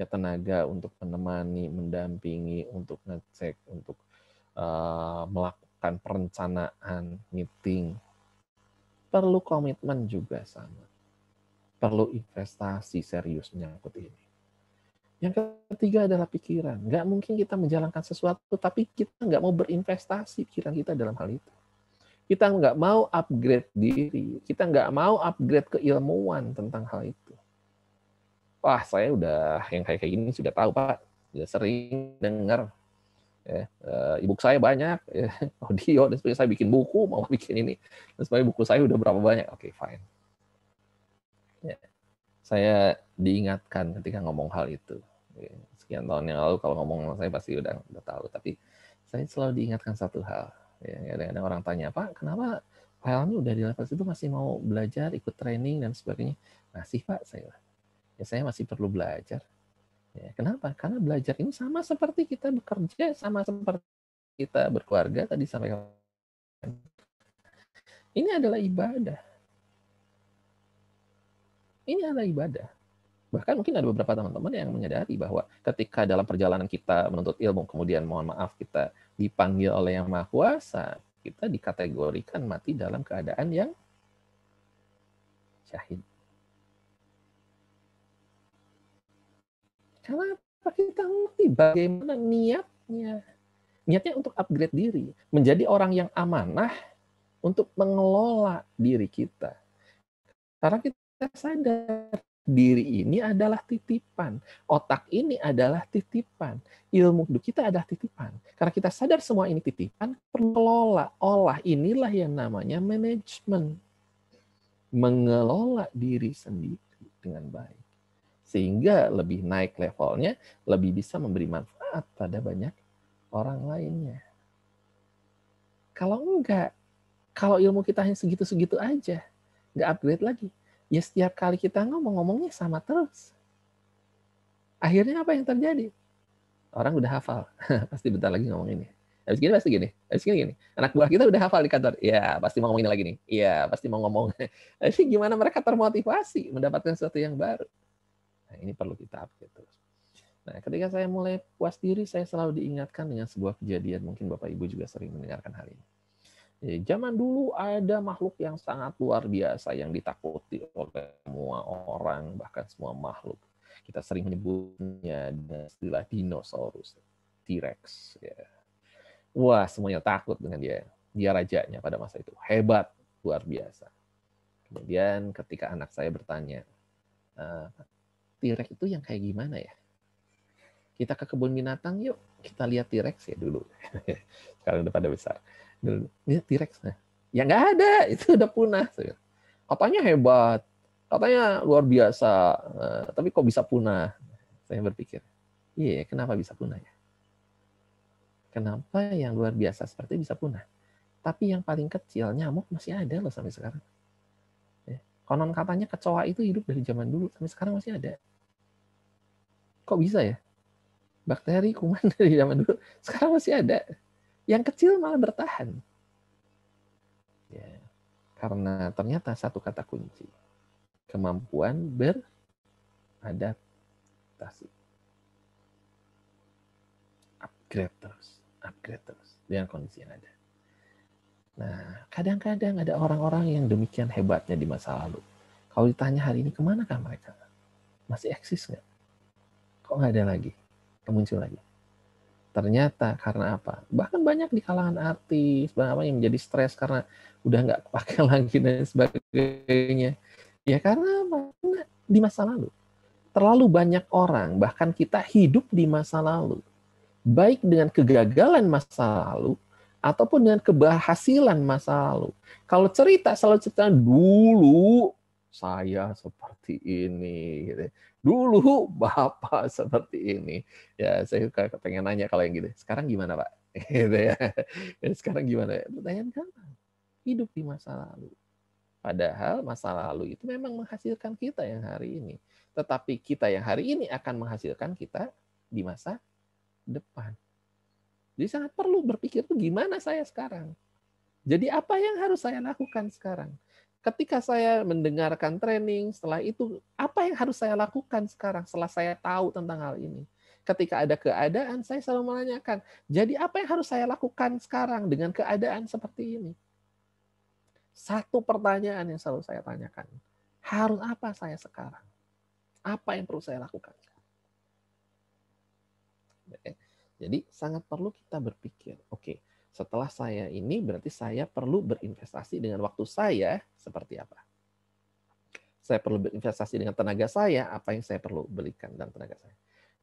Ya tenaga untuk menemani, mendampingi, untuk ngecek, untuk uh, melakukan perencanaan, meeting. Perlu komitmen juga sama perlu investasi serius menyangkut ini. Yang ketiga adalah pikiran. Nggak mungkin kita menjalankan sesuatu, tapi kita nggak mau berinvestasi pikiran kita dalam hal itu. Kita nggak mau upgrade diri. Kita nggak mau upgrade keilmuan tentang hal itu. Wah, saya udah yang kayak kayak gini sudah tahu, Pak. Sudah sering dengar. Ya, eh, ibu e saya banyak, ya, audio, dan sebagainya. Saya bikin buku, mau bikin ini. Dan sebagainya buku saya udah berapa banyak. Oke, okay, fine Ya. Saya diingatkan ketika ngomong hal itu. Sekian tahun yang lalu kalau ngomong saya pasti udah, udah tahu. Tapi saya selalu diingatkan satu hal. Ya, kadang-kadang orang tanya, Pak, kenapa file Helmi udah di level situ masih mau belajar, ikut training, dan sebagainya? Masih, Pak, saya. Ya, saya masih perlu belajar. Ya, kenapa? Karena belajar ini sama seperti kita bekerja, sama seperti kita berkeluarga tadi sampai ini adalah ibadah. Ini adalah ibadah. Bahkan mungkin ada beberapa teman-teman yang menyadari bahwa ketika dalam perjalanan kita menuntut ilmu, kemudian mohon maaf kita dipanggil oleh Yang Maha Kuasa, kita dikategorikan mati dalam keadaan yang syahid. Kenapa kita ngerti bagaimana niatnya. Niatnya untuk upgrade diri, menjadi orang yang amanah untuk mengelola diri kita. Karena kita kita sadar diri ini adalah titipan, otak ini adalah titipan, ilmu hidup kita adalah titipan. Karena kita sadar semua ini titipan, perlola, olah inilah yang namanya manajemen. Mengelola diri sendiri dengan baik. Sehingga lebih naik levelnya, lebih bisa memberi manfaat pada banyak orang lainnya. Kalau enggak, kalau ilmu kita hanya segitu-segitu aja, enggak upgrade lagi, ya setiap kali kita ngomong ngomongnya sama terus. Akhirnya apa yang terjadi? Orang udah hafal. pasti bentar lagi ngomong ini. Ya. Habis gini pasti gini. Habis gini gini. Anak buah kita udah hafal di kantor. ya pasti mau ngomong ini lagi nih. Iya, pasti mau ngomong. Jadi gimana mereka termotivasi mendapatkan sesuatu yang baru? Nah, ini perlu kita update terus. Nah, ketika saya mulai puas diri, saya selalu diingatkan dengan sebuah kejadian. Mungkin Bapak Ibu juga sering mendengarkan hal ini Eh, zaman dulu ada makhluk yang sangat luar biasa yang ditakuti oleh semua orang, bahkan semua makhluk. Kita sering menyebutnya dengan istilah dinosaurus, T-Rex. Ya. Wah, semuanya takut dengan dia. Dia rajanya pada masa itu. Hebat, luar biasa. Kemudian ketika anak saya bertanya, eh, T-Rex itu yang kayak gimana ya? Kita ke kebun binatang yuk, kita lihat T-Rex ya dulu. Sekarang udah pada besar dia T-Rex. Ya nggak ada, itu udah punah. Katanya hebat, katanya luar biasa, eh, tapi kok bisa punah? Saya berpikir, iya yeah, kenapa bisa punah ya? Kenapa yang luar biasa seperti bisa punah? Tapi yang paling kecil, nyamuk masih ada loh sampai sekarang. Ya. Konon katanya kecoa itu hidup dari zaman dulu, sampai sekarang masih ada. Kok bisa ya? Bakteri, kuman dari zaman dulu, sekarang masih ada. Yang kecil malah bertahan. Ya, karena ternyata satu kata kunci. Kemampuan beradaptasi. Upgrade terus. Upgrade terus. Dengan kondisi yang ada. Nah, kadang-kadang ada orang-orang yang demikian hebatnya di masa lalu. Kalau ditanya hari ini, kemanakah mereka? Masih eksis nggak? Kok nggak ada lagi? Muncul lagi. Ternyata karena apa? Bahkan banyak di kalangan artis, apa yang menjadi stres karena udah nggak pakai lagi dan sebagainya. Ya karena di masa lalu. Terlalu banyak orang, bahkan kita hidup di masa lalu. Baik dengan kegagalan masa lalu, ataupun dengan keberhasilan masa lalu. Kalau cerita selalu cerita dulu saya seperti ini gitu. dulu bapak seperti ini ya saya pengen nanya kalau yang gitu sekarang gimana pak gitu ya. ya sekarang gimana pertanyaan gampang hidup di masa lalu padahal masa lalu itu memang menghasilkan kita yang hari ini tetapi kita yang hari ini akan menghasilkan kita di masa depan jadi sangat perlu berpikir tuh gimana saya sekarang jadi apa yang harus saya lakukan sekarang ketika saya mendengarkan training setelah itu apa yang harus saya lakukan sekarang setelah saya tahu tentang hal ini ketika ada keadaan saya selalu menanyakan jadi apa yang harus saya lakukan sekarang dengan keadaan seperti ini satu pertanyaan yang selalu saya tanyakan harus apa saya sekarang apa yang perlu saya lakukan jadi sangat perlu kita berpikir oke okay, setelah saya ini berarti saya perlu berinvestasi dengan waktu saya seperti apa. Saya perlu berinvestasi dengan tenaga saya, apa yang saya perlu belikan dalam tenaga saya.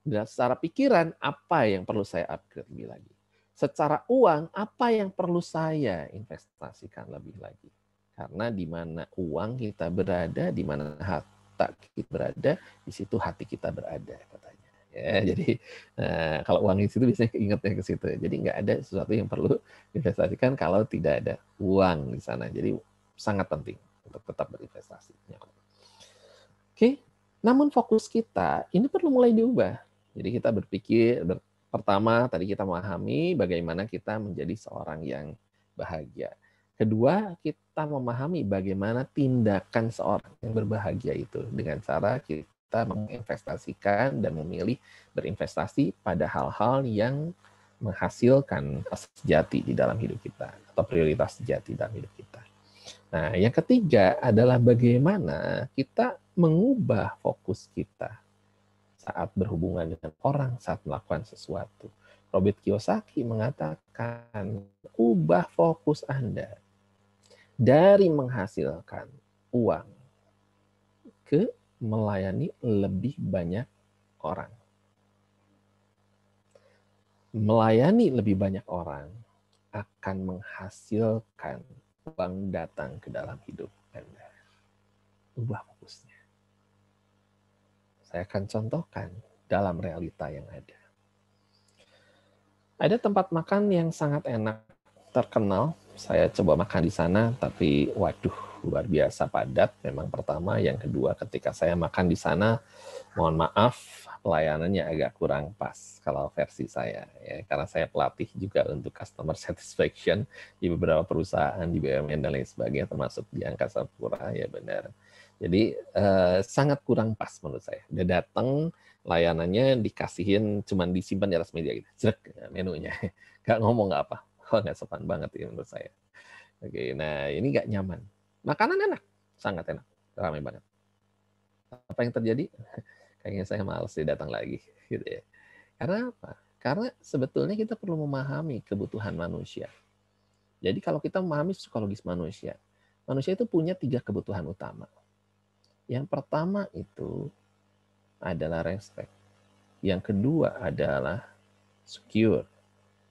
Dan secara pikiran, apa yang perlu saya upgrade lebih lagi. Secara uang, apa yang perlu saya investasikan lebih lagi. Karena di mana uang kita berada, di mana harta kita berada, di situ hati kita berada. Ya, jadi nah, kalau uang di situ biasanya ingatnya ke situ. Jadi nggak ada sesuatu yang perlu investasikan kalau tidak ada uang di sana. Jadi sangat penting untuk tetap berinvestasi. Ya. Oke, namun fokus kita ini perlu mulai diubah. Jadi kita berpikir ber, pertama tadi kita memahami bagaimana kita menjadi seorang yang bahagia. Kedua, kita memahami bagaimana tindakan seorang yang berbahagia itu dengan cara kita kita menginvestasikan dan memilih berinvestasi pada hal-hal yang menghasilkan sejati di dalam hidup kita atau prioritas sejati dalam hidup kita. Nah, yang ketiga adalah bagaimana kita mengubah fokus kita saat berhubungan dengan orang, saat melakukan sesuatu. Robert Kiyosaki mengatakan, ubah fokus Anda dari menghasilkan uang ke melayani lebih banyak orang. Melayani lebih banyak orang akan menghasilkan uang datang ke dalam hidup Anda. Ubah fokusnya. Saya akan contohkan dalam realita yang ada. Ada tempat makan yang sangat enak, terkenal. Saya coba makan di sana, tapi waduh, luar biasa padat memang pertama, yang kedua ketika saya makan di sana mohon maaf layanannya agak kurang pas kalau versi saya ya karena saya pelatih juga untuk customer satisfaction di beberapa perusahaan di BUMN dan lain sebagainya termasuk di Angkasa Pura ya benar. Jadi eh, sangat kurang pas menurut saya. Udah datang layanannya dikasihin cuman disimpan di atas meja gitu. Jerek menunya. Gak ngomong nggak apa. nggak sopan banget ya menurut saya. Oke, nah ini nggak nyaman. Makanan enak, sangat enak, ramai banget. Apa yang terjadi? Kayaknya saya males sih datang lagi, gitu ya. Karena apa? Karena sebetulnya kita perlu memahami kebutuhan manusia. Jadi kalau kita memahami psikologis manusia, manusia itu punya tiga kebutuhan utama. Yang pertama itu adalah respect. Yang kedua adalah secure.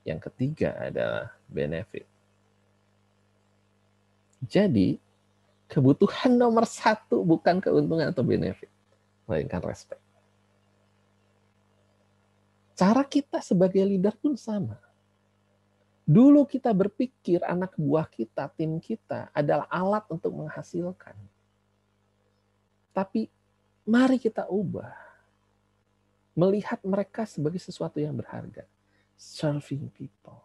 Yang ketiga adalah benefit. Jadi kebutuhan nomor satu bukan keuntungan atau benefit, melainkan respect. Cara kita sebagai leader pun sama. Dulu kita berpikir anak buah kita, tim kita adalah alat untuk menghasilkan. Tapi mari kita ubah. Melihat mereka sebagai sesuatu yang berharga. Serving people.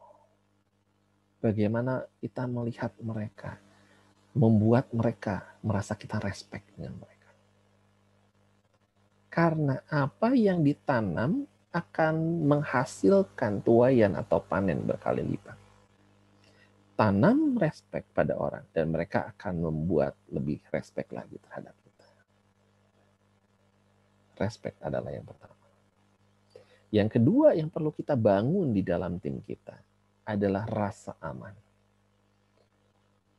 Bagaimana kita melihat mereka membuat mereka merasa kita respect dengan mereka. Karena apa yang ditanam akan menghasilkan tuayan atau panen berkali lipat. Tanam respect pada orang dan mereka akan membuat lebih respect lagi terhadap kita. Respect adalah yang pertama. Yang kedua yang perlu kita bangun di dalam tim kita adalah rasa aman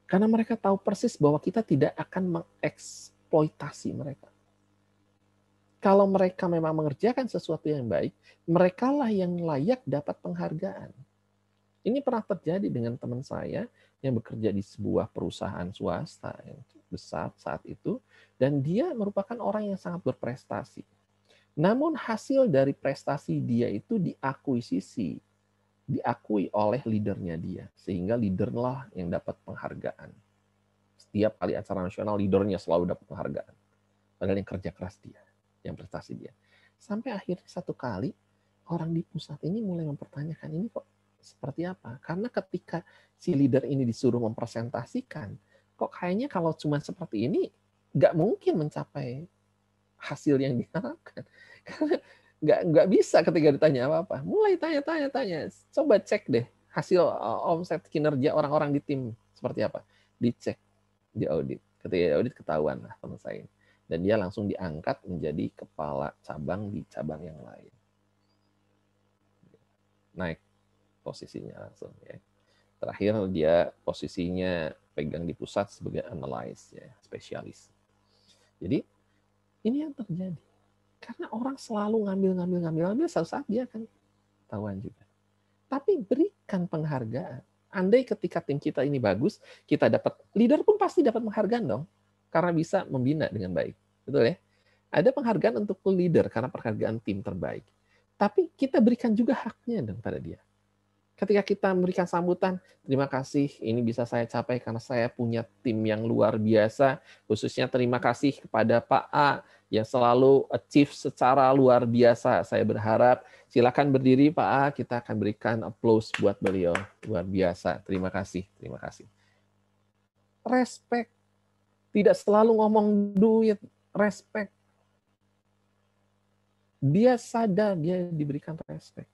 karena mereka tahu persis bahwa kita tidak akan mengeksploitasi mereka. Kalau mereka memang mengerjakan sesuatu yang baik, merekalah yang layak dapat penghargaan. Ini pernah terjadi dengan teman saya yang bekerja di sebuah perusahaan swasta yang besar saat itu, dan dia merupakan orang yang sangat berprestasi. Namun hasil dari prestasi dia itu diakuisisi diakui oleh leadernya dia. Sehingga leaderlah yang dapat penghargaan. Setiap kali acara nasional, leadernya selalu dapat penghargaan. Padahal yang kerja keras dia, yang prestasi dia. Sampai akhirnya satu kali, orang di pusat ini mulai mempertanyakan, ini kok seperti apa? Karena ketika si leader ini disuruh mempresentasikan, kok kayaknya kalau cuma seperti ini, nggak mungkin mencapai hasil yang diharapkan. Karena nggak nggak bisa ketika ditanya apa-apa. Mulai tanya-tanya tanya. Coba cek deh hasil eh, omset kinerja orang-orang di tim seperti apa. Dicek, di audit, Ketika audit ketahuan lah teman saya. Dan dia langsung diangkat menjadi kepala cabang di cabang yang lain. Naik posisinya langsung ya. Terakhir dia posisinya pegang di pusat sebagai analis ya, spesialis. Jadi ini yang terjadi karena orang selalu ngambil, ngambil, ngambil, ngambil, suatu saat dia akan ketahuan juga. Tapi berikan penghargaan. Andai ketika tim kita ini bagus, kita dapat leader pun pasti dapat penghargaan dong, karena bisa membina dengan baik, betul ya? Ada penghargaan untuk leader karena penghargaan tim terbaik. Tapi kita berikan juga haknya dong pada dia. Ketika kita memberikan sambutan, terima kasih, ini bisa saya capai karena saya punya tim yang luar biasa. Khususnya terima kasih kepada Pak A Ya selalu achieve secara luar biasa. Saya berharap silakan berdiri Pak A, kita akan berikan applause buat beliau. Luar biasa. Terima kasih, terima kasih. Respect. Tidak selalu ngomong duit, respect. Dia sadar dia diberikan respect.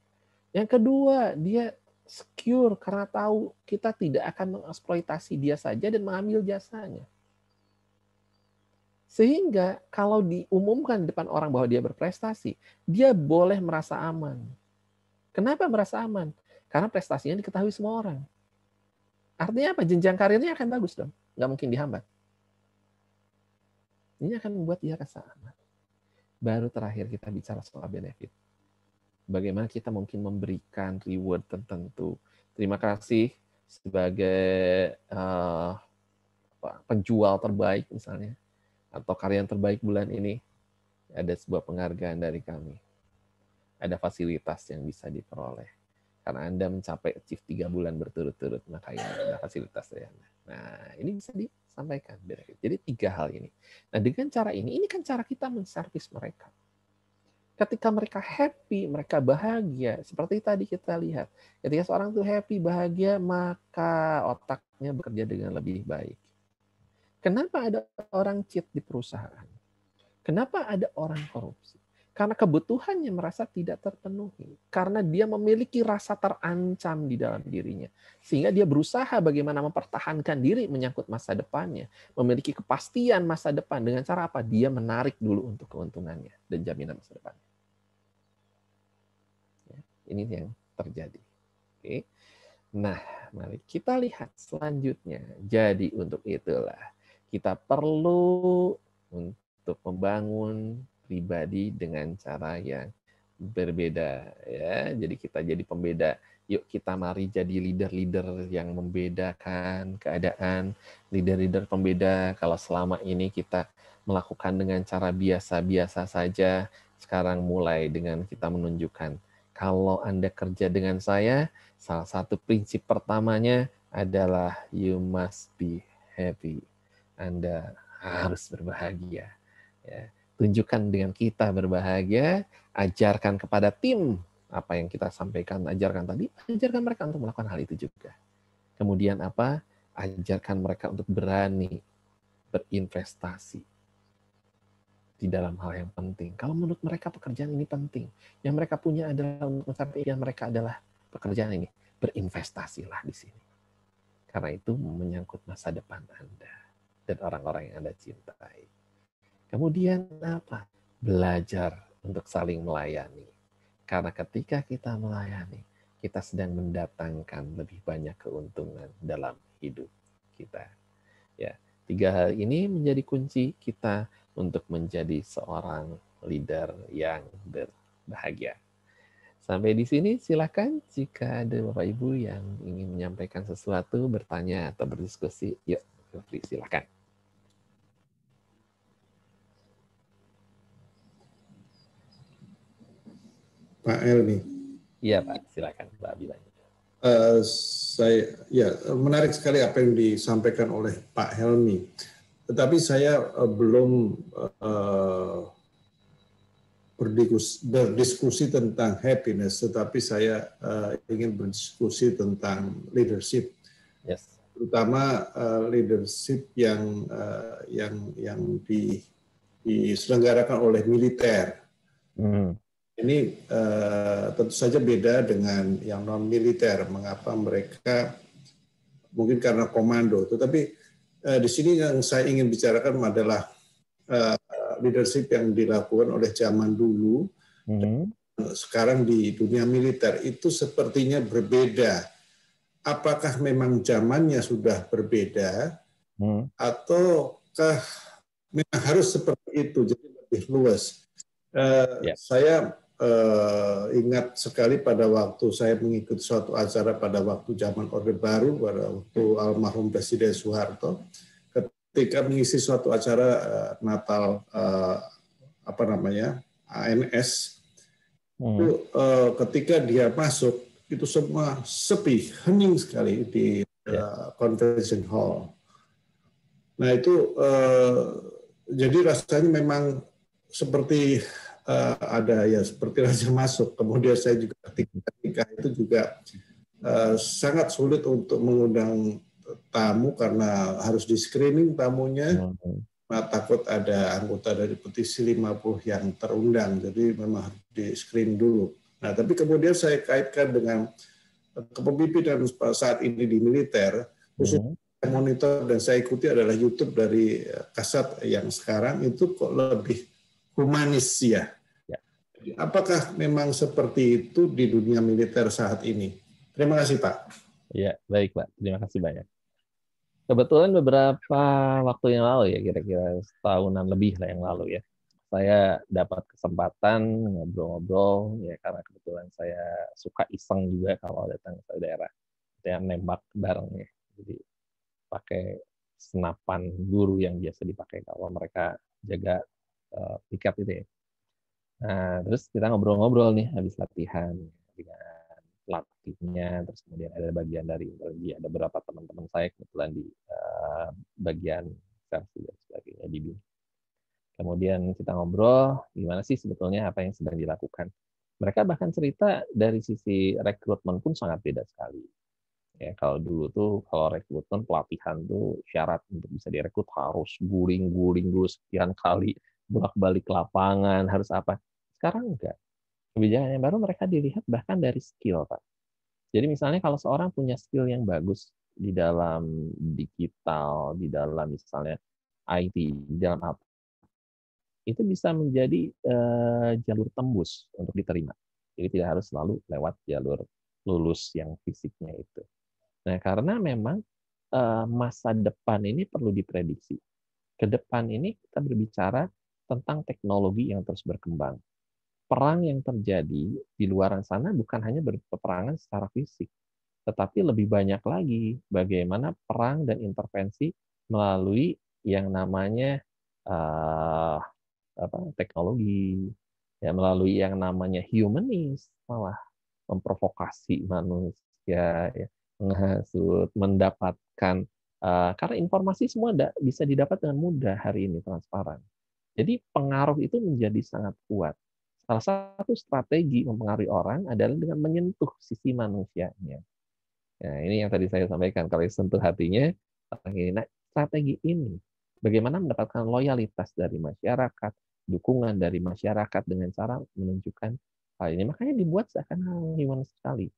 Yang kedua, dia secure karena tahu kita tidak akan mengeksploitasi dia saja dan mengambil jasanya sehingga kalau diumumkan di depan orang bahwa dia berprestasi, dia boleh merasa aman. Kenapa merasa aman? Karena prestasinya diketahui semua orang. Artinya apa? Jenjang karirnya akan bagus dong. Nggak mungkin dihambat. Ini akan membuat dia rasa aman. Baru terakhir kita bicara soal benefit. Bagaimana kita mungkin memberikan reward tertentu. Terima kasih sebagai uh, penjual terbaik misalnya atau karya yang terbaik bulan ini, ada sebuah penghargaan dari kami. Ada fasilitas yang bisa diperoleh. Karena Anda mencapai achieve tiga bulan berturut-turut, maka ini ya, ada fasilitas dari Anda. Nah, ini bisa disampaikan. Jadi tiga hal ini. Nah, dengan cara ini, ini kan cara kita menservis mereka. Ketika mereka happy, mereka bahagia. Seperti tadi kita lihat. Ketika seorang itu happy, bahagia, maka otaknya bekerja dengan lebih baik Kenapa ada orang cheat di perusahaan? Kenapa ada orang korupsi? Karena kebutuhannya merasa tidak terpenuhi. Karena dia memiliki rasa terancam di dalam dirinya. Sehingga dia berusaha bagaimana mempertahankan diri menyangkut masa depannya. Memiliki kepastian masa depan. Dengan cara apa? Dia menarik dulu untuk keuntungannya dan jaminan masa depannya. Ya, ini yang terjadi. Oke. Nah, mari kita lihat selanjutnya. Jadi untuk itulah kita perlu untuk membangun pribadi dengan cara yang berbeda ya. Jadi kita jadi pembeda. Yuk kita mari jadi leader-leader yang membedakan keadaan, leader-leader pembeda. Kalau selama ini kita melakukan dengan cara biasa-biasa saja, sekarang mulai dengan kita menunjukkan kalau Anda kerja dengan saya, salah satu prinsip pertamanya adalah you must be happy. Anda harus berbahagia. Ya, tunjukkan dengan kita berbahagia, ajarkan kepada tim apa yang kita sampaikan, ajarkan tadi, ajarkan mereka untuk melakukan hal itu juga. Kemudian apa? Ajarkan mereka untuk berani berinvestasi di dalam hal yang penting. Kalau menurut mereka pekerjaan ini penting, yang mereka punya adalah untuk mencapai yang mereka adalah pekerjaan ini. Berinvestasilah di sini. Karena itu menyangkut masa depan Anda dan orang-orang yang Anda cintai. Kemudian apa? Belajar untuk saling melayani. Karena ketika kita melayani, kita sedang mendatangkan lebih banyak keuntungan dalam hidup kita. Ya, tiga hal ini menjadi kunci kita untuk menjadi seorang leader yang berbahagia. Sampai di sini silakan jika ada Bapak Ibu yang ingin menyampaikan sesuatu, bertanya atau berdiskusi, yuk silahkan. Pak Elmi. Iya Pak, silakan Pak Bila. Uh, eh, saya ya menarik sekali apa yang disampaikan oleh Pak Helmi, tetapi saya uh, belum uh, eh, berdiskusi, berdiskusi tentang happiness, tetapi saya uh, ingin berdiskusi tentang leadership. Yes terutama uh, leadership yang uh, yang yang di, diselenggarakan oleh militer. Hmm. Ini uh, tentu saja beda dengan yang non militer. Mengapa mereka mungkin karena komando, tetapi uh, di sini yang saya ingin bicarakan adalah uh, leadership yang dilakukan oleh zaman dulu. Hmm. Sekarang di dunia militer itu sepertinya berbeda apakah memang zamannya sudah berbeda hmm. ataukah memang harus seperti itu jadi lebih luas. Uh, eh, yeah. Saya uh, ingat sekali pada waktu saya mengikuti suatu acara pada waktu zaman Orde Baru pada waktu almarhum Presiden Soeharto ketika mengisi suatu acara uh, Natal uh, apa namanya ANS hmm. itu uh, ketika dia masuk itu semua sepi, hening sekali di uh, convention hall. Nah itu uh, jadi rasanya memang seperti uh, ada ya seperti raja masuk. Kemudian saya juga ketika nikah itu juga uh, sangat sulit untuk mengundang tamu karena harus di screening tamunya. Ya. Nah, takut ada anggota dari petisi 50 yang terundang, jadi memang di screen dulu. Nah, tapi kemudian saya kaitkan dengan kepemimpinan saat ini di militer, khusus hmm. saya monitor dan saya ikuti adalah YouTube dari eh, Kasat yang sekarang itu kok lebih humanis ya. ya. Apakah memang seperti itu di dunia militer saat ini? Terima kasih Pak. Ya, baik Pak. Terima kasih banyak. Kebetulan beberapa waktu yang lalu ya, kira-kira setahunan lebih lah yang lalu ya, saya dapat kesempatan ngobrol-ngobrol ya karena kebetulan saya suka iseng juga kalau datang ke daerah saya nembak bareng ya jadi pakai senapan guru yang biasa dipakai kalau mereka jaga uh, itu ya nah terus kita ngobrol-ngobrol nih habis latihan dengan pelatihnya terus kemudian ada bagian dari intelijensi ada beberapa teman-teman saya kebetulan di uh, bagian kartu dan sebagainya di BIN Kemudian kita ngobrol gimana sih sebetulnya apa yang sedang dilakukan. Mereka bahkan cerita dari sisi rekrutmen pun sangat beda sekali. Ya, kalau dulu tuh kalau rekrutmen pelatihan tuh syarat untuk bisa direkrut harus guling-guling dulu sekian kali bolak-balik lapangan harus apa. Sekarang enggak. Kebijakan yang baru mereka dilihat bahkan dari skill, Pak. Jadi misalnya kalau seorang punya skill yang bagus di dalam digital, di dalam misalnya IT, di dalam apa, itu bisa menjadi uh, jalur tembus untuk diterima. Jadi tidak harus selalu lewat jalur lulus yang fisiknya itu. Nah, karena memang uh, masa depan ini perlu diprediksi. Ke depan ini kita berbicara tentang teknologi yang terus berkembang. Perang yang terjadi di luar sana bukan hanya berperangan secara fisik, tetapi lebih banyak lagi bagaimana perang dan intervensi melalui yang namanya uh, apa teknologi ya melalui yang namanya humanis malah memprovokasi manusia ya menghasut mendapatkan uh, karena informasi semua da, bisa didapat dengan mudah hari ini transparan jadi pengaruh itu menjadi sangat kuat salah satu strategi mempengaruhi orang adalah dengan menyentuh sisi manusianya nah ini yang tadi saya sampaikan kalau sentuh hatinya nah strategi ini bagaimana mendapatkan loyalitas dari masyarakat dukungan dari masyarakat dengan cara menunjukkan hal ini. Makanya dibuat seakan human sekali.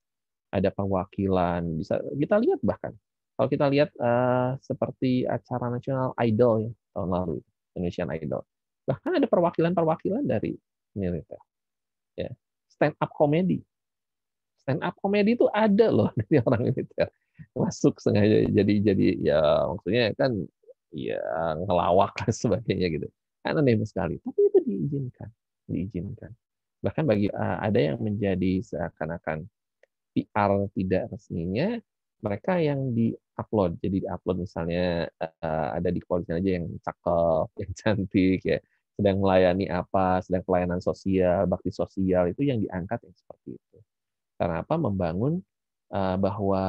Ada perwakilan, bisa kita lihat bahkan. Kalau kita lihat uh, seperti acara nasional Idol ya, tahun lalu, Indonesian Idol. Bahkan ada perwakilan-perwakilan dari militer. Ya. Stand up comedy. Stand up comedy itu ada loh dari orang militer. Masuk sengaja jadi jadi ya maksudnya kan ya ngelawak dan sebagainya gitu kan aneh sekali tapi itu diizinkan diizinkan bahkan bagi uh, ada yang menjadi seakan-akan PR tidak resminya mereka yang di-upload jadi di-upload misalnya uh, ada di kepolisian aja yang cakep yang cantik ya sedang melayani apa sedang pelayanan sosial bakti sosial itu yang diangkat yang seperti itu karena apa membangun uh, bahwa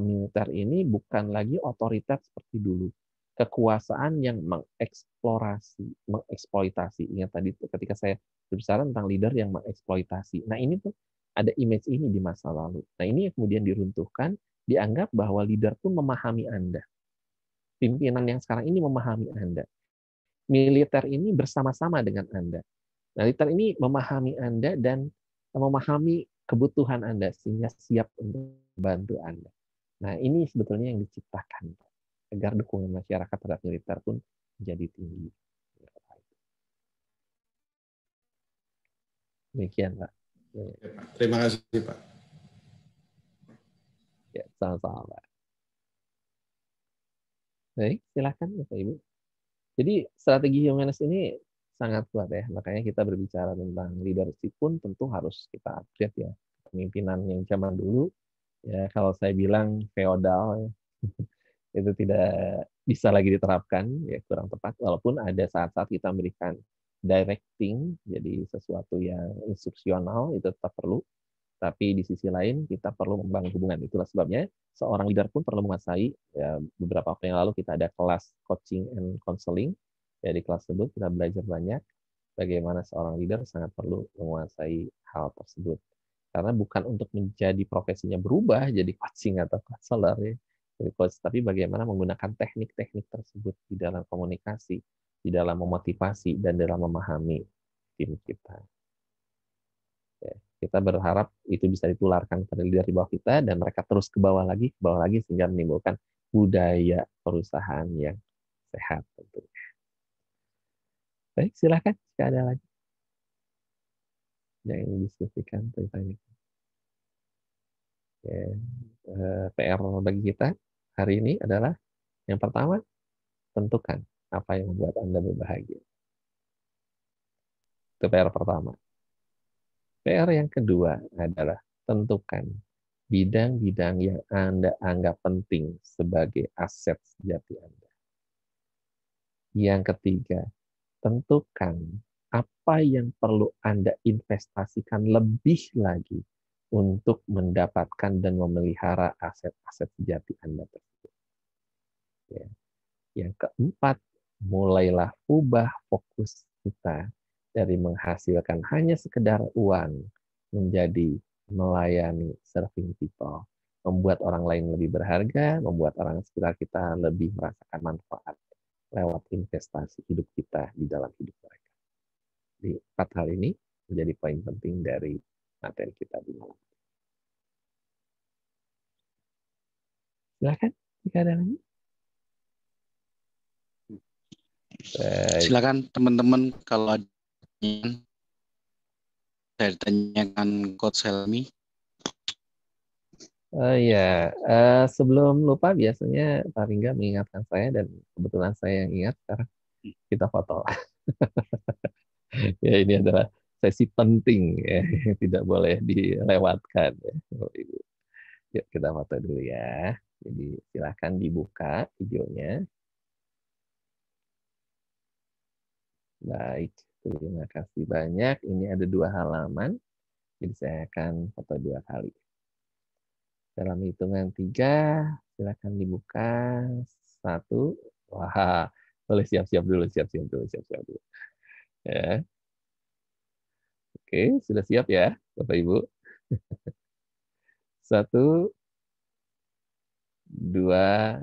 militer ini bukan lagi otoritas seperti dulu kekuasaan yang mengeksplorasi, mengeksploitasi. Ingat tadi ketika saya berbicara tentang leader yang mengeksploitasi. Nah ini tuh ada image ini di masa lalu. Nah ini yang kemudian diruntuhkan, dianggap bahwa leader pun memahami Anda. Pimpinan yang sekarang ini memahami Anda. Militer ini bersama-sama dengan Anda. Nah, militer ini memahami Anda dan memahami kebutuhan Anda sehingga siap untuk bantu Anda. Nah, ini sebetulnya yang diciptakan agar dukungan masyarakat terhadap militer pun menjadi tinggi. Demikian, Pak. Terima kasih, Pak. Ya, sama-sama, Pak. Baik, silakan Bapak Ibu. Jadi strategi humanis ini sangat kuat ya. Makanya kita berbicara tentang leadership pun tentu harus kita upgrade ya. Pemimpinan yang zaman dulu, ya kalau saya bilang feodal ya. itu tidak bisa lagi diterapkan ya kurang tepat walaupun ada saat-saat kita memberikan directing jadi sesuatu yang instruksional itu tetap perlu tapi di sisi lain kita perlu membangun hubungan itulah sebabnya seorang leader pun perlu menguasai ya, beberapa waktu yang lalu kita ada kelas coaching and counseling ya, kelas tersebut kita belajar banyak bagaimana seorang leader sangat perlu menguasai hal tersebut karena bukan untuk menjadi profesinya berubah jadi coaching atau counselor ya coach, tapi bagaimana menggunakan teknik-teknik tersebut di dalam komunikasi, di dalam memotivasi, dan dalam memahami tim kita. Ya, kita berharap itu bisa ditularkan pada leader di bawah kita dan mereka terus ke bawah lagi, ke bawah lagi sehingga menimbulkan budaya perusahaan yang sehat tentunya. Baik, silakan, jika ada lagi yang ingin diskusikan tentang ini. Ya, eh, PR bagi kita hari ini adalah yang pertama, tentukan apa yang membuat Anda berbahagia. Itu PR pertama. PR yang kedua adalah tentukan bidang-bidang yang Anda anggap penting sebagai aset sejati Anda. Yang ketiga, tentukan apa yang perlu Anda investasikan lebih lagi untuk mendapatkan dan memelihara aset-aset sejati Anda tersebut. Ya. Yang keempat, mulailah ubah fokus kita dari menghasilkan hanya sekedar uang menjadi melayani serving people, membuat orang lain lebih berharga, membuat orang sekitar kita lebih merasakan manfaat lewat investasi hidup kita di dalam hidup mereka. Jadi empat hal ini menjadi poin penting dari materi kita di malam. Silakan jika ada lagi. Baik. Silakan teman-teman kalau ada saya ditanyakan Coach Helmi. Oh ya, uh, sebelum lupa biasanya Pak Ringga mengingatkan saya dan kebetulan saya yang ingat karena kita foto. ya ini adalah sesi penting ya, tidak boleh dilewatkan ya, Bapak oh, Ibu. Yuk kita foto dulu ya. Jadi silahkan dibuka videonya. Baik, terima kasih banyak. Ini ada dua halaman, jadi saya akan foto dua kali. Dalam hitungan tiga, silakan dibuka. Satu, wah, boleh siap-siap dulu, siap-siap dulu, siap-siap dulu. Ya, Oke, sudah siap ya, Bapak Ibu. Satu, dua,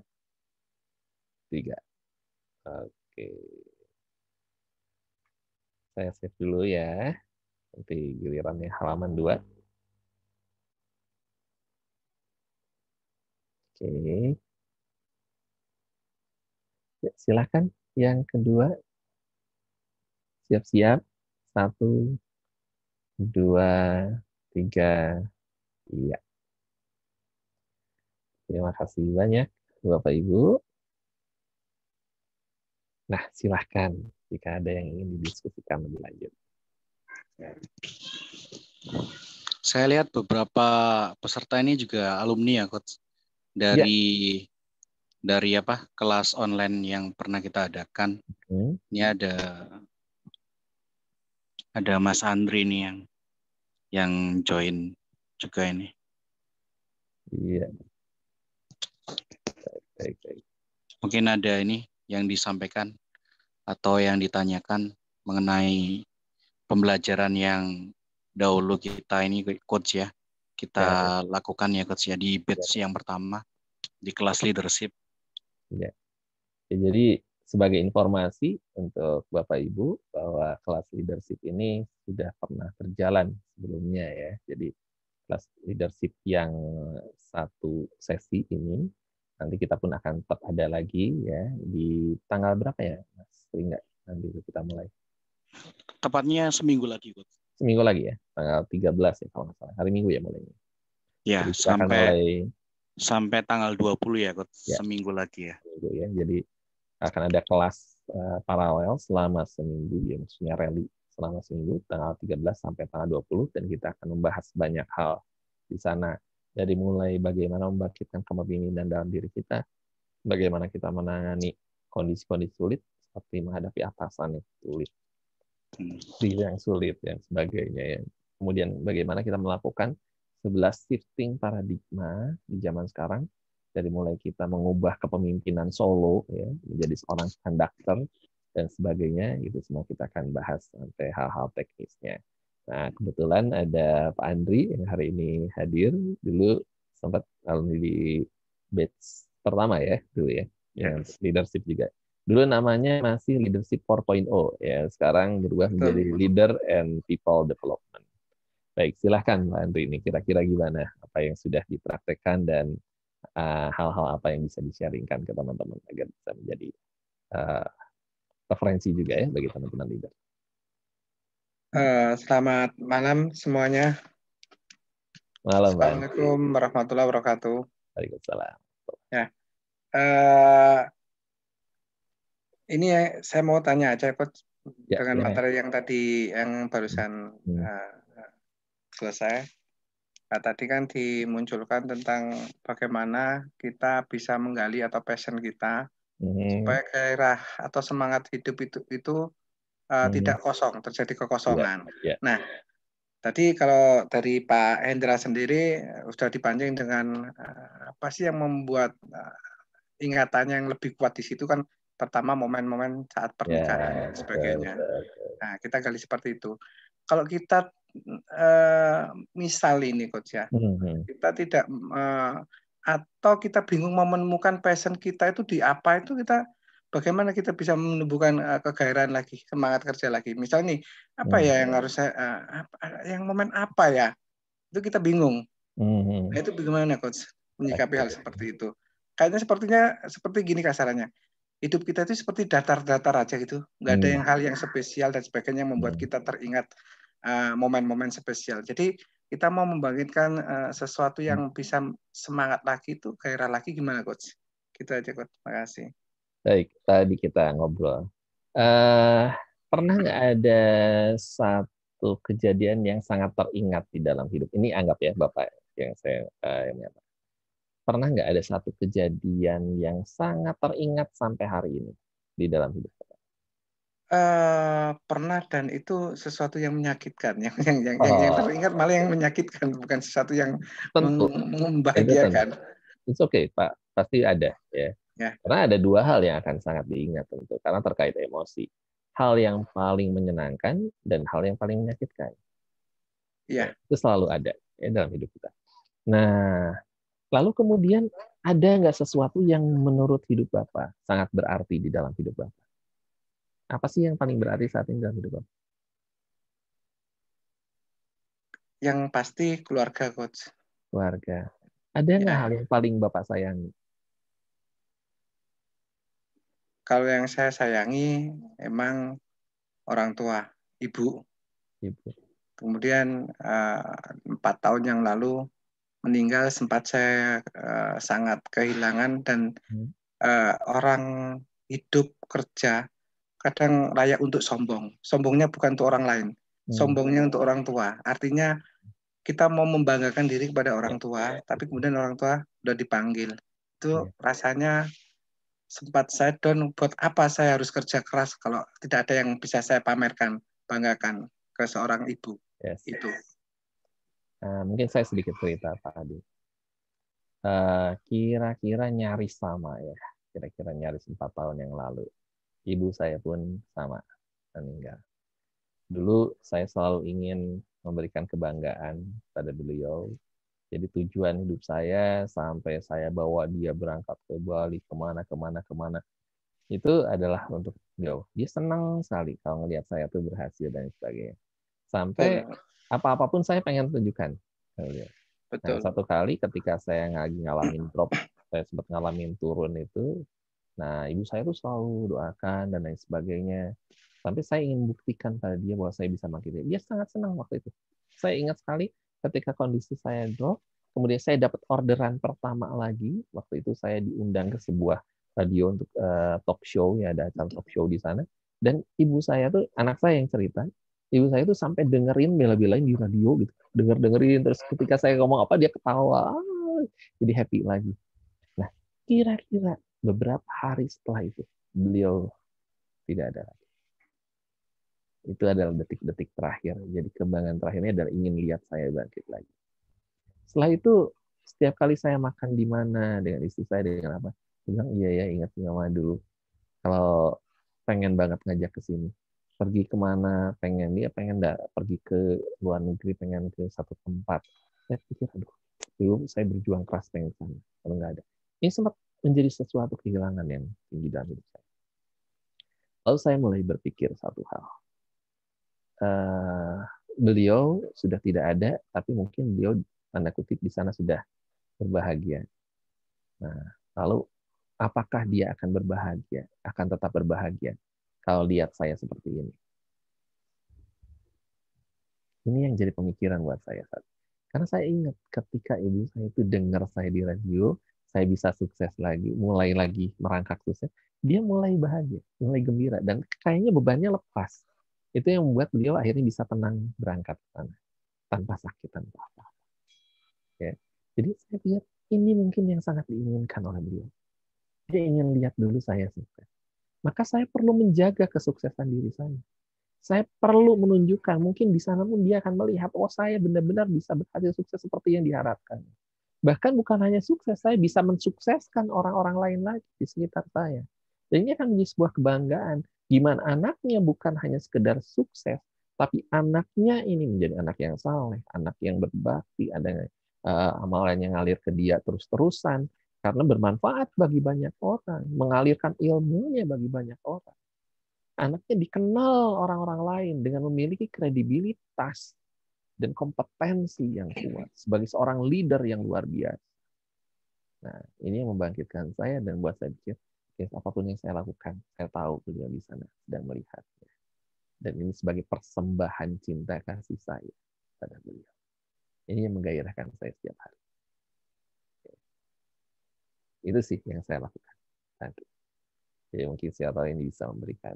tiga. Oke. Saya save dulu ya. Nanti gilirannya halaman dua. Oke. Ya, silakan yang kedua. Siap-siap. Satu, dua, tiga. Iya. Terima kasih banyak Bapak Ibu. Nah, silahkan jika ada yang ingin didiskusikan lebih lanjut. Saya lihat beberapa peserta ini juga alumni ya, Coach. Dari ya. dari apa? kelas online yang pernah kita adakan. Hmm. Ini ada ada Mas Andri nih yang yang join juga ini. Iya. Baik, baik. Mungkin ada ini yang disampaikan atau yang ditanyakan mengenai pembelajaran yang dahulu kita ini coach ya kita ya. lakukan ya coach ya di batch ya. yang pertama di kelas leadership. Ya. ya jadi sebagai informasi untuk Bapak Ibu bahwa kelas leadership ini sudah pernah berjalan sebelumnya ya. Jadi kelas leadership yang satu sesi ini nanti kita pun akan tetap ada lagi ya di tanggal berapa ya Mas Ringga nanti kita mulai. Tepatnya seminggu lagi, Coach. Seminggu lagi ya, tanggal 13 ya kalau nggak salah. Hari Minggu ya mulainya. Ya, sampai mulai... sampai tanggal 20 ya, Coach. Ya. Seminggu lagi ya. Seminggu ya. Jadi akan ada kelas uh, paralel selama seminggu, ya maksudnya rally selama seminggu, tanggal 13 sampai tanggal 20, dan kita akan membahas banyak hal di sana. Dari mulai bagaimana membangkitkan dan dalam diri kita, bagaimana kita menangani kondisi-kondisi sulit, seperti menghadapi atasan yang sulit, diri yang sulit, dan sebagainya. Ya. Kemudian bagaimana kita melakukan 11 shifting paradigma di zaman sekarang dari mulai kita mengubah kepemimpinan solo ya menjadi seorang konduktor dan sebagainya itu semua kita akan bahas sampai hal-hal teknisnya. Nah, kebetulan ada Pak Andri yang hari ini hadir. Dulu sempat alumni di batch pertama ya dulu ya, yang yes. leadership juga. Dulu namanya masih leadership 4.0 ya, sekarang berubah menjadi leader and people development. Baik, silahkan Pak Andri ini kira-kira gimana apa yang sudah dipraktekkan dan Eh, hal-hal uh, apa yang bisa disharingkan ke teman-teman agar bisa menjadi uh, referensi juga ya bagi teman-teman leader. Uh, selamat malam semuanya. Malam, Assalamualaikum Pak. warahmatullahi wabarakatuh. Waalaikumsalam. Ya. Uh, ini ya, saya mau tanya aja ya, coach ya, dengan ya. materi yang tadi yang barusan hmm. uh, selesai. Nah, tadi kan dimunculkan tentang bagaimana kita bisa menggali atau passion kita hmm. supaya gairah atau semangat hidup itu itu uh, hmm. tidak kosong, terjadi kekosongan. Yeah. Yeah. Nah, tadi kalau dari Pak Hendra sendiri eh, sudah dipancing dengan uh, apa sih yang membuat uh, ingatan yang lebih kuat di situ kan pertama momen-momen saat pernikahan yeah, dan sebagainya. Nah, kita gali seperti itu. Kalau kita Eh, misal ini coach ya. Hmm, hmm. Kita tidak eh, atau kita bingung menemukan passion kita itu di apa itu kita bagaimana kita bisa menumbuhkan eh, kegairahan lagi, semangat kerja lagi. Misal nih, apa hmm. ya yang harus saya yang momen apa ya? Itu kita bingung. Nah, itu bagaimana coach menyikapi hal seperti itu? Kayaknya sepertinya seperti gini kasarannya. Hidup kita itu seperti datar-datar aja gitu. Nggak ada yang hal yang spesial dan sebagainya yang membuat hmm. kita teringat Eh, momen-momen spesial. Jadi kita mau membangkitkan uh, sesuatu yang hmm. bisa semangat lagi itu gairah lagi gimana coach? Gitu aja coach. Terima kasih. Baik, tadi kita ngobrol. Uh, pernah nggak ada satu kejadian yang sangat teringat di dalam hidup? Ini anggap ya Bapak yang saya uh, yang nyata. Pernah nggak ada satu kejadian yang sangat teringat sampai hari ini di dalam hidup? Eh, pernah dan itu sesuatu yang menyakitkan yang yang yang, oh. yang, teringat malah yang menyakitkan bukan sesuatu yang tentu. membahagiakan. Itu okay pak pasti ada ya. Yeah. karena ada dua hal yang akan sangat diingat tentu karena terkait emosi hal yang paling menyenangkan dan hal yang paling menyakitkan. Iya itu selalu ada ya, dalam hidup kita. Nah lalu kemudian ada nggak sesuatu yang menurut hidup bapak sangat berarti di dalam hidup bapak? apa sih yang paling berarti saat ini dalam hidup Yang pasti keluarga, coach. Keluarga. Ada nggak ya. hal yang paling bapak sayangi? Kalau yang saya sayangi emang orang tua, ibu. Ibu. Kemudian eh, empat uh, tahun yang lalu meninggal sempat saya uh, sangat kehilangan dan hmm. uh, orang hidup kerja kadang layak untuk sombong. Sombongnya bukan untuk orang lain, hmm. sombongnya untuk orang tua. Artinya kita mau membanggakan diri kepada orang ya. tua, tapi kemudian orang tua sudah dipanggil. Itu ya. rasanya sempat saya down buat apa saya harus kerja keras kalau tidak ada yang bisa saya pamerkan, banggakan ke seorang ibu. Yes. Itu. Uh, mungkin saya sedikit cerita Pak Adi. Uh, kira-kira nyaris sama ya, kira-kira nyaris empat tahun yang lalu ibu saya pun sama meninggal. Dulu saya selalu ingin memberikan kebanggaan pada beliau. Jadi tujuan hidup saya sampai saya bawa dia berangkat ke Bali kemana kemana kemana itu adalah untuk beliau. Dia senang sekali kalau ngelihat saya tuh berhasil dan sebagainya. Sampai apa apapun saya pengen tunjukkan. Nah, satu kali ketika saya lagi ngalamin drop, saya sempat ngalamin turun itu, Nah, ibu saya tuh selalu doakan dan lain sebagainya. Sampai saya ingin buktikan pada dia bahwa saya bisa bangkit. Dia sangat senang waktu itu. Saya ingat sekali ketika kondisi saya drop, kemudian saya dapat orderan pertama lagi. Waktu itu saya diundang ke sebuah radio untuk uh, talk show, ya ada talk show di sana. Dan ibu saya tuh, anak saya yang cerita, ibu saya tuh sampai dengerin bela-belain di radio gitu. Denger-dengerin, terus ketika saya ngomong apa, dia ketawa. Ah, jadi happy lagi. Nah, kira-kira beberapa hari setelah itu beliau tidak ada lagi. Itu adalah detik-detik terakhir. Jadi kembangan terakhirnya adalah ingin lihat saya bangkit lagi. Setelah itu setiap kali saya makan di mana dengan istri saya dengan apa, bilang iya ya ingat ingat dulu. Kalau pengen banget ngajak ke sini, pergi kemana, pengen dia pengen enggak pergi ke luar negeri, pengen ke satu tempat. Saya pikir aduh dulu saya berjuang keras pengen sana, kalau nggak ada. Ini sempat menjadi sesuatu kehilangan yang tinggi dalam hidup saya. Lalu saya mulai berpikir satu hal. Uh, beliau sudah tidak ada, tapi mungkin beliau tanda kutip di sana sudah berbahagia. Nah, lalu apakah dia akan berbahagia, akan tetap berbahagia kalau lihat saya seperti ini? Ini yang jadi pemikiran buat saya saat. Karena saya ingat ketika ibu saya itu dengar saya di radio, saya bisa sukses lagi, mulai lagi merangkak sukses, dia mulai bahagia, mulai gembira, dan kayaknya bebannya lepas. Itu yang membuat beliau akhirnya bisa tenang berangkat ke sana, tanpa sakit, tanpa apa. Ya. Jadi saya lihat ini mungkin yang sangat diinginkan oleh beliau. Dia ingin lihat dulu saya sukses. Maka saya perlu menjaga kesuksesan diri saya. Saya perlu menunjukkan, mungkin di sana pun dia akan melihat, oh saya benar-benar bisa berhasil sukses seperti yang diharapkan Bahkan bukan hanya sukses, saya bisa mensukseskan orang-orang lain lagi di sekitar saya. Dan ini akan menjadi sebuah kebanggaan. Gimana anaknya bukan hanya sekedar sukses, tapi anaknya ini menjadi anak yang saleh, anak yang berbakti, ada uh, eh, amalan yang ngalir ke dia terus-terusan, karena bermanfaat bagi banyak orang, mengalirkan ilmunya bagi banyak orang. Anaknya dikenal orang-orang lain dengan memiliki kredibilitas dan kompetensi yang kuat sebagai seorang leader yang luar biasa. Nah, ini yang membangkitkan saya dan buat saya pikir, ya, apapun yang saya lakukan, saya tahu beliau di sana dan melihatnya. Dan ini sebagai persembahan cinta kasih saya pada beliau. Ini yang menggairahkan saya setiap hari. Itu sih yang saya lakukan. Nanti. Jadi mungkin siapa ini bisa memberikan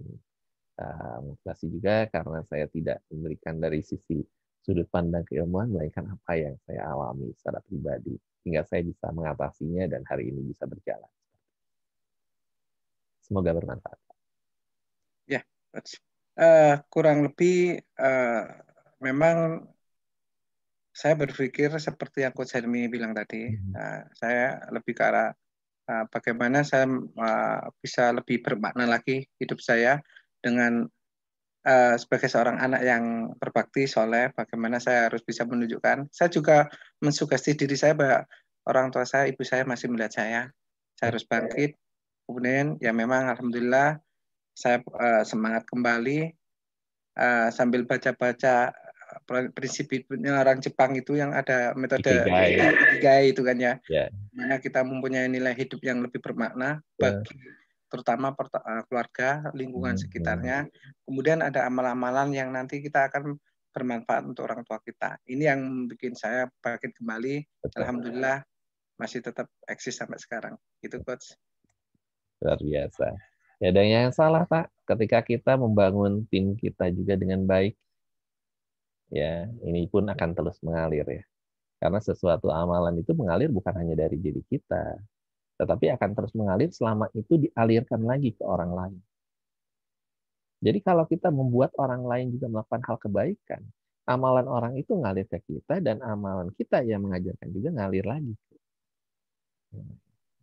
uh, motivasi juga karena saya tidak memberikan dari sisi sudut pandang keilmuan, melainkan apa yang saya alami secara pribadi. Hingga saya bisa mengatasinya dan hari ini bisa berjalan. Semoga bermanfaat. Ya, yeah, uh, kurang lebih uh, memang saya berpikir seperti yang Coach Helmi bilang tadi, mm-hmm. uh, saya lebih ke arah uh, bagaimana saya uh, bisa lebih bermakna lagi hidup saya dengan uh, sebagai seorang anak yang berbakti soleh, bagaimana saya harus bisa menunjukkan. Saya juga mensugesti diri saya bahwa orang tua saya, ibu saya masih melihat saya. Saya harus bangkit. Kemudian ya memang alhamdulillah saya uh, semangat kembali uh, sambil baca-baca prinsip orang Jepang itu yang ada metode ikigai, ikigai itu kan ya. Yeah. Mana kita mempunyai nilai hidup yang lebih bermakna ya. bagi yeah terutama eh, keluarga, lingkungan hmm, sekitarnya. Iya. Kemudian ada amalan-amalan yang nanti kita akan bermanfaat untuk orang tua kita. Ini yang bikin saya bangkit kembali. Alhamdulillah masih tetap eksis sampai sekarang. Itu coach. Luar biasa. Ya, ada yang salah Pak ketika kita membangun tim kita juga dengan baik. Ya, ini pun akan terus mengalir ya. Karena sesuatu amalan itu mengalir bukan hanya dari diri kita, tetapi akan terus mengalir selama itu dialirkan lagi ke orang lain. Jadi kalau kita membuat orang lain juga melakukan hal kebaikan, amalan orang itu ngalir ke kita dan amalan kita yang mengajarkan juga ngalir lagi.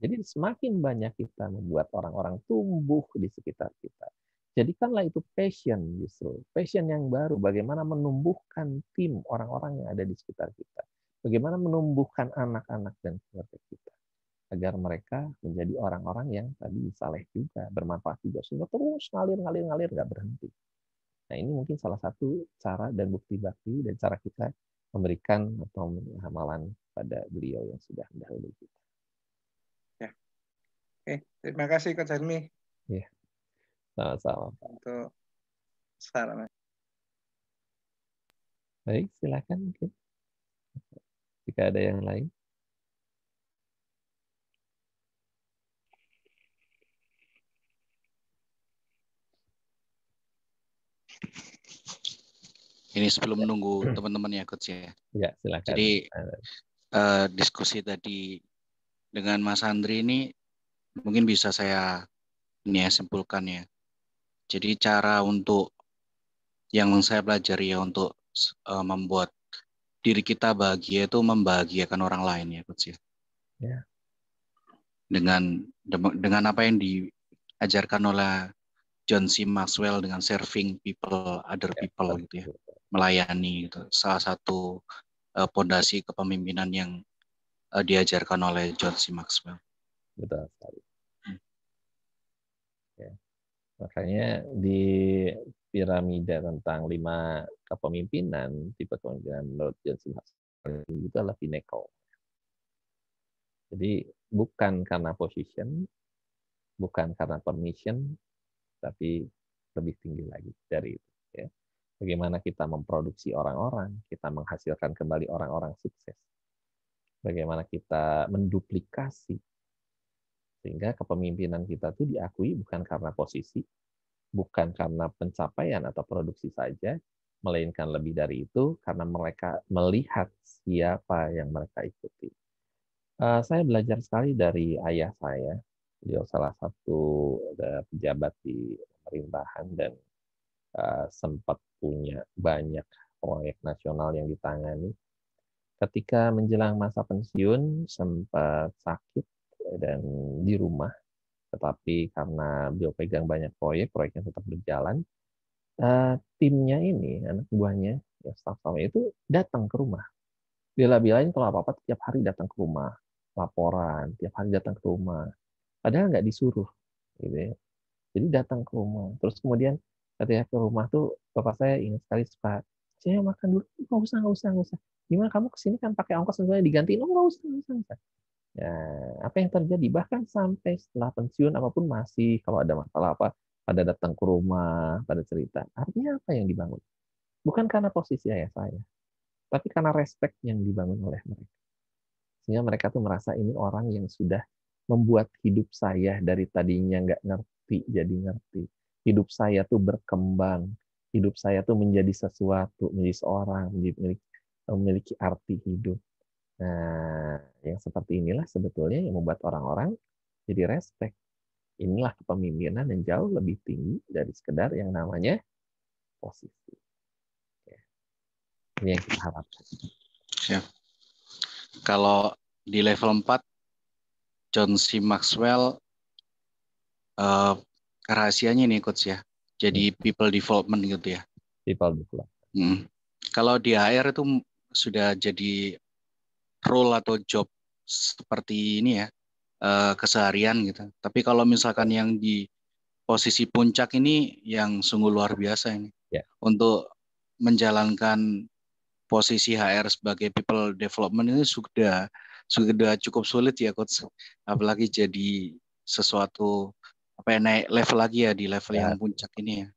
Jadi semakin banyak kita membuat orang-orang tumbuh di sekitar kita. Jadikanlah itu passion justru. Passion yang baru. Bagaimana menumbuhkan tim orang-orang yang ada di sekitar kita. Bagaimana menumbuhkan anak-anak dan keluarga kita agar mereka menjadi orang-orang yang tadi saleh juga, bermanfaat juga, sehingga terus ngalir ngalir ngalir nggak berhenti. Nah ini mungkin salah satu cara dan bukti bakti dan cara kita memberikan atau amalan pada beliau yang sudah mendahului kita. Ya. Oke, terima kasih kak Helmi. ya Sama-sama. Untuk sarana. Baik, silakan mungkin. Jika ada yang lain. Ini sebelum menunggu teman-teman ya coach ya. Ya silakan. Jadi uh, diskusi tadi dengan Mas Andri ini mungkin bisa saya ini ya simpulkan ya. Jadi cara untuk yang saya pelajari ya untuk uh, membuat diri kita bahagia itu membahagiakan orang lain ya coach ya. ya. Dengan dengan apa yang diajarkan oleh John C. Maxwell dengan serving people, other ya, people gitu ya, melayani gitu. Salah satu eh, pondasi uh, kepemimpinan yang uh, diajarkan oleh John C. Maxwell. Betul sekali. Hmm. Ya. Makanya di piramida tentang lima kepemimpinan, tipe kepemimpinan menurut John C. Maxwell itu adalah pinnacle. Jadi bukan karena position, bukan karena permission, tapi lebih tinggi lagi dari itu. Ya. Bagaimana kita memproduksi orang-orang, kita menghasilkan kembali orang-orang sukses. Bagaimana kita menduplikasi sehingga kepemimpinan kita itu diakui bukan karena posisi, bukan karena pencapaian atau produksi saja, melainkan lebih dari itu karena mereka melihat siapa yang mereka ikuti. Eh, saya belajar sekali dari ayah saya beliau salah satu pejabat di pemerintahan dan uh, sempat punya banyak proyek nasional yang ditangani. Ketika menjelang masa pensiun sempat sakit dan di rumah, tetapi karena beliau pegang banyak proyek, proyeknya tetap berjalan. Uh, timnya ini, anak buahnya, ya staff kami itu datang ke rumah. Bila-bilain kalau apa-apa tiap hari datang ke rumah, laporan, tiap hari datang ke rumah, Padahal nggak disuruh, gitu ya. Jadi datang ke rumah, terus kemudian ketika ke rumah tuh bapak saya ingin sekali sepat, Saya makan dulu, nggak usah, nggak usah, nggak usah. Gimana kamu kesini kan pakai ongkos sebenarnya digantiin, oh nggak usah, nggak usah, gak usah. Ya, apa yang terjadi? Bahkan sampai setelah pensiun apapun masih kalau ada masalah apa pada datang ke rumah, pada cerita. Artinya apa yang dibangun? Bukan karena posisi ayah saya, tapi karena respect yang dibangun oleh mereka. Sehingga mereka tuh merasa ini orang yang sudah membuat hidup saya dari tadinya nggak ngerti jadi ngerti. Hidup saya tuh berkembang. Hidup saya tuh menjadi sesuatu, menjadi seorang, memiliki, eh, memiliki arti hidup. Nah, yang seperti inilah sebetulnya yang membuat orang-orang jadi respect. Inilah kepemimpinan yang jauh lebih tinggi dari sekedar yang namanya posisi. Ini yang kita harapkan. Ya. Kalau di level 4 John C. Maxwell uh, rahasianya nih coach ya. Jadi hmm. people development gitu ya. People development. Hmm. Kalau di HR itu sudah jadi role atau job seperti ini ya uh, keseharian gitu. Tapi kalau misalkan yang di posisi puncak ini yang sungguh luar biasa ini yeah. untuk menjalankan posisi HR sebagai people development ini sudah sudah cukup sulit ya coach apalagi jadi sesuatu apa ya naik level lagi ya di level ya. yang puncak ini ya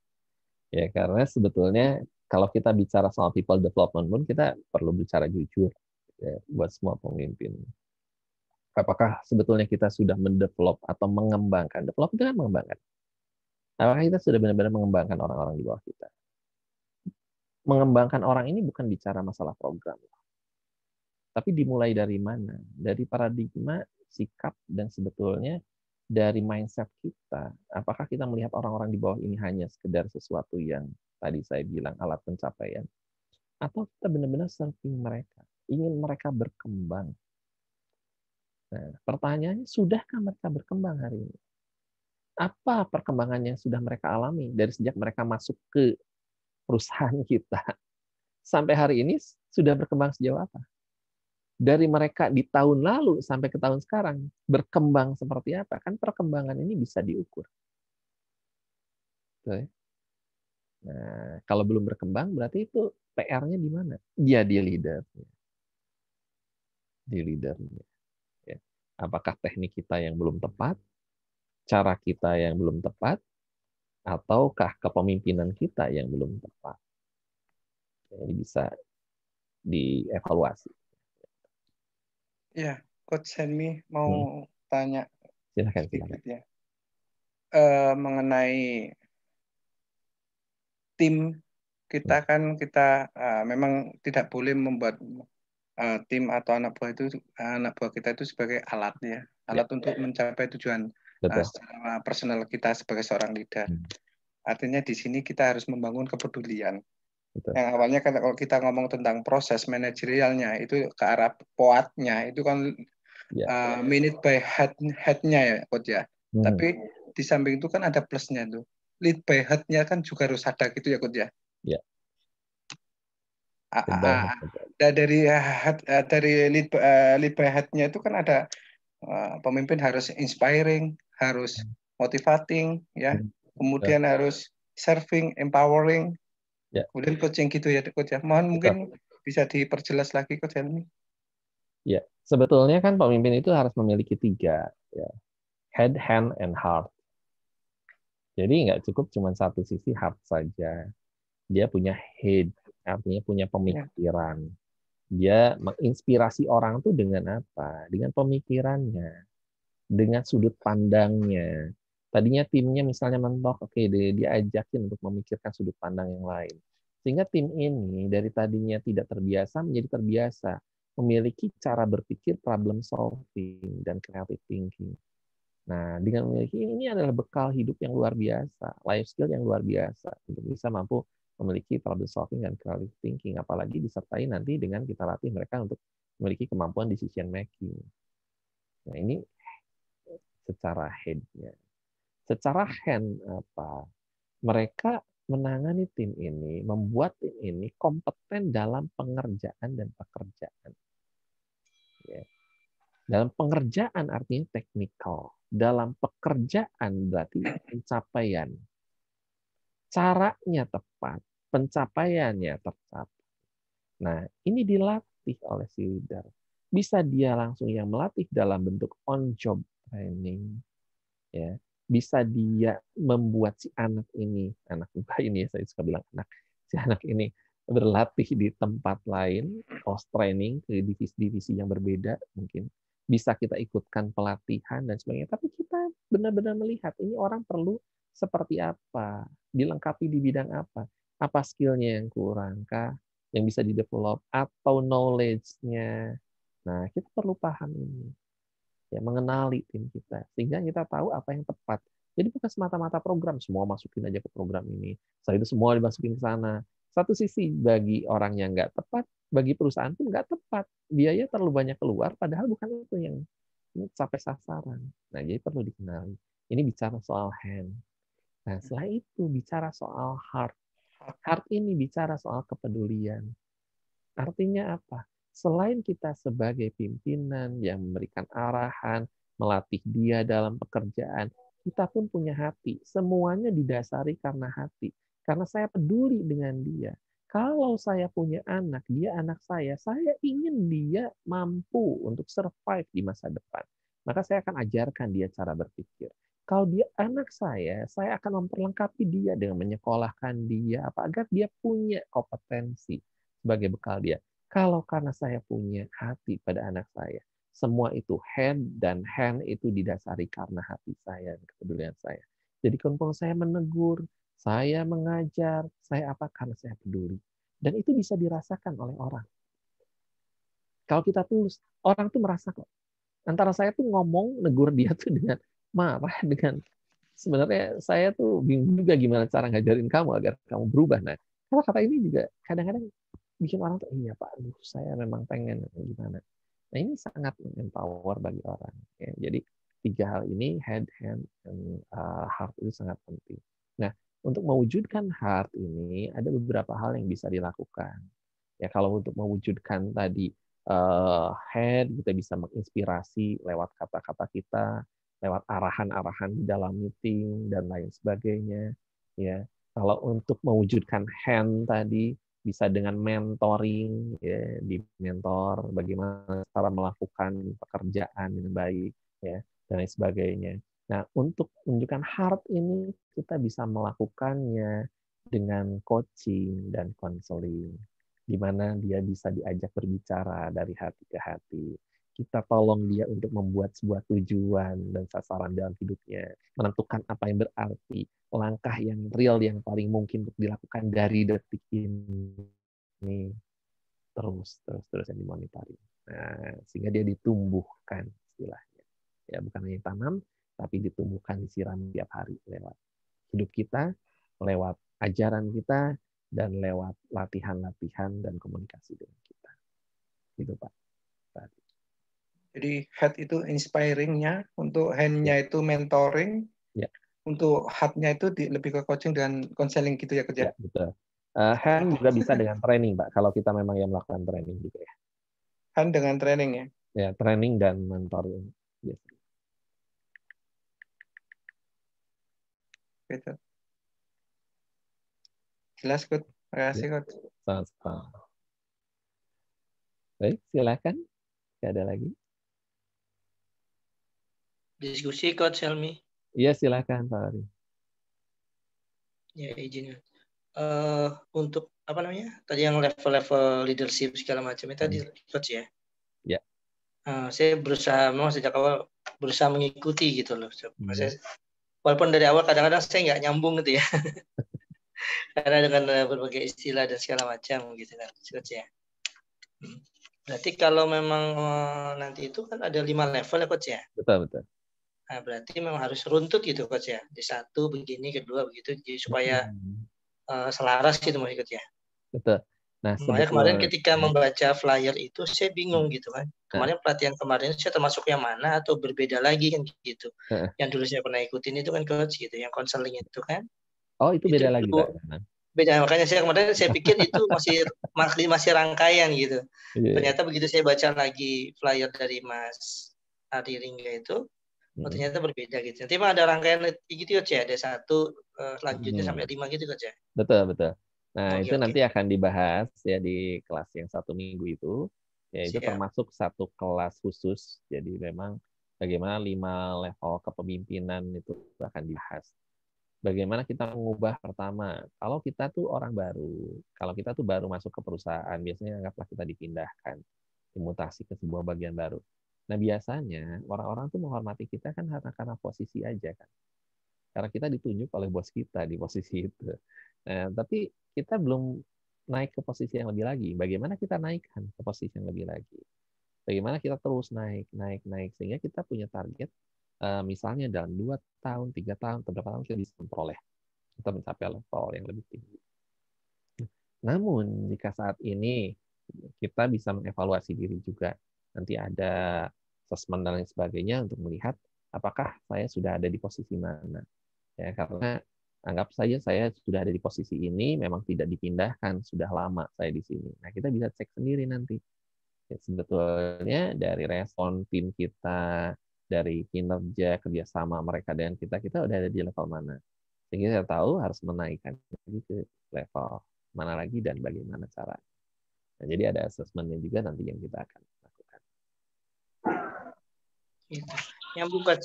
ya karena sebetulnya kalau kita bicara soal people development pun kita perlu bicara jujur ya, buat semua pemimpin apakah sebetulnya kita sudah mendevelop atau mengembangkan develop itu kan mengembangkan apakah kita sudah benar-benar mengembangkan orang-orang di bawah kita mengembangkan orang ini bukan bicara masalah program tapi dimulai dari mana? Dari paradigma, sikap, dan sebetulnya dari mindset kita. Apakah kita melihat orang-orang di bawah ini hanya sekedar sesuatu yang tadi saya bilang alat pencapaian? Atau kita benar-benar serving mereka? Ingin mereka berkembang? Nah, pertanyaannya, sudahkah mereka berkembang hari ini? Apa perkembangan yang sudah mereka alami dari sejak mereka masuk ke perusahaan kita? Sampai hari ini sudah berkembang sejauh apa? dari mereka di tahun lalu sampai ke tahun sekarang berkembang seperti apa kan perkembangan ini bisa diukur Oke. Ya? Nah, kalau belum berkembang berarti itu PR-nya di mana? Ya di leader, Di leadernya. Ya. Apakah teknik kita yang belum tepat? Cara kita yang belum tepat? Ataukah kepemimpinan kita yang belum tepat? Jadi bisa dievaluasi. Ya, Coach Henry mau hmm. tanya sedikit ya. Uh, mengenai tim kita hmm. kan kita uh, memang tidak boleh membuat uh, tim atau anak buah itu anak buah kita itu sebagai alat ya, alat ya. untuk mencapai tujuan uh, secara personal kita sebagai seorang leader. Hmm. Artinya di sini kita harus membangun kepedulian. Betul. Yang awalnya kan kalau kita ngomong tentang proses manajerialnya itu ke arah poatnya itu kan yeah. Ya. uh, minute by head headnya ya coach ya. Hmm. Tapi di samping itu kan ada plusnya tuh. Lead by headnya kan juga harus ada gitu ya coach ya. Iya. Yeah. Ah, ah, ah. dari head, eh, dari lead uh, lead by headnya itu kan ada uh, pemimpin harus inspiring, harus hmm. motivating ya. Hmm. Kemudian harus serving, empowering, Ya. Kemudian coaching gitu ya coach ya. Mohon Betul. mungkin bisa diperjelas lagi coach ini Ya, sebetulnya kan pemimpin itu harus memiliki tiga, ya. head, hand, and heart. Jadi nggak cukup cuma satu sisi heart saja. Dia punya head, artinya punya ya. pemikiran. Dia menginspirasi orang tuh dengan apa? Dengan pemikirannya, dengan sudut pandangnya, Tadinya timnya misalnya mentok, oke okay, dia diajakin untuk memikirkan sudut pandang yang lain. Sehingga tim ini dari tadinya tidak terbiasa menjadi terbiasa, memiliki cara berpikir problem solving dan creative thinking. Nah, dengan memiliki ini, ini adalah bekal hidup yang luar biasa, life skill yang luar biasa untuk bisa mampu memiliki problem solving dan creative thinking, apalagi disertai nanti dengan kita latih mereka untuk memiliki kemampuan decision making. Nah, ini secara headnya secara hand apa mereka menangani tim ini, membuat tim ini kompeten dalam pengerjaan dan pekerjaan. Ya. Dalam pengerjaan artinya teknikal, dalam pekerjaan berarti pencapaian. Caranya tepat, pencapaiannya tepat Nah, ini dilatih oleh si leader. Bisa dia langsung yang melatih dalam bentuk on job training, ya bisa dia membuat si anak ini, anak muda ini ya saya suka bilang anak, si anak ini berlatih di tempat lain, cross training ke divisi-divisi yang berbeda mungkin bisa kita ikutkan pelatihan dan sebagainya. Tapi kita benar-benar melihat ini orang perlu seperti apa, dilengkapi di bidang apa, apa skillnya yang kurangkah, yang bisa develop atau knowledge-nya. Nah, kita perlu paham ini ya mengenali tim kita sehingga kita tahu apa yang tepat. Jadi bukan semata-mata program, semua masukin aja ke program ini. Setelah itu semua dimasukin ke sana. Satu sisi bagi orang yang nggak tepat, bagi perusahaan pun nggak tepat. Biaya terlalu banyak keluar, padahal bukan itu yang sampai sasaran. Nah, jadi perlu dikenali. Ini bicara soal hand. Nah, setelah itu bicara soal heart. Heart ini bicara soal kepedulian. Artinya apa? selain kita sebagai pimpinan yang memberikan arahan, melatih dia dalam pekerjaan, kita pun punya hati. Semuanya didasari karena hati. Karena saya peduli dengan dia. Kalau saya punya anak, dia anak saya, saya ingin dia mampu untuk survive di masa depan. Maka saya akan ajarkan dia cara berpikir. Kalau dia anak saya, saya akan memperlengkapi dia dengan menyekolahkan dia apa agar dia punya kompetensi sebagai bekal dia kalau karena saya punya hati pada anak saya, semua itu hand dan hand itu didasari karena hati saya dan kepedulian saya. Jadi kalau saya menegur, saya mengajar, saya apa karena saya peduli. Dan itu bisa dirasakan oleh orang. Kalau kita tulus, orang tuh merasa kok. Antara saya tuh ngomong, negur dia tuh dengan marah, dengan sebenarnya saya tuh bingung juga gimana cara ngajarin kamu agar kamu berubah. Nah, kata-kata ini juga kadang-kadang bikin orang tuh iya pak aduh saya memang pengen gimana nah ini sangat empower bagi orang ya. jadi tiga hal ini head hand dan uh, heart itu sangat penting nah untuk mewujudkan heart ini ada beberapa hal yang bisa dilakukan ya kalau untuk mewujudkan tadi uh, head kita bisa menginspirasi lewat kata-kata kita lewat arahan-arahan di dalam meeting dan lain sebagainya ya kalau untuk mewujudkan hand tadi bisa dengan mentoring, ya, di mentor bagaimana cara melakukan pekerjaan dengan baik, ya, dan lain sebagainya. Nah, untuk menunjukkan heart ini kita bisa melakukannya dengan coaching dan counseling, di mana dia bisa diajak berbicara dari hati ke hati kita tolong dia untuk membuat sebuah tujuan dan sasaran dalam hidupnya, menentukan apa yang berarti, langkah yang real yang paling mungkin untuk dilakukan dari detik ini terus terus terus yang dimonitari Nah, sehingga dia ditumbuhkan istilahnya. Ya, bukan hanya tanam, tapi ditumbuhkan disiram tiap hari lewat hidup kita, lewat ajaran kita, dan lewat latihan-latihan dan komunikasi dengan kita. Gitu, Pak. Tadi. Jadi head itu inspiringnya, untuk handnya ya. itu mentoring, ya. untuk heartnya itu di, lebih ke coaching dan konseling gitu ya kerja. Ya? ya, betul. Uh, hand juga bisa dengan training, Pak. Kalau kita memang yang melakukan training gitu ya. Hand dengan training ya. Ya, training dan mentoring. Yes. Gitu. Jelas, Coach. Terima kasih, Coach. Ya, sama-sama. Baik, silakan. Tidak ada lagi. Diskusi Coach Helmi. Iya silakan Pak Ari. Ya izin. Uh, untuk apa namanya tadi yang level-level leadership segala macam itu hmm. Coach ya. Ya. Uh, saya berusaha memang sejak awal berusaha mengikuti gitu loh. Hmm. Saya, walaupun dari awal kadang-kadang saya nggak nyambung gitu ya. Karena dengan eh, berbagai istilah dan segala macam gitu kan, coach ya. Hmm. Berarti kalau memang nanti itu kan ada lima level ya coach ya? Betul betul. Nah, berarti memang harus runtut gitu coach ya. Di satu begini, kedua begitu, jadi supaya hmm. uh, selaras gitu mau ikut ya. Betul. Nah, sebetulnya... kemarin ketika membaca flyer itu saya bingung mm-hmm. gitu kan. Nah. Kemarin pelatihan kemarin saya termasuk yang mana atau berbeda lagi kan gitu. Yang dulu saya pernah ikutin itu kan coach gitu, yang konseling itu kan. Oh, itu beda itu, lagi. Itu, ya, Pak. beda makanya saya kemarin saya pikir itu masih masih masih rangkaian gitu. Yeah. Iya. Ternyata begitu saya baca lagi flyer dari Mas Adi Ringga itu, Oh, hmm. ternyata berbeda gitu. Nanti ada rangkaian gitu ya, ya? ada satu selanjutnya hmm. sampai lima gitu ya. Betul betul. Nah okay, itu okay. nanti akan dibahas ya di kelas yang satu minggu itu. Ya itu Siap. termasuk satu kelas khusus. Jadi memang bagaimana lima level kepemimpinan itu akan dibahas. Bagaimana kita mengubah pertama, kalau kita tuh orang baru, kalau kita tuh baru masuk ke perusahaan, biasanya anggaplah kita dipindahkan, dimutasi ke sebuah bagian baru Nah biasanya orang-orang tuh menghormati kita kan karena karena posisi aja kan. Karena kita ditunjuk oleh bos kita di posisi itu. Nah, tapi kita belum naik ke posisi yang lebih lagi. Bagaimana kita naikkan ke posisi yang lebih lagi? Bagaimana kita terus naik, naik, naik sehingga kita punya target eh, misalnya dalam dua tahun, tiga tahun, atau berapa tahun kita bisa memperoleh kita mencapai level yang lebih tinggi. Namun jika saat ini kita bisa mengevaluasi diri juga, nanti ada assessment dan lain sebagainya untuk melihat apakah saya sudah ada di posisi mana. Ya, karena anggap saja saya sudah ada di posisi ini, memang tidak dipindahkan, sudah lama saya di sini. Nah, kita bisa cek sendiri nanti. Ya, sebetulnya dari respon tim kita, dari kinerja kerjasama mereka dengan kita, kita udah ada di level mana. sehingga saya tahu harus menaikkan lagi ke level mana lagi dan bagaimana cara. Nah, jadi ada assessment-nya juga nanti yang kita akan Gitu. yang Nyambung eh,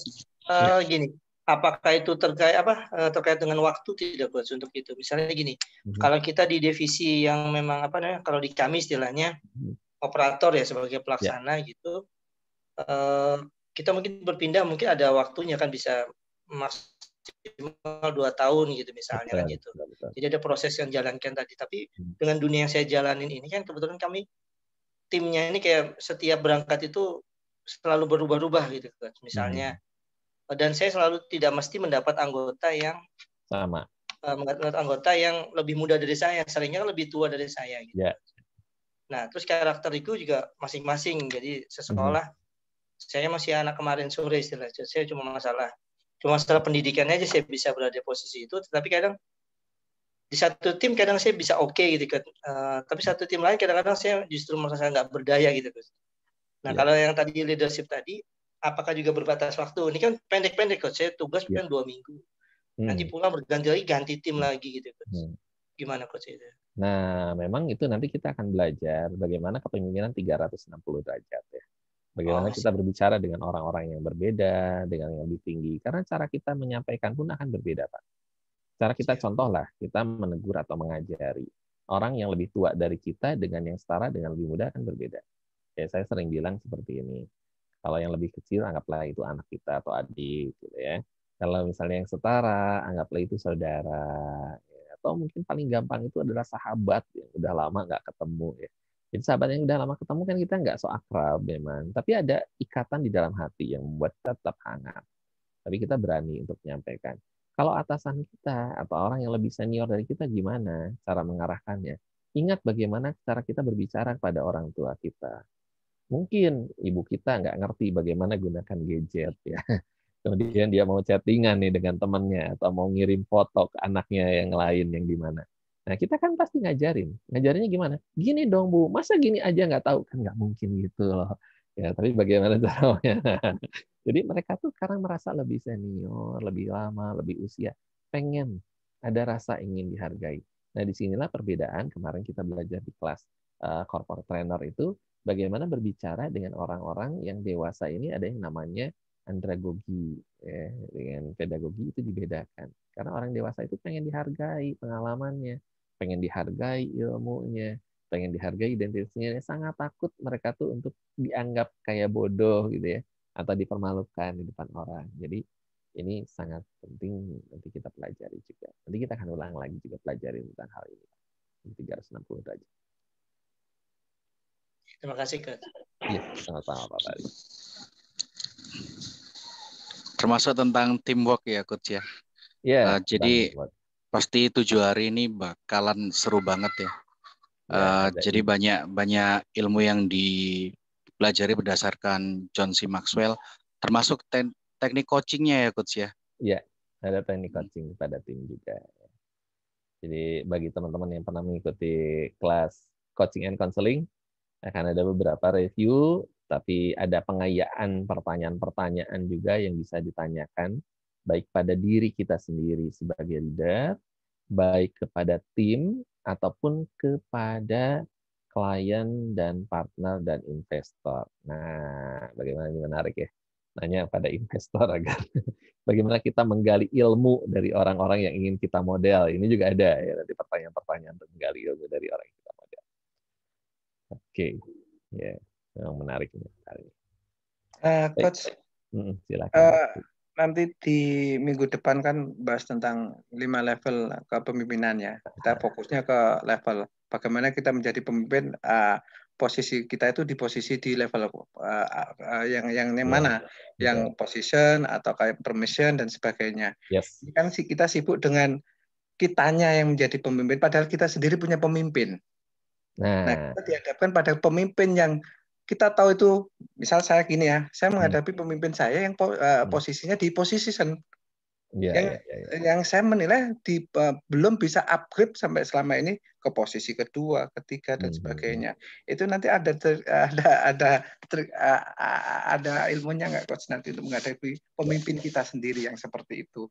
Uh, Gini, apakah itu terkait apa eh, terkait dengan waktu tidak buat untuk itu? Misalnya gini, mm -hmm. kalau kita di divisi yang memang apa namanya kalau di kami istilahnya mm -hmm. operator ya sebagai ya. pelaksana yeah. gitu, uh, kita mungkin berpindah mungkin ada waktunya kan bisa maksimal dua tahun gitu misalnya kan betul, kan gitu. Betul, betul. Jadi ada proses yang jalankan tadi. Tapi hmm. dengan dunia yang saya jalanin ini kan kebetulan kami timnya ini kayak setiap berangkat itu selalu berubah-ubah gitu coach. Misalnya hmm. Eh, dan saya selalu tidak mesti mendapat anggota yang sama. Eh, anggota yang lebih muda dari saya, seringnya lebih tua dari saya gitu. Yeah. Nah, terus karakter itu juga masing-masing. Jadi sesekolah hmm. saya masih anak kemarin sore istilahnya. Saya cuma masalah cuma setelah pendidikannya aja saya bisa berada di posisi itu, tetapi kadang di satu tim kadang saya bisa oke okay gitu kan uh, tapi satu tim lain kadang-kadang saya justru merasa nggak berdaya gitu kan Nah, ya. kalau yang tadi leadership tadi, apakah juga berbatas waktu? Ini kan pendek-pendek coach. Saya tugas ya. kan dua minggu. Hmm. Nanti pulang berganti lagi, ganti tim hmm. lagi gitu. Coach. Hmm. Gimana coach itu? Nah, memang itu nanti kita akan belajar bagaimana kepemimpinan 360 derajat ya. Bagaimana oh, kita berbicara dengan orang-orang yang berbeda, dengan yang lebih tinggi. Karena cara kita menyampaikan pun akan berbeda, Pak. Cara kita ya. contohlah, kita menegur atau mengajari. Orang yang lebih tua dari kita dengan yang setara dengan lebih muda akan berbeda Ya saya sering bilang seperti ini. Kalau yang lebih kecil, anggaplah itu anak kita atau adik, gitu ya. Kalau misalnya yang setara, anggaplah itu saudara. Ya. Atau mungkin paling gampang itu adalah sahabat yang udah lama nggak ketemu. Ya. Jadi sahabat yang udah lama ketemu kan kita nggak so akrab memang. Tapi ada ikatan di dalam hati yang membuat kita tetap hangat. Tapi kita berani untuk menyampaikan. Kalau atasan kita atau orang yang lebih senior dari kita gimana cara mengarahkannya? Ingat bagaimana cara kita berbicara kepada orang tua kita. Mungkin ibu kita nggak ngerti bagaimana gunakan gadget ya. Kemudian dia mau chattingan nih dengan temannya atau mau ngirim foto ke anaknya yang lain yang di mana. Nah kita kan pasti ngajarin. Ngajarinnya gimana? Gini dong bu, masa gini aja nggak tahu kan nggak mungkin gitu loh. Ya tapi bagaimana caranya? Jadi mereka tuh sekarang merasa lebih senior, lebih lama, lebih usia. Pengen ada rasa ingin dihargai. Nah, disinilah perbedaan kemarin kita belajar di kelas uh, corporate trainer itu bagaimana berbicara dengan orang-orang yang dewasa ini ada yang namanya andragogi ya. dengan pedagogi itu dibedakan karena orang dewasa itu pengen dihargai pengalamannya pengen dihargai ilmunya pengen dihargai identitasnya sangat takut mereka tuh untuk dianggap kayak bodoh gitu ya atau dipermalukan di depan orang jadi ini sangat penting nanti kita pelajari juga nanti kita akan ulang lagi juga pelajari tentang hal ini 360 derajat Terima kasih, Kak. Iya, sama-sama, Pak Bali. Termasuk tentang teamwork ya, Coach ya. Iya. Yeah, uh, jadi teamwork. pasti tujuh hari ini bakalan seru banget ya. Uh, jadi banyak banyak ilmu yang dipelajari berdasarkan John C. Maxwell, termasuk te teknik coachingnya ya, Coach ya. Iya, ada teknik coaching pada tim juga. Jadi bagi teman-teman yang pernah mengikuti kelas coaching and counseling, akan ada beberapa review, tapi ada pengayaan pertanyaan-pertanyaan juga yang bisa ditanyakan baik pada diri kita sendiri sebagai leader, baik kepada tim ataupun kepada klien dan partner dan investor. Nah, bagaimana ini menarik ya? Nanya pada investor agar bagaimana kita menggali ilmu dari orang-orang yang ingin kita model. Ini juga ada ya nanti pertanyaan-pertanyaan untuk menggali ilmu dari orang Oke, okay. ya, yeah. memang menarik ini. Uh, Coach, silakan. Uh, nanti di minggu depan kan bahas tentang lima level kepemimpinan ya. Kita ah. fokusnya ke level bagaimana kita menjadi pemimpin. Uh, posisi kita itu di posisi di level uh, uh, yang yang ya, mana, yeah. yang position atau kayak permission dan sebagainya. Yes. Ini kan kita sibuk dengan kitanya yang menjadi pemimpin, padahal kita sendiri punya pemimpin. Nah, nah kita dihadapkan pada pemimpin yang kita tahu itu, misal saya gini ya, saya hmm. menghadapi hmm. pemimpin saya yang eh, hmm. posisinya di sen, ya, yang ya, ya, ya. yang saya menilai di, uh, belum bisa upgrade sampai selama ini ke posisi kedua, ketiga dan hmm. hmm sebagainya. Itu nanti ada ter, ada ada ter, uh, ada ilmunya nggak coach nanti untuk menghadapi pemimpin kita sendiri yang seperti itu.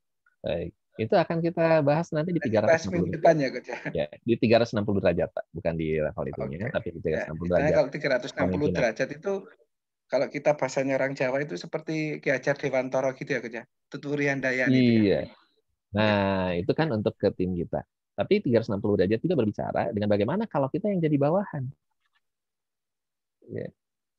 Baik. Itu akan kita bahas nanti di 360 depan ya, ya, Ya, di 360 derajat, Pak. Bukan di level itu okay. ya, tapi di 360 ya, derajat. Kalau 360 derajat itu kalau kita bahasanya orang Jawa itu seperti Ki Hajar Dewantoro gitu ya, Coach. Ya. Tuturian daya. Ya. Iya. Itu ya. Nah, itu kan untuk ke tim kita. Tapi 360 derajat juga berbicara dengan bagaimana kalau kita yang jadi bawahan. Ya.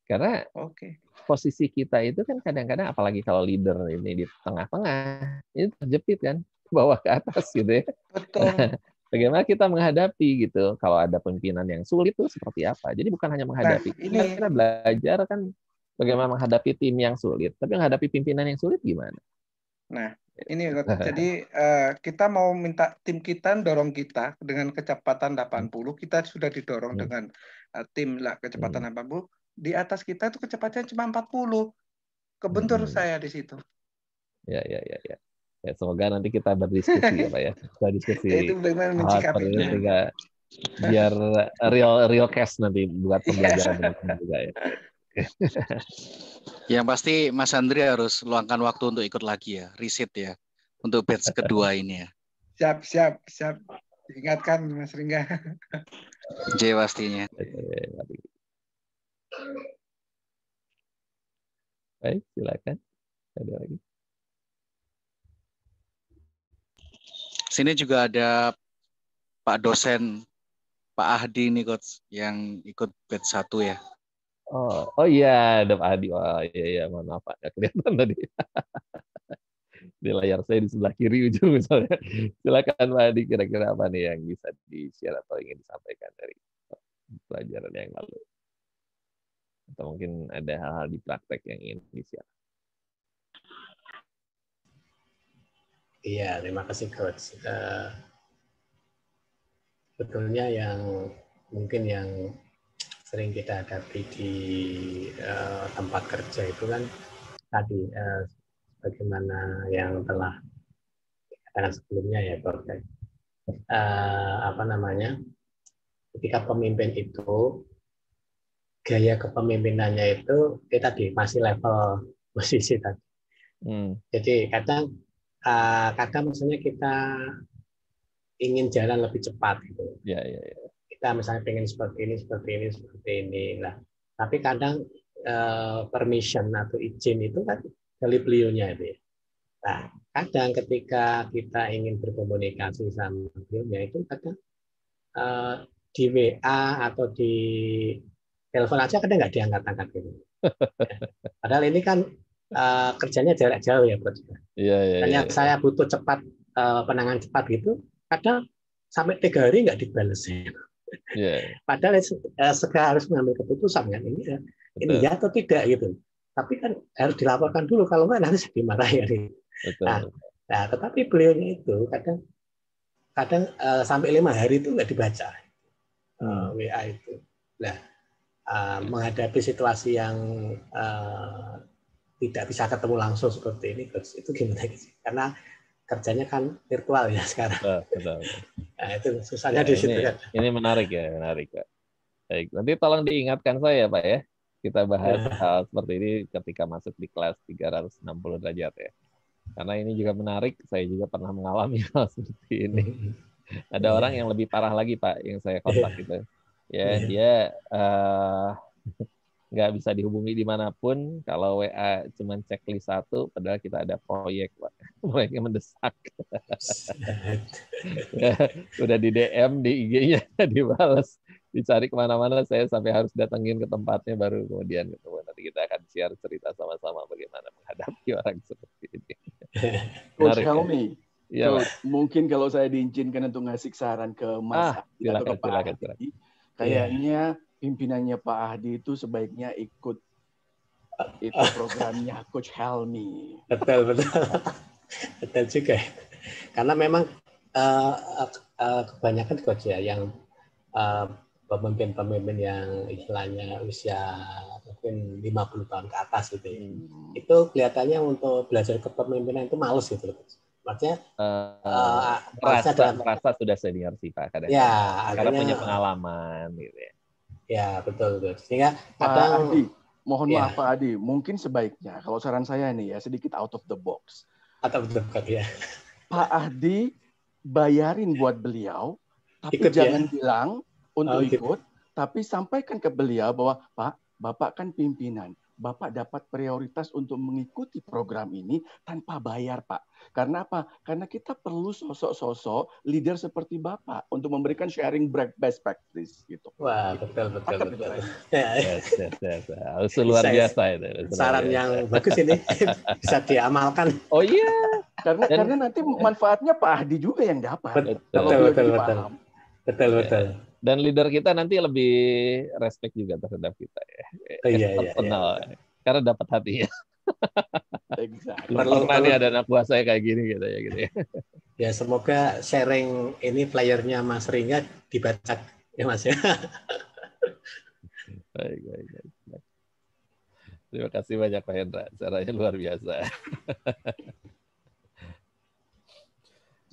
Karena okay. posisi kita itu kan kadang-kadang apalagi kalau leader ini di tengah-tengah, ini terjepit kan bawah ke atas gitu ya. Betul. bagaimana kita menghadapi gitu kalau ada pimpinan yang sulit itu seperti apa jadi bukan hanya menghadapi nah, ini kita belajar kan bagaimana menghadapi tim yang sulit tapi menghadapi pimpinan yang sulit gimana nah gitu. ini jadi uh, kita mau minta tim kita dorong kita dengan kecepatan 80 kita sudah didorong hmm. dengan uh, tim lah kecepatan hmm. 80 di atas kita itu kecepatannya cuma 40. Kebentur hmm. saya di situ. Ya, ya, ya, ya. Ya, semoga nanti kita berdiskusi ya Pak ya. Kita diskusi. itu bagaimana mencikapi. Ya. biar real real case nanti buat pembelajaran juga ya. Yang pasti Mas Andri harus luangkan waktu untuk ikut lagi ya, riset ya, untuk batch kedua ini ya. Siap, siap, siap. Ingatkan Mas Ringga. J pastinya. Baik, silakan. Ada lagi. Sini juga ada Pak dosen Pak Ahdi nih coach yang ikut batch 1 ya. Oh, oh iya, ada Pak Ahdi. Oh iya iya, mohon maaf Pak, kelihatan tadi. di layar saya di sebelah kiri ujung misalnya. Silakan Pak Ahdi. kira-kira apa nih yang bisa di-share atau ingin disampaikan dari pelajaran yang lalu atau mungkin ada hal-hal di praktek yang ingin disiapkan Iya, terima kasih coach. Uh, eh, betulnya yang mungkin yang sering kita hadapi di uh, tempat kerja itu kan tadi uh, bagaimana yang telah dikatakan sebelumnya ya Coach. Uh, apa namanya? Ketika pemimpin itu gaya kepemimpinannya itu kita ya tadi masih level posisi tadi. Hmm. Jadi kadang uh, kadang misalnya kita ingin jalan lebih cepat gitu. Ya, ya, ya. Kita misalnya pengen seperti ini, seperti ini, seperti ini. lah. tapi kadang eh, permission atau izin itu kan dari beliaunya itu. Ya. Nah, kadang ketika kita ingin berkomunikasi sama beliaunya itu kadang eh, di WA atau di telepon aja kadang nggak diangkat-angkat gitu. Padahal ini kan uh, kerjanya jarak jauh ya buat kita. Iya, iya, Dan iya, yang iya. saya butuh cepat uh, penanganan cepat gitu, kadang sampai tiga hari nggak dibalas. Iya. Yeah. Padahal uh, segera harus mengambil keputusan kan ini ya, ini ya atau tidak gitu. Tapi kan harus dilaporkan dulu kalau nggak nanti saya ya Gitu. Nah, nah, tetapi beliaunya itu kadang kadang uh, sampai lima hari itu nggak dibaca uh, hmm. WA itu. Nah, Eh, menghadapi situasi yang uh, tidak bisa ketemu langsung seperti ini, Gus, itu gimana? sih? Gitu? Karena kerjanya kan virtual ya sekarang. Betul, Nah, itu susahnya ya, di situ. Ini, kan. ini menarik ya, menarik Pak. Baik, nanti tolong diingatkan saya Pak ya. Kita bahas ya. hal seperti ini ketika masuk di kelas 360 derajat ya. Karena ini juga menarik, saya juga pernah mengalami hal seperti ini. Hmm. Ada orang yang lebih parah lagi Pak, yang saya kontak ya. gitu ya yeah. dia eh, nggak bisa dihubungi dimanapun kalau WA cuma checklist satu padahal kita ada proyek pak proyeknya mendesak udah di DM di IG-nya dibalas dicari kemana-mana saya sampai harus datengin ke tempatnya baru kemudian ketemu nanti kita akan share cerita sama-sama bagaimana menghadapi orang seperti ini Coach Helmi ya, iya, mungkin kalau saya diizinkan untuk ngasih saran ke Mas ah, silakan, atau ke Pak silakan, silakan. Iya. Kayaknya yeah. pimpinannya Pak Ahdi itu sebaiknya ikut itu programnya Coach Helmi. Betul betul, betul juga. Ya. Karena memang uh, uh, kebanyakan coach ya yang pemimpin-pemimpin uh, yang istilahnya usia mungkin 50 tahun ke atas gitu ya. Hmm. Itu kelihatannya untuk belajar kepemimpinan itu males gitu loh maksudnya uh, uh, merasa, sudah senior sih Pak kadang, ya, karena akhirnya, punya pengalaman gitu ya. Ya betul betul. Sehingga kadang Adi, mohon ya. maaf Pak Adi, mungkin sebaiknya kalau saran saya ini ya sedikit out of the box. Atau of the box ya. Pak Adi bayarin buat beliau, tapi ikut, ya. jangan ya? bilang untuk oh, gitu. ikut, gitu. tapi sampaikan ke beliau bahwa Pak, Bapak kan pimpinan Bapak dapat prioritas untuk mengikuti program ini tanpa bayar, Pak. Karena apa? Karena kita perlu sosok-sosok leader seperti Bapak untuk memberikan sharing best practice gitu. Wah, betul betul. Akan betul. betul. Ya. Yes, yes, yes. luar biasa itu. Saran yang bagus ini bisa diamalkan. Oh iya. Yeah. Karena karena nanti manfaatnya Pak Ahdi juga yang dapat. Betul betul betul. Betul betul. betul dan leader kita nanti lebih respect juga terhadap kita ya. Oh, iya, iya, iya, Karena iya, iya. Ya. dapat hatinya. Exactly. Pernah nih ada anak buah saya kayak gini gitu ya gitu ya. Ya semoga sharing ini playernya Mas Ringa dibaca ya Mas ya. baik, baik, baik. Terima kasih banyak Pak Hendra, caranya luar biasa.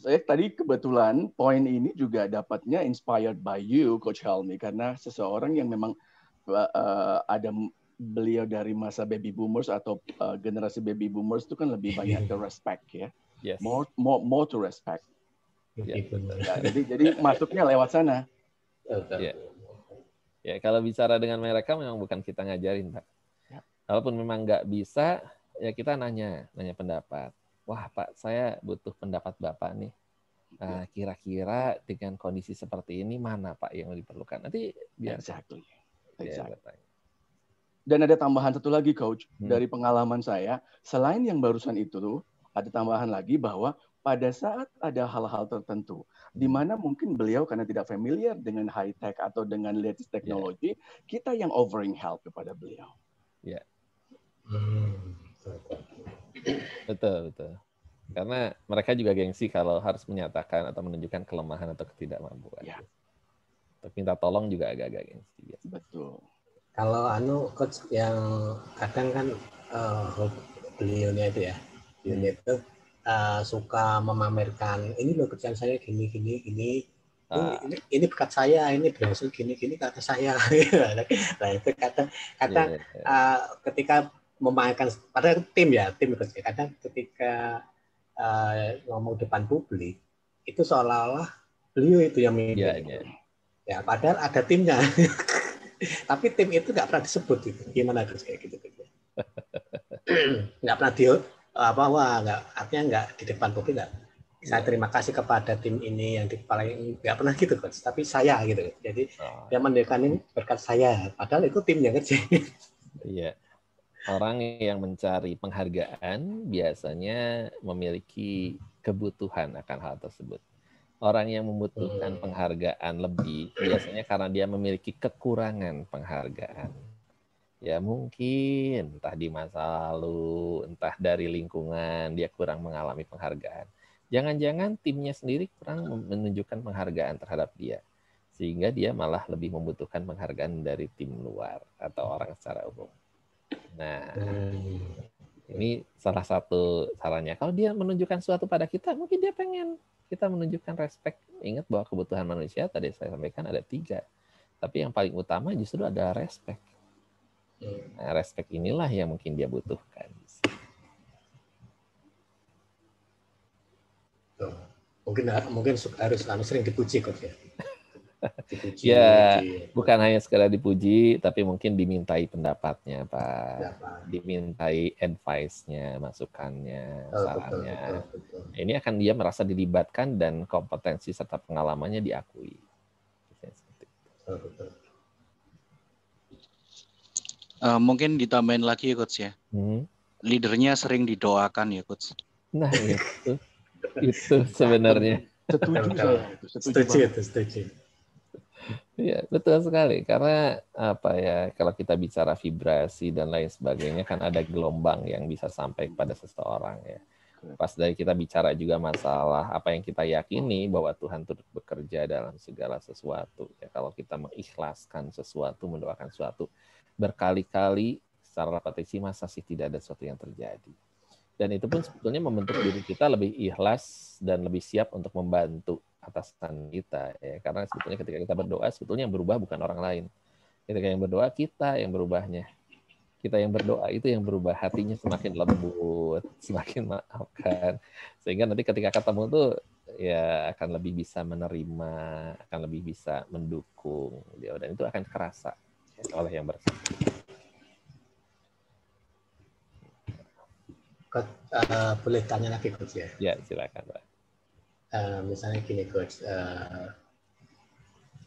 saya eh, tadi kebetulan poin ini juga dapatnya inspired by you, Coach Helmi, karena seseorang yang memang uh, ada beliau dari masa baby boomers atau uh, generasi baby boomers itu kan lebih banyak iya. ke respect ya, yes. more more more to respect. Yeah. Iya, jadi jadi masuknya lewat sana. Ya. yeah, kalau bicara dengan mereka memang bukan kita ngajarin pak. Walaupun ya. memang nggak bisa ya kita nanya nanya pendapat wah Pak saya butuh pendapat Bapak nih. kira ya. eh, kira-kira dengan kondisi seperti ini mana Pak yang diperlukan? Nanti biar exactly. Exactly. Dan ada tambahan satu lagi coach hmm. dari pengalaman saya, selain yang barusan itu ada tambahan lagi bahwa pada saat ada hal-hal tertentu hmm. di mana mungkin beliau karena tidak familiar dengan high tech atau dengan latest ya. technology yeah. kita yang offering help kepada beliau. Ya. Yeah. Hmm betul betul karena mereka juga gengsi kalau harus menyatakan atau menunjukkan kelemahan atau ketidakmampuan ya. untuk minta tolong juga agak-agak gengsi ya. betul kalau anu coach yang kadang kan uh, beliaunya itu ya beliaunya itu uh, suka memamerkan ini loh kerjaan saya gini gini gini ini, ah. ini, ini bekat saya, ini berhasil gini-gini kata saya. nah itu kata kata yeah, yeah. Uh, ketika memainkan pada tim ya tim kerja kadang ketika uh, ngomong depan publik itu seolah-olah beliau itu yang mimpin ya, ya. ya padahal ada timnya tapi tim itu nggak pernah disebut gitu gimana terus kayak gitu gitu nggak pernah dia apa wah nggak artinya nggak di depan publik nggak saya terima kasih kepada tim ini yang di kepala ini nggak pernah gitu coach tapi saya gitu jadi oh. yang mendekatin berkat saya padahal itu tim yang kecil iya orang yang mencari penghargaan biasanya memiliki kebutuhan akan hal tersebut. Orang yang membutuhkan hmm. penghargaan lebih biasanya karena dia memiliki kekurangan penghargaan. Ya mungkin entah di masa lalu, entah dari lingkungan dia kurang mengalami penghargaan. Jangan-jangan timnya sendiri kurang menunjukkan penghargaan terhadap dia sehingga dia malah lebih membutuhkan penghargaan dari tim luar atau orang secara umum. Nah, hmm. ini salah satu caranya. Kalau dia menunjukkan sesuatu pada kita, mungkin dia pengen kita menunjukkan respect. Ingat bahwa kebutuhan manusia tadi saya sampaikan ada tiga. Tapi yang paling utama justru ada respect. Hmm. Nah, respect inilah yang mungkin dia butuhkan. Mungkin mungkin harus, harus sering dipuji kok ya. Dipuji, ya, dipuji. bukan hanya sekedar dipuji, tapi mungkin dimintai pendapatnya, Pak. Ya, Dimintai advice-nya, masukannya, oh, sarannya. Betul, betul, betul. Ini akan dia merasa dilibatkan dan kompetensi serta pengalamannya diakui. Oh, betul. Uh, mungkin ditambahin lagi ya, Coach ya. Hmm. Leadernya sering didoakan ya, Coach. Nah, itu. itu sebenarnya. Setuju setuju Setuju, setuju setuju. Iya, betul sekali. Karena apa ya, kalau kita bicara vibrasi dan lain sebagainya kan ada gelombang yang bisa sampai kepada seseorang ya. Pas dari kita bicara juga masalah apa yang kita yakini bahwa Tuhan turut bekerja dalam segala sesuatu. Ya, kalau kita mengikhlaskan sesuatu, mendoakan sesuatu berkali-kali secara repetisi masa sih tidak ada sesuatu yang terjadi. Dan itu pun sebetulnya membentuk diri kita lebih ikhlas dan lebih siap untuk membantu atasan kita ya karena sebetulnya ketika kita berdoa sebetulnya yang berubah bukan orang lain ketika yang berdoa kita yang berubahnya kita yang berdoa itu yang berubah hatinya semakin lembut semakin maafkan sehingga nanti ketika ketemu tuh ya akan lebih bisa menerima akan lebih bisa mendukung dia dan itu akan kerasa oleh yang bersangkutan uh, boleh tanya lagi coach ya? Ya silakan pak. Eh, misalnya gini coach uh,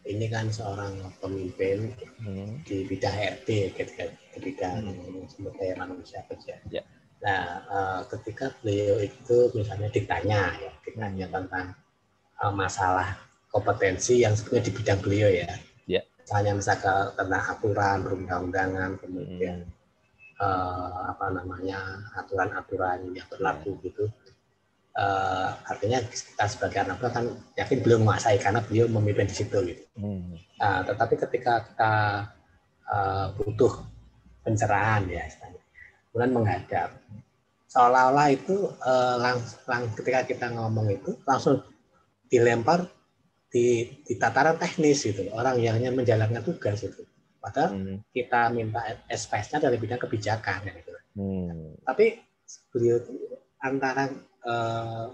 ini kan seorang pemimpin hmm. di bidang RT ketika gitu ketika hmm. sumber daya manusia kerja. Ya. ya. Nah, uh, ketika beliau itu misalnya ditanya ya, ditanya tentang uh, masalah kompetensi yang sebenarnya di bidang beliau ya. Yeah. Misalnya misalkan tentang aturan perundang-undangan, kemudian hmm. uh, apa namanya aturan-aturan yang berlaku yeah. gitu uh, artinya kita sebagai anak buah kan yakin belum menguasai karena beliau memimpin di situ gitu. Hmm. Nah, tetapi ketika kita uh, butuh pencerahan ya, istilahnya, kemudian menghadap, seolah-olah itu uh, lang, lang ketika kita ngomong itu langsung dilempar di, di tataran teknis gitu, orang yang hanya menjalankan tugas itu. Padahal hmm. kita minta SPS-nya dari bidang kebijakan gitu. Hmm. Tapi beliau antara uh,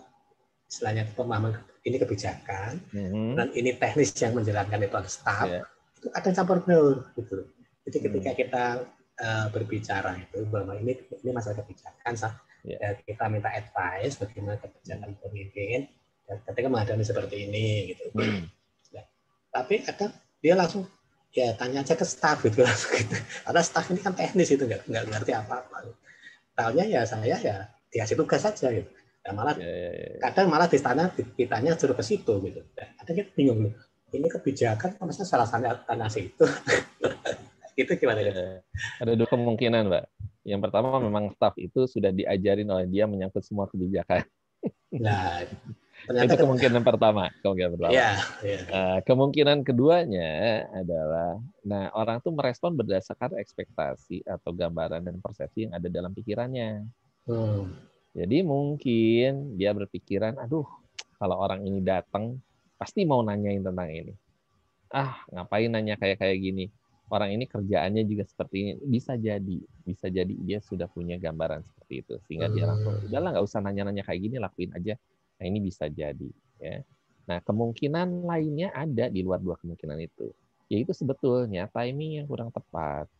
istilahnya pemahaman ini kebijakan mm-hmm. dan ini teknis yang menjalankan itu ada staff yeah. itu ada campur baur gitu jadi mm-hmm. ketika mm-hmm. kita uh, berbicara itu bahwa ini ini masalah kebijakan sah yeah. Ya, kita minta advice bagaimana kebijakan mm-hmm. pemimpin dan ketika menghadapi seperti ini gitu mm-hmm. ya. tapi ada dia langsung ya tanya aja ke staff gitu langsung gitu karena staff ini kan teknis itu nggak nggak ngerti apa apa tahunya ya saya ya dikasih tugas saja gitu Nah, malah yeah, yeah, yeah. Ya. kadang malah di sana ditanya suruh ke situ gitu. Nah, ada yang bingung nih, ini kebijakan masa salah sana tanah situ. itu gimana ya? Gitu? Ada dua kemungkinan, Mbak. Yang pertama hmm. memang staff itu sudah diajarin oleh dia menyangkut semua kebijakan. Nah, itu kemungkinan ke... pertama. Kemungkinan pertama. Ya, yeah. Iya. kemungkinan keduanya adalah, nah orang tuh merespon berdasarkan ekspektasi atau gambaran dan persepsi yang ada dalam pikirannya. Hmm jadi mungkin dia berpikiran, aduh, kalau orang ini datang pasti mau nanyain tentang ini. Ah, ngapain nanya kayak kayak gini? Orang ini kerjaannya juga seperti ini. Bisa jadi, bisa jadi dia sudah punya gambaran seperti itu sehingga dia langsung hmm. udahlah nggak usah nanya-nanya kayak gini, lakuin aja. Nah, ini bisa jadi, ya. Nah, kemungkinan lainnya ada di luar dua kemungkinan itu. Yaitu sebetulnya timing yang kurang tepat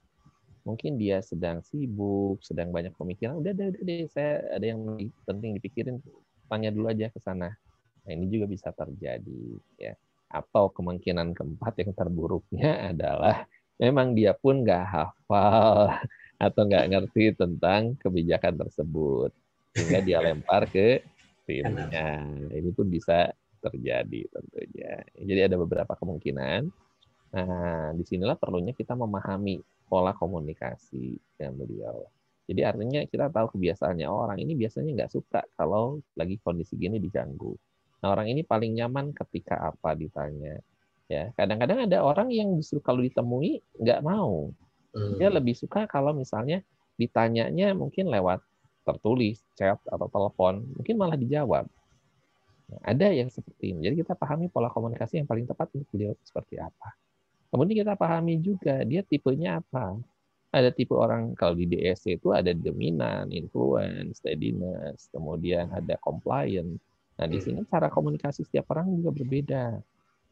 mungkin dia sedang sibuk, sedang banyak pemikiran. Udah, udah, udah deh, saya ada yang penting dipikirin, tanya dulu aja ke sana. Nah, ini juga bisa terjadi, ya. Atau kemungkinan keempat yang terburuknya adalah memang dia pun nggak hafal atau nggak ngerti tentang kebijakan tersebut, sehingga dia lempar ke timnya. Ini pun bisa terjadi tentunya. Jadi ada beberapa kemungkinan. Nah, disinilah perlunya kita memahami pola komunikasi dengan beliau. Jadi artinya kita tahu kebiasaannya oh, orang ini biasanya nggak suka kalau lagi kondisi gini diganggu. Nah orang ini paling nyaman ketika apa ditanya. Ya kadang-kadang ada orang yang justru kalau ditemui nggak mau. Hmm. Dia lebih suka kalau misalnya ditanyanya mungkin lewat tertulis, chat atau telepon, mungkin malah dijawab. Nah, ada yang seperti ini. Jadi kita pahami pola komunikasi yang paling tepat untuk beliau seperti apa. Kemudian kita pahami juga dia tipenya apa. Ada tipe orang kalau di DSC itu ada dominan, influence, steadiness, kemudian ada compliant. Nah di hmm. sini cara komunikasi setiap orang juga berbeda.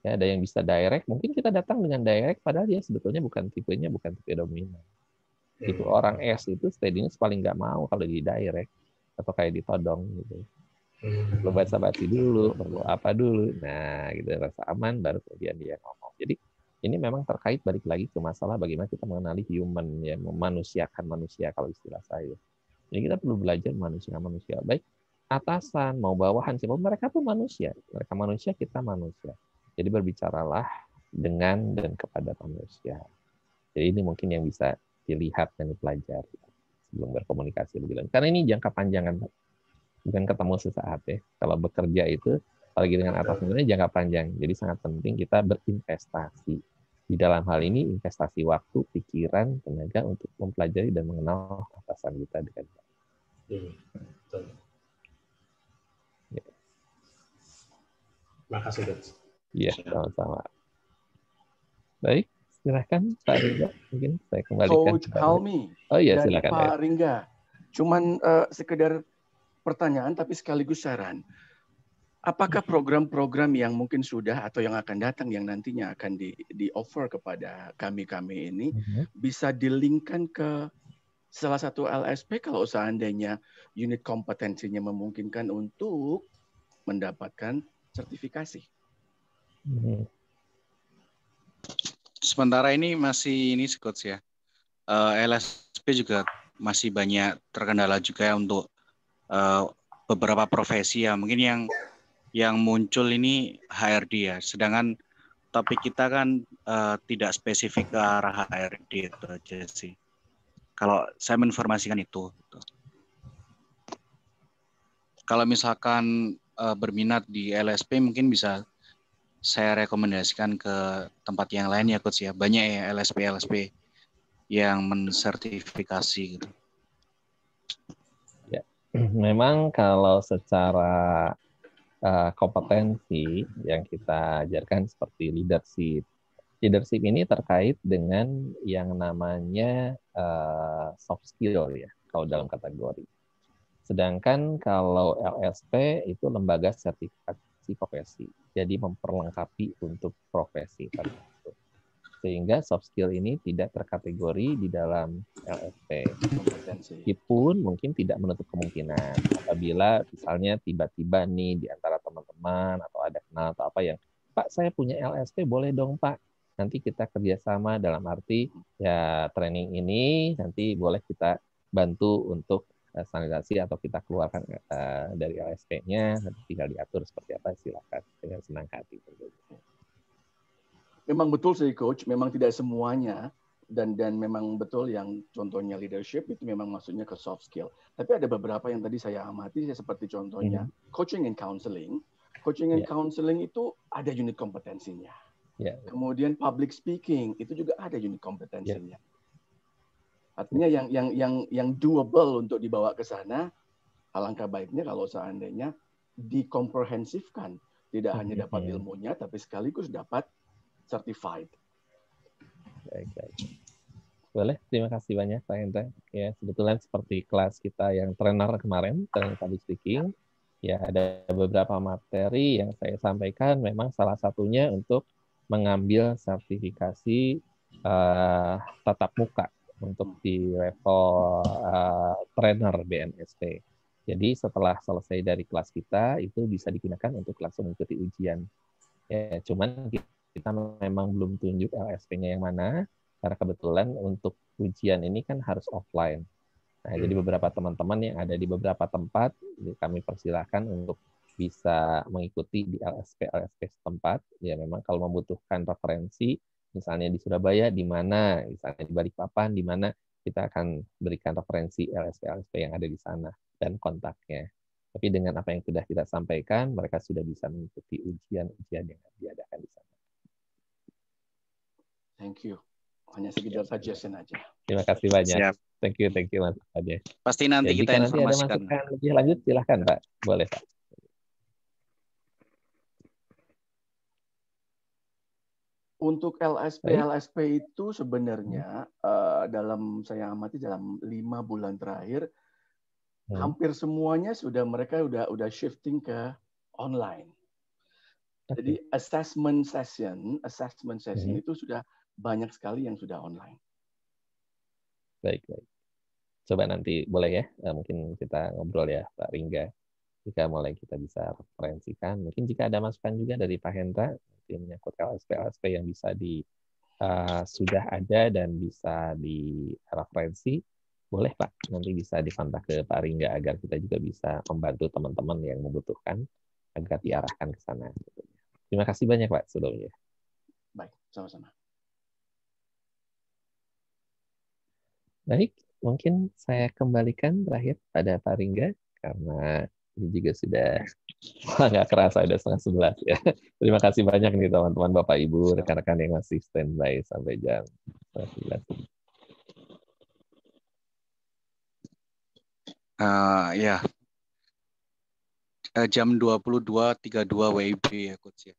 Ya, ada yang bisa direct, mungkin kita datang dengan direct padahal dia sebetulnya bukan tipenya bukan tipe dominan. Tipe hmm. orang S itu steadiness paling nggak mau kalau di direct atau kayak ditodong gitu perlu hmm. baca baca dulu, perlu apa dulu. Nah, gitu rasa aman baru kemudian dia ngomong. Jadi ini memang terkait balik lagi ke masalah bagaimana kita mengenali human ya memanusiakan manusia kalau istilah saya jadi kita perlu belajar manusia manusia baik atasan mau bawahan siapa mereka tuh manusia mereka manusia kita manusia jadi berbicaralah dengan dan kepada manusia jadi ini mungkin yang bisa dilihat dan dipelajari sebelum berkomunikasi lebih lanjut karena ini jangka panjang kan bukan ketemu sesaat ya kalau bekerja itu apalagi dengan atas sebenarnya jangka panjang. Jadi sangat penting kita berinvestasi di dalam hal ini investasi waktu, pikiran, tenaga untuk mempelajari dan mengenal atasan kita dengan baik. Iya, hmm, betul. Ya. Makasih, Dut. Iya, sama-sama. Baik, silahkan Pak Ringga. Mungkin saya kembalikan. Coach Halmi. Oh iya, silakan. Pak Ringga, cuman uh, sekedar pertanyaan tapi sekaligus saran apakah program-program yang mungkin sudah atau yang akan datang yang nantinya akan di, di offer kepada kami-kami ini mm-hmm. bisa dilingkan ke salah satu LSP kalau seandainya unit kompetensinya memungkinkan untuk mendapatkan sertifikasi. Iya. Sementara ini masih ini coach ya. Eh, LSP juga masih banyak terkendala juga untuk eh, beberapa profesi ya mungkin yang yang muncul ini HRD ya. Sedangkan topik kita kan uh, tidak spesifik ke arah HRD itu aja sih. Kalau saya menginformasikan itu. Gitu. Kalau misalkan uh, berminat di LSP mungkin bisa saya rekomendasikan ke tempat yang lain ya coach ya. Banyak ya LSP LSP yang mensertifikasi gitu. Ya, memang kalau secara Eh, kompetensi yang kita ajarkan seperti leadership. Leadership ini terkait dengan yang namanya uh, soft skill ya, kalau dalam kategori. Sedangkan kalau LSP itu lembaga sertifikasi profesi, jadi memperlengkapi untuk profesi tertentu. Sehingga soft skill ini tidak terkategori di dalam LSP. Meskipun mungkin tidak menutup kemungkinan apabila misalnya tiba-tiba nih di antara teman atau ada kenal atau apa yang Pak saya punya LSP boleh dong Pak nanti kita kerjasama dalam arti ya training ini nanti boleh kita bantu untuk uh, eh, standarisasi atau kita keluarkan uh, dari LSP-nya nanti tinggal diatur seperti apa silakan dengan senang hati Memang betul sih coach, memang tidak semuanya dan dan memang betul yang contohnya leadership itu memang maksudnya ke soft skill. Tapi ada beberapa yang tadi saya amati seperti contohnya mm -hmm. coaching and counseling Coaching and yeah. counseling itu ada unit kompetensinya. Yeah. Kemudian public speaking itu juga ada unit kompetensinya. Yeah. Artinya yang yang yang yang doable untuk dibawa ke sana, alangkah baiknya kalau seandainya dikomprehensifkan, tidak hanya hmm. dapat ilmunya, tapi sekaligus dapat certified. Baik, baik. Boleh, terima kasih banyak Pak Hendra. Ya, sebetulnya seperti kelas kita yang trainer kemarin, trainer public speaking, ya ada beberapa materi yang saya sampaikan memang salah satunya untuk mengambil sertifikasi uh, tatap muka untuk di level uh, trainer BNSP. Jadi setelah selesai dari kelas kita itu bisa digunakan untuk langsung mengikuti ujian. Ya, cuman kita memang belum tunjuk LSP-nya yang mana karena kebetulan untuk ujian ini kan harus offline. Nah, hmm. jadi beberapa teman-teman yang ada di beberapa tempat kami persilahkan untuk bisa mengikuti di LSP LSP setempat. Ya memang kalau membutuhkan referensi, misalnya di Surabaya di mana, misalnya di Balikpapan di mana, kita akan berikan referensi LSP LSP yang ada di sana dan kontaknya. Tapi dengan apa yang sudah kita sampaikan, mereka sudah bisa mengikuti ujian-ujian yang diadakan di sana. Thank you hanya sekedar suggestion aja. Terima kasih banyak. Siap. Thank you, thank you Mas Aja. Pasti nanti Jadi, kita nanti informasikan. ada lebih lanjut silahkan Pak. Boleh Pak. Untuk LSP Baik. LSP itu sebenarnya uh, dalam saya amati dalam lima bulan terakhir hmm. hampir semuanya sudah mereka sudah sudah shifting ke online. Jadi assessment session, assessment session hmm. itu sudah banyak sekali yang sudah online. Baik, baik. Coba nanti boleh ya, eh, mungkin kita ngobrol ya Pak Ringga. Jika mulai kita bisa referensikan, mungkin jika ada masukan juga dari Pak Hendra, yang menyangkut LSP-LSP yang bisa di uh, sudah ada dan bisa di referensi, boleh Pak, nanti bisa dikontak ke Pak Ringga agar kita juga bisa membantu teman-teman yang membutuhkan agar diarahkan ke sana. Terima kasih banyak Pak sebelumnya. Baik, sama-sama. Baik, mungkin saya kembalikan terakhir pada Pak Ringga karena ini juga sudah nggak kerasa udah setengah sebelas ya. Terima kasih banyak nih teman-teman Bapak Ibu rekan-rekan yang masih standby sampai jam sebelas. Uh, ya, uh, jam 22.32 WIB ya coach ya.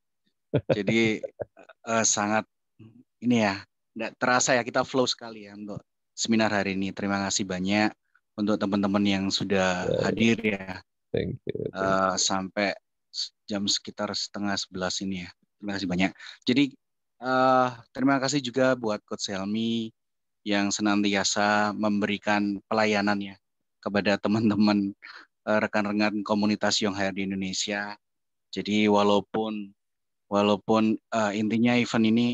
Jadi uh, sangat ini ya, nggak terasa ya kita flow sekali ya untuk seminar hari ini. Terima kasih banyak untuk teman-teman yang sudah yeah. hadir ya. Thank you. Uh, sampai jam sekitar setengah sebelas ini ya. Terima kasih banyak. Jadi uh, terima kasih juga buat Coach Helmi yang senantiasa memberikan pelayanannya kepada teman-teman eh, rekan-rekan komunitas hadir di Indonesia. Jadi walaupun walaupun uh, intinya event ini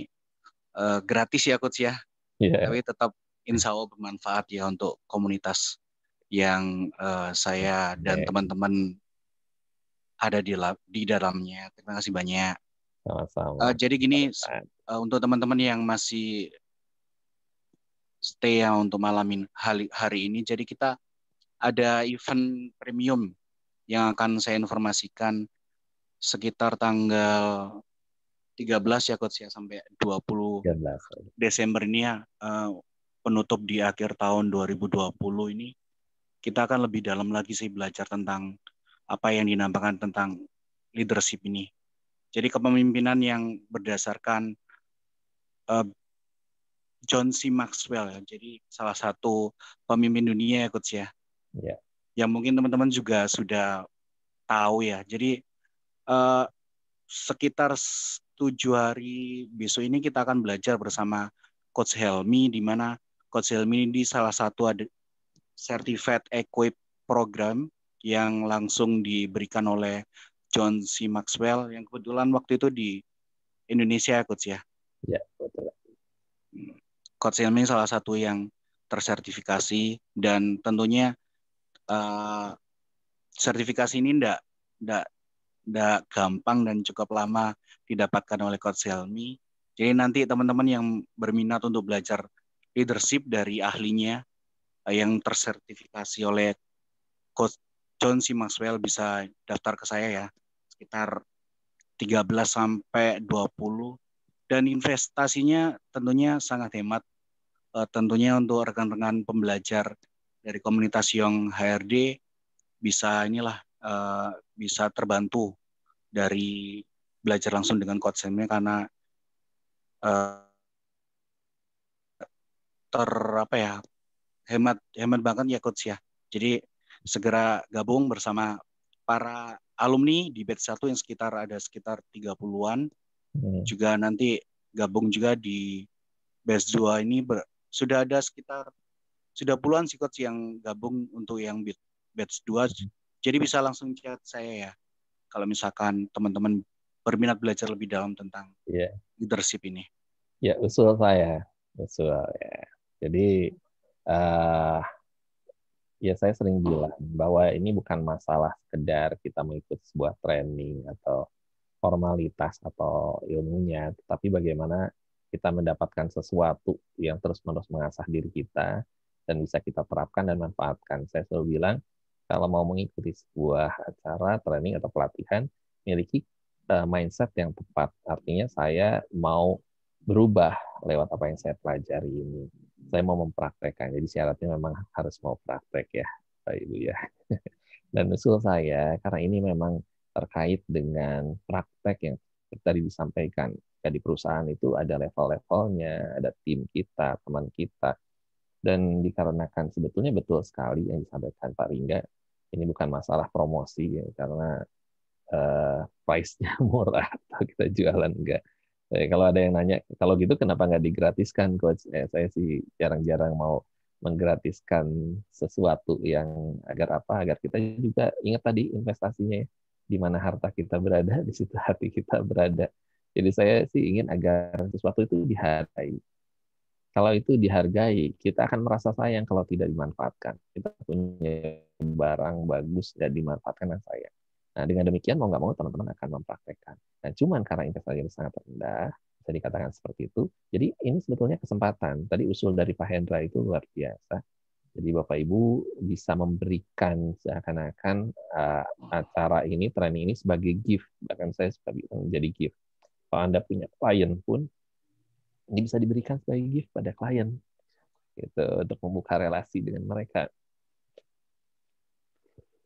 uh, gratis ya coach ya, yeah. tapi tetap insya Allah bermanfaat ya untuk komunitas yang uh, saya dan teman-teman ada di di dalamnya. Terima kasih banyak. Sama-sama. Uh, jadi gini Sama -sama. uh, untuk teman-teman yang masih stay ya untuk malamin hari, hari ini, jadi kita ada event premium yang akan saya informasikan sekitar tanggal 13 ya coach ya sampai 20 13. Desember ini ya uh, penutup di akhir tahun 2020 ini kita akan lebih dalam lagi sih belajar tentang apa yang dinampakkan tentang leadership ini. Jadi kepemimpinan yang berdasarkan uh, John C. Maxwell ya. Jadi salah satu pemimpin dunia ya coach ya. Yeah. Yang mungkin teman-teman juga sudah tahu ya. Jadi uh, sekitar tujuh hari besok ini kita akan belajar bersama Coach Helmi di mana Coach Helmi ini salah satu ada Certified Equip Program yang langsung diberikan oleh John C. Maxwell yang kebetulan waktu itu di Indonesia coach ya. Ya betul. Coach Helmi salah satu yang tersertifikasi dan tentunya uh, sertifikasi ini tidak tidak tidak gampang dan cukup lama didapatkan oleh Coach Helmi. Jadi nanti teman-teman yang berminat untuk belajar leadership dari ahlinya eh, yang tersertifikasi oleh Coach John C. Maxwell bisa daftar ke saya ya sekitar 13 sampai 20 dan investasinya tentunya sangat hemat eh, tentunya untuk rekan-rekan pembelajar dari komunitas Young HRD bisa inilah eh, bisa terbantu dari belajar langsung dengan coach Samnya karena ter apa ya hemat hemat banget ya coach ya. Jadi segera gabung bersama para alumni di batch satu yang sekitar ada sekitar 30-an. Hmm. Juga nanti gabung juga di batch dua ini ber, sudah ada sekitar sudah puluhan sih coach yang gabung untuk yang batch 2. Hmm. Jadi bisa langsung chat saya ya. Kalau misalkan teman-teman berminat belajar lebih dalam tentang yeah. leadership ini. Ya, usul saya. Usul ya. ya. Jadi uh, ya saya sering bilang bahwa ini bukan masalah sekedar kita mengikuti sebuah training atau formalitas atau ilmunya, tetapi bagaimana kita mendapatkan sesuatu yang terus-menerus mengasah diri kita dan bisa kita terapkan dan manfaatkan. Saya selalu bilang kalau mau mengikuti sebuah acara, training atau pelatihan, miliki eh, mindset yang tepat. Artinya saya mau berubah lewat apa yang saya pelajari ini saya mau mempraktekkan. Jadi syaratnya memang harus mau praktek ya, Pak Ibu ya. Dan usul saya, karena ini memang terkait dengan praktek yang tadi disampaikan. Ya, di perusahaan itu ada level-levelnya, ada tim kita, teman kita. Dan dikarenakan sebetulnya betul sekali yang disampaikan Pak Ringga, ini bukan masalah promosi ya, karena uh, price-nya murah atau kita jualan enggak Eh, kalau ada yang nanya, kalau gitu kenapa nggak digratiskan, coach? Eh, saya sih jarang-jarang mau menggratiskan sesuatu yang agar apa? Agar kita juga ingat tadi investasinya ya, di mana harta kita berada, di situ hati kita berada. Jadi saya sih ingin agar sesuatu itu dihargai. Kalau itu dihargai, kita akan merasa sayang kalau tidak dimanfaatkan. Kita punya barang bagus dan dimanfaatkan dengan sayang Nah, dengan demikian mau nggak mau teman-teman akan mempraktekkan. Nah, cuman karena investasi sangat rendah, bisa dikatakan seperti itu. Jadi ini sebetulnya kesempatan. Tadi usul dari Pak Hendra itu luar biasa. Jadi Bapak Ibu bisa memberikan seakan-akan uh, acara ini, training ini sebagai gift. Bahkan saya suka bilang menjadi gift. Kalau Anda punya klien pun, ini bisa diberikan sebagai gift pada klien. Gitu, untuk membuka relasi dengan mereka.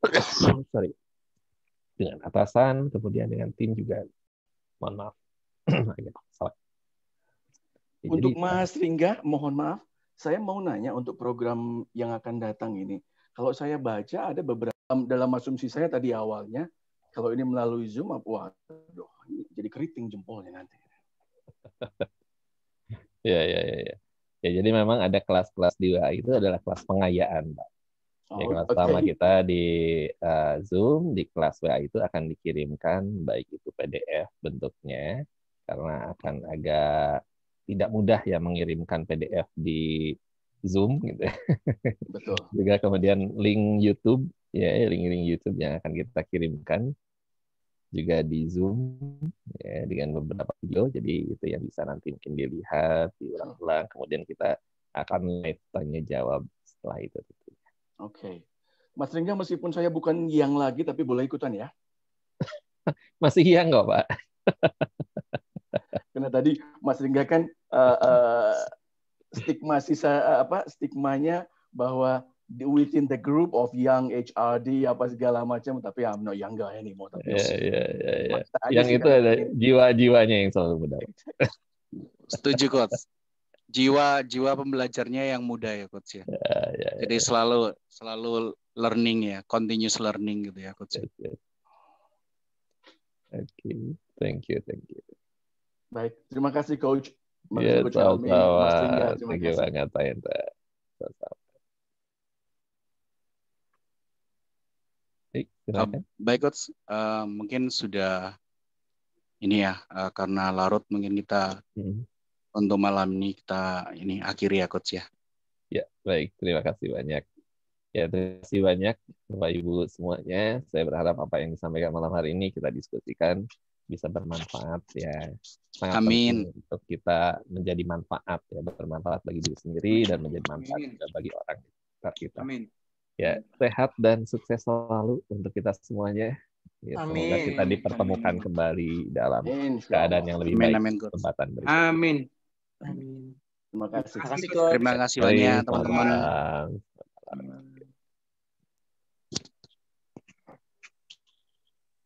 Sorry dengan atasan, kemudian dengan tim juga. Mohon maaf, agak salah. Ya, untuk jadi, Mas Ringga, mohon maaf, saya mau nanya untuk program yang akan datang ini. Kalau saya baca ada beberapa dalam asumsi saya tadi awalnya, kalau ini melalui Zoom, apa aduh, jadi keriting jempolnya nanti. ya, ya, ya, ya. Ya, jadi memang ada kelas-kelas di WA itu adalah kelas pengayaan, Pak. Oh, kelas okay. pertama kita di uh, Zoom, di kelas WA itu akan dikirimkan baik itu PDF bentuknya karena akan agak tidak mudah ya mengirimkan PDF di Zoom gitu. Ya. Betul. Juga kemudian link YouTube ya link-link YouTube yang akan kita kirimkan juga di Zoom ya dengan beberapa video. Jadi itu yang bisa nanti mungkin dilihat, diulang-ulang. Kemudian kita akan live tanya jawab setelah itu. Oke. Okay. Mas Rengga, meskipun saya bukan yang lagi, tapi boleh ikutan ya? Masih yang nggak, Pak? Karena tadi Mas Rengga kan uh, uh, stigma sisa uh, apa stigmanya bahwa within the group of young HRD apa segala macam, tapi I'm not young guy anymore. Tapi yeah, yeah, yeah, yeah. Yang itu ada jiwa-jiwanya yang selalu benar. Setuju, Coach jiwa jiwa pembelajarnya yang muda ya coach ya. ya. ya, ya Jadi selalu selalu learning ya, continuous learning gitu ya coach. Ya. Oke, okay. thank you, thank you. Baik, terima kasih coach. Terima ya, coach sama -sama. Terima kasih banget, Ayanda. sama Baik, coach, uh, mungkin sudah ini ya uh, karena larut mungkin kita hmm untuk malam ini kita ini akhiri ya coach ya. Ya, baik. Terima kasih banyak. Ya, terima kasih banyak Bapak Ibu semuanya. Saya berharap apa yang disampaikan malam hari ini kita diskusikan bisa bermanfaat ya. Sangat Amin. Untuk kita menjadi manfaat ya, bermanfaat bagi diri sendiri dan menjadi manfaat Amin. juga bagi orang sekitar kita. Amin. Ya, sehat dan sukses selalu untuk kita semuanya. Ya, amin. Semoga kita dipertemukan amin. kembali dalam keadaan yang lebih amin. baik amin. kesempatan berikutnya. Amin. Amin. Terima kasih. Terima kasih, Terima kasih banyak teman-teman.